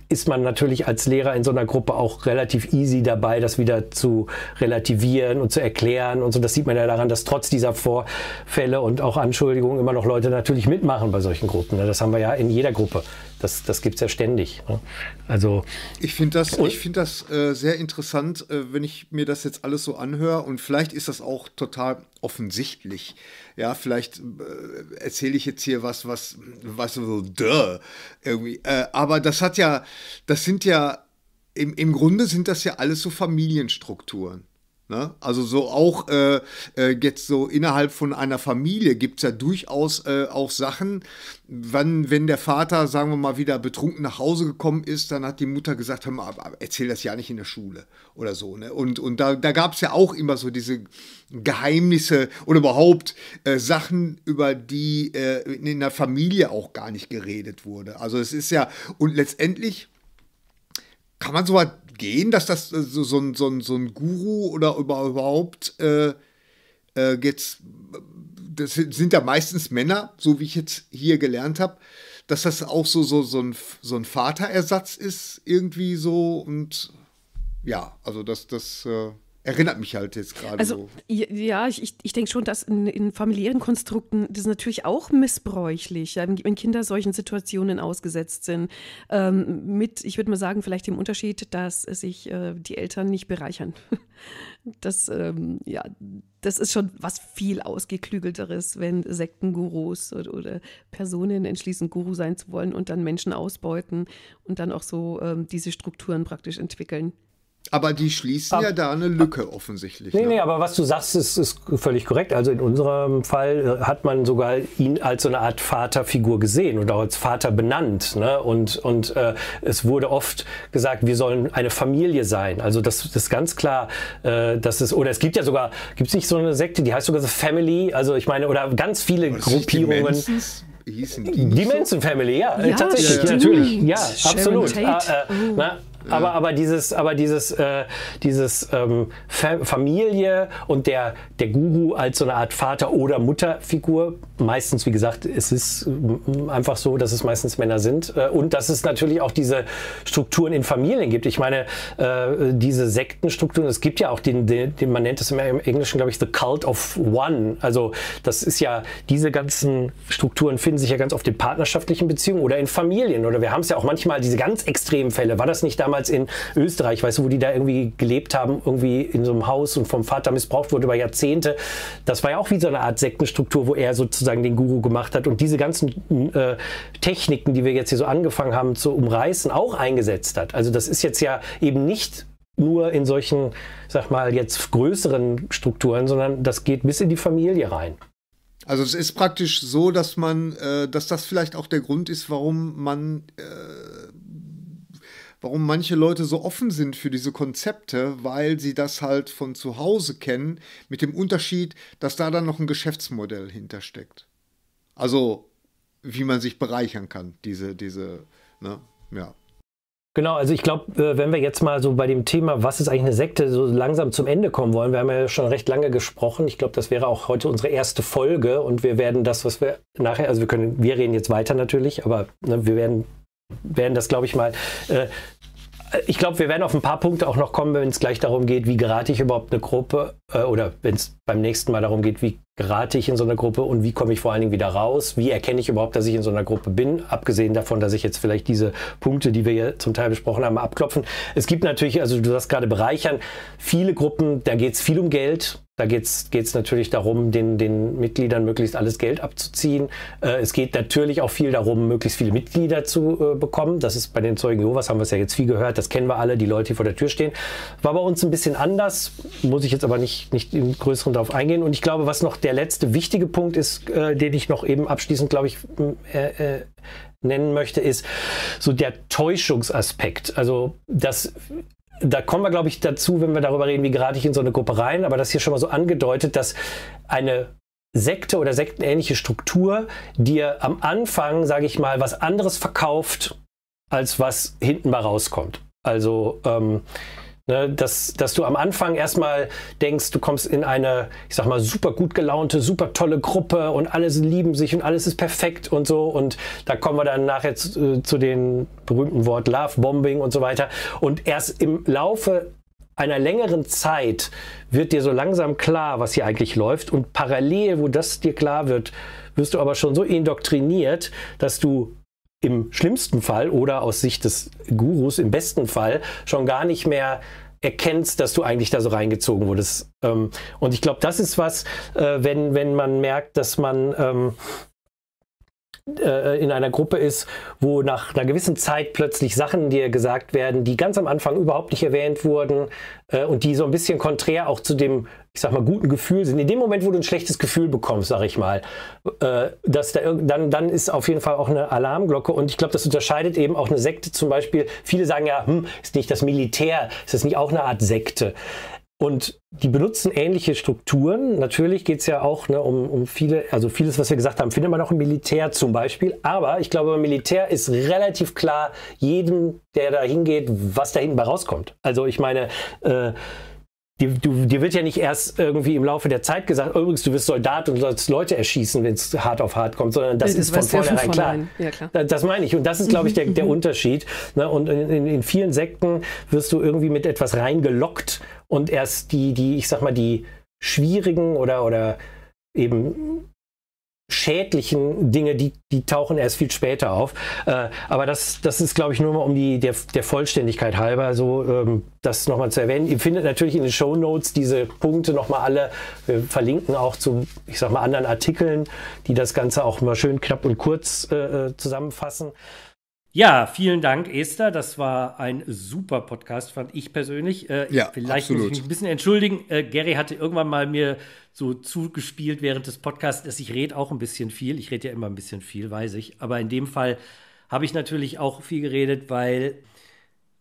ist man natürlich als Lehrer in so einer Gruppe auch relativ easy dabei, das wieder zu relativieren und zu erklären und so. Das sieht man ja daran, dass trotz dieser Vorfälle und auch Anschuldigungen immer noch Leute natürlich mitmachen bei solchen Gruppen. Ne? Das haben wir ja in jeder Gruppe. Das, das gibt es ja ständig. Ne? Also, ich finde das, ich find das äh, sehr interessant, äh, wenn ich mir das jetzt alles so anhöre. Und vielleicht ist das auch total offensichtlich. Ja, vielleicht äh, erzähle ich jetzt hier was, was, was so duh, irgendwie. Äh, aber das hat ja, das sind ja, im, im Grunde sind das ja alles so Familienstrukturen. Ne? Also so auch äh, äh, jetzt so innerhalb von einer Familie gibt es ja durchaus äh, auch Sachen, wann, wenn der Vater, sagen wir mal, wieder betrunken nach Hause gekommen ist, dann hat die Mutter gesagt, hör mal, erzähl das ja nicht in der Schule oder so. Ne? Und, und da, da gab es ja auch immer so diese Geheimnisse oder überhaupt äh, Sachen, über die in, äh, in der Familie auch gar nicht geredet wurde. Also es ist ja, und letztendlich kann man so weit gehen, dass das äh, so, so, ein, so, so ein Guru oder überhaupt äh, äh, jetzt, das sind ja meistens Männer, so wie ich jetzt hier gelernt habe, dass das auch so, so, so, ein, so ein Vaterersatz ist, irgendwie so und ja, also das, das. Äh erinnert mich halt jetzt gerade also, so. Ja, ich, ich denke schon, dass in, in, familiären Konstrukten das ist natürlich auch missbräuchlich, ja, wenn Kinder solchen Situationen ausgesetzt sind. Ähm, mit, ich würde mal sagen, vielleicht dem Unterschied, dass sich äh, die Eltern nicht bereichern. Das, ähm, ja, das ist schon was viel ausgeklügelteres, wenn Sektengurus oder, oder, Personen entschließen, Guru sein zu wollen und dann Menschen ausbeuten und dann auch so ähm, diese Strukturen praktisch entwickeln. Aber die schließen ab, ja da eine Lücke offensichtlich. Nee, ne? nee, aber was du sagst, ist, ist völlig korrekt. Also in unserem Fall äh, hat man sogar ihn als so eine Art Vaterfigur gesehen und auch als Vater benannt. Ne? Und, und äh, es wurde oft gesagt, wir sollen eine Familie sein. Also das, das ist ganz klar, äh, dass es, oder es gibt ja sogar, gibt es nicht so eine Sekte, die heißt sogar The Family, also ich meine, oder ganz viele oder oh, Gruppierungen. Die, die Manson so? Family, ja, ja tatsächlich, ja, ja. natürlich, ja, Sharon absolut. Ah, äh, oh. na, aber, aber dieses, aber dieses, äh, dieses ähm, Familie und der, der Guru als so eine Art Vater- oder Mutterfigur meistens, wie gesagt, es ist mm, einfach so, dass es meistens Männer sind äh, und dass es natürlich auch diese Strukturen in Familien gibt. Ich meine, äh, diese Sektenstrukturen, es gibt ja auch den, den, man nennt es im Englischen, glaube ich, the cult of one. Also das ist ja, diese ganzen Strukturen finden sich ja ganz oft in partnerschaftlichen Beziehungen oder in Familien. Oder wir haben es ja auch manchmal, diese ganz extremen Fälle. War das nicht damals in Österreich, weißt du, wo die da irgendwie gelebt haben, irgendwie in so einem Haus und vom Vater missbraucht wurde über Jahrzehnte? Das war ja auch wie so eine Art Sektenstruktur, wo er sozusagen sozusagen den Guru gemacht hat und diese ganzen äh, Techniken, die wir jetzt hier so angefangen haben zu umreißen, auch eingesetzt hat. Also das ist jetzt ja eben nicht nur in solchen, sag mal, jetzt größeren Strukturen, sondern das geht bis in die Familie rein. Also es ist praktisch so, dass man, äh, dass das vielleicht auch der Grund ist, warum man äh, warum manche Leute so offen sind für diese Konzepte, weil sie das halt von zu Hause kennen, mit dem Unterschied, dass da dann noch ein Geschäftsmodell hintersteckt. Also, wie man sich bereichern kann, diese, diese, ne, ja. Genau, also ich glaube, äh, wenn wir jetzt mal so bei dem Thema, was ist eigentlich eine Sekte, so langsam zum Ende kommen wollen, wir haben ja schon recht lange gesprochen. Ich glaube, das wäre auch heute unsere erste Folge und wir werden das, was wir nachher, also wir können, wir reden jetzt weiter natürlich, aber ne, wir werden werden das, glaube ich, mal äh, ich glaube, wir werden auf ein paar Punkte auch noch kommen, wenn es gleich darum geht, wie gerate ich überhaupt eine Gruppe äh, oder wenn es beim nächsten Mal darum geht, wie gerate ich in so eine Gruppe und wie komme ich vor allen Dingen wieder raus? Wie erkenne ich überhaupt, dass ich in so einer Gruppe bin? Abgesehen davon, dass ich jetzt vielleicht diese Punkte, die wir hier zum Teil besprochen haben, abklopfen. Es gibt natürlich, also du hast gerade bereichern, viele Gruppen, da geht es viel um Geld. Da geht es natürlich darum, den, den Mitgliedern möglichst alles Geld abzuziehen. Äh, es geht natürlich auch viel darum, möglichst viele Mitglieder zu äh, bekommen. Das ist bei den Zeugen Jehovas, haben wir es ja jetzt viel gehört. Das kennen wir alle, die Leute, die vor der Tür stehen. War bei uns ein bisschen anders, muss ich jetzt aber nicht, nicht im Größeren darauf eingehen. Und ich glaube, was noch der letzte wichtige Punkt ist, äh, den ich noch eben abschließend, glaube ich, äh, äh, nennen möchte, ist so der Täuschungsaspekt. Also das da kommen wir, glaube ich, dazu, wenn wir darüber reden, wie gerade ich in so eine Gruppe rein, aber das hier schon mal so angedeutet, dass eine Sekte oder sektenähnliche Struktur dir am Anfang, sage ich mal, was anderes verkauft, als was hinten mal rauskommt. Also ähm, Ne, dass, dass du am Anfang erstmal denkst, du kommst in eine, ich sag mal, super gut gelaunte, super tolle Gruppe und alle lieben sich und alles ist perfekt und so. Und da kommen wir dann nachher zu, äh, zu den berühmten Wort Love, Bombing und so weiter. Und erst im Laufe einer längeren Zeit wird dir so langsam klar, was hier eigentlich läuft. Und parallel, wo das dir klar wird, wirst du aber schon so indoktriniert, dass du im schlimmsten Fall oder aus Sicht des Gurus im besten Fall schon gar nicht mehr erkennst, dass du eigentlich da so reingezogen wurdest. Ähm, und ich glaube, das ist was, äh, wenn, wenn man merkt, dass man ähm, äh, in einer Gruppe ist, wo nach einer gewissen Zeit plötzlich Sachen dir gesagt werden, die ganz am Anfang überhaupt nicht erwähnt wurden äh, und die so ein bisschen konträr auch zu dem, ich sag mal, guten Gefühl sind. In dem Moment, wo du ein schlechtes Gefühl bekommst, sag ich mal, äh, dass da, dann, dann ist auf jeden Fall auch eine Alarmglocke und ich glaube, das unterscheidet eben auch eine Sekte zum Beispiel. Viele sagen ja, hm, ist nicht das Militär, ist das nicht auch eine Art Sekte? Und die benutzen ähnliche Strukturen. Natürlich geht es ja auch ne, um, um viele, also vieles, was wir gesagt haben, findet man auch im Militär zum Beispiel. Aber ich glaube, im Militär ist relativ klar jedem, der da hingeht, was da hinten bei rauskommt. Also ich meine, äh, dir, du, dir wird ja nicht erst irgendwie im Laufe der Zeit gesagt, oh, übrigens, du wirst Soldat und sollst Leute erschießen, wenn es hart auf hart kommt, sondern das, das ist von vornherein klar. Ja, klar. Das meine ich. Und das ist, glaube ich, der, der Unterschied. Ne? Und in, in, in vielen Sekten wirst du irgendwie mit etwas reingelockt und erst die, die, ich sag mal, die schwierigen oder, oder eben schädlichen Dinge, die, die tauchen erst viel später auf. Äh, aber das, das ist, glaube ich, nur mal um die, der, der Vollständigkeit halber, so ähm, das nochmal zu erwähnen. Ihr findet natürlich in den Show Notes diese Punkte nochmal alle. Wir verlinken auch zu, ich sag mal, anderen Artikeln, die das Ganze auch mal schön knapp und kurz äh, äh zusammenfassen. Ja, vielen Dank, Esther. Das war ein super Podcast, fand ich persönlich. Äh, ja, vielleicht absolut. muss ich mich ein bisschen entschuldigen. Äh, Gary hatte irgendwann mal mir so zugespielt während des Podcasts, dass ich rede auch ein bisschen viel. Ich rede ja immer ein bisschen viel, weiß ich. Aber in dem Fall habe ich natürlich auch viel geredet, weil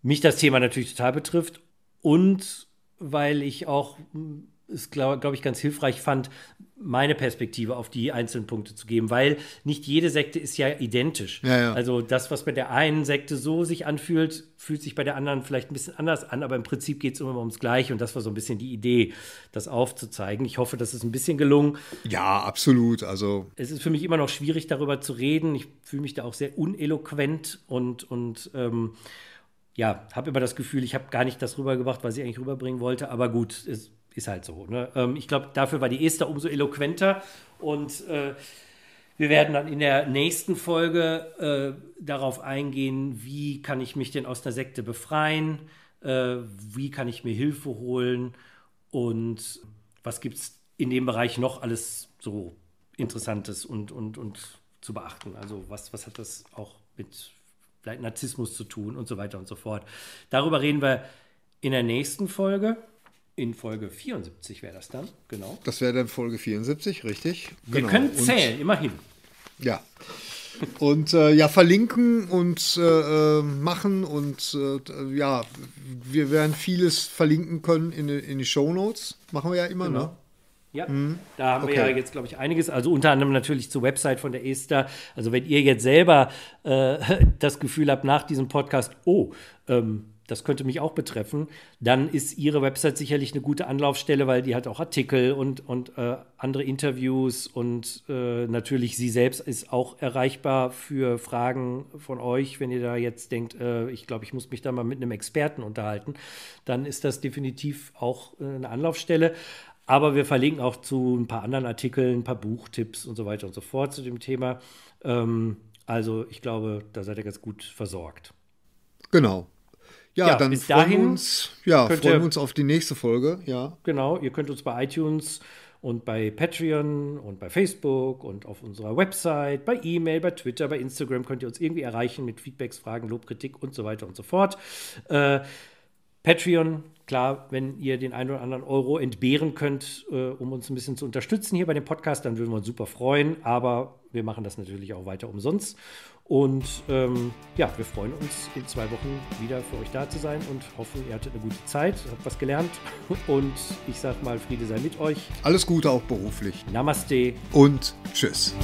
mich das Thema natürlich total betrifft und weil ich auch hm, es, glaube glaub ich, ganz hilfreich fand, meine Perspektive auf die einzelnen Punkte zu geben, weil nicht jede Sekte ist ja identisch. Ja, ja. Also das, was bei der einen Sekte so sich anfühlt, fühlt sich bei der anderen vielleicht ein bisschen anders an, aber im Prinzip geht es immer ums Gleiche und das war so ein bisschen die Idee, das aufzuzeigen. Ich hoffe, das ist ein bisschen gelungen. Ja, absolut. Also es ist für mich immer noch schwierig, darüber zu reden. Ich fühle mich da auch sehr uneloquent und und ähm, ja, habe immer das Gefühl, ich habe gar nicht das rübergebracht, was ich eigentlich rüberbringen wollte. Aber gut, es ist halt so. Ne? Ähm, ich glaube, dafür war die Esther umso eloquenter und äh, wir werden dann in der nächsten Folge äh, darauf eingehen, wie kann ich mich denn aus einer Sekte befreien, äh, wie kann ich mir Hilfe holen und was gibt es in dem Bereich noch alles so Interessantes und, und, und zu beachten. Also was, was hat das auch mit vielleicht Narzissmus zu tun und so weiter und so fort. Darüber reden wir in der nächsten Folge. In Folge 74 wäre das dann, genau. Das wäre dann Folge 74, richtig. Wir genau. können zählen, und, immerhin. Ja. Und äh, ja, verlinken und äh, äh machen und äh, ja, wir werden vieles verlinken können in, in die Show Notes. Machen wir ja immer, genau. ne? Ja, mhm. da haben okay. wir ja jetzt, glaube ich, einiges. Also unter anderem natürlich zur Website von der Esther. Also wenn ihr jetzt selber äh, das Gefühl habt nach diesem Podcast, oh, ähm, das könnte mich auch betreffen, dann ist Ihre Website sicherlich eine gute Anlaufstelle, weil die hat auch Artikel und, und äh, andere Interviews und äh, natürlich Sie selbst ist auch erreichbar für Fragen von euch. Wenn ihr da jetzt denkt, äh, ich glaube, ich muss mich da mal mit einem Experten unterhalten, dann ist das definitiv auch äh, eine Anlaufstelle. Aber wir verlinken auch zu ein paar anderen Artikeln, ein paar Buchtipps und so weiter und so fort zu dem Thema. Ähm, also ich glaube, da seid ihr ganz gut versorgt. Genau. Ja, ja dann freuen wir uns, ja, freuen ihr, uns auf die nächste Folge. Ja. Genau, ihr könnt uns bei iTunes und bei Patreon und bei Facebook und auf unserer Website, bei E-Mail, bei Twitter, bei Instagram könnt ihr uns irgendwie erreichen mit Feedbacks, Fragen, Lobkritik und so weiter und so fort. Äh, Patreon Klar, wenn ihr den einen oder anderen Euro entbehren könnt, äh, um uns ein bisschen zu unterstützen hier bei dem Podcast, dann würden wir uns super freuen. Aber wir machen das natürlich auch weiter umsonst. Und ähm, ja, wir freuen uns, in zwei Wochen wieder für euch da zu sein und hoffen, ihr hattet eine gute Zeit, habt was gelernt. Und ich sag mal, Friede sei mit euch. Alles Gute auch beruflich. Namaste. Und tschüss.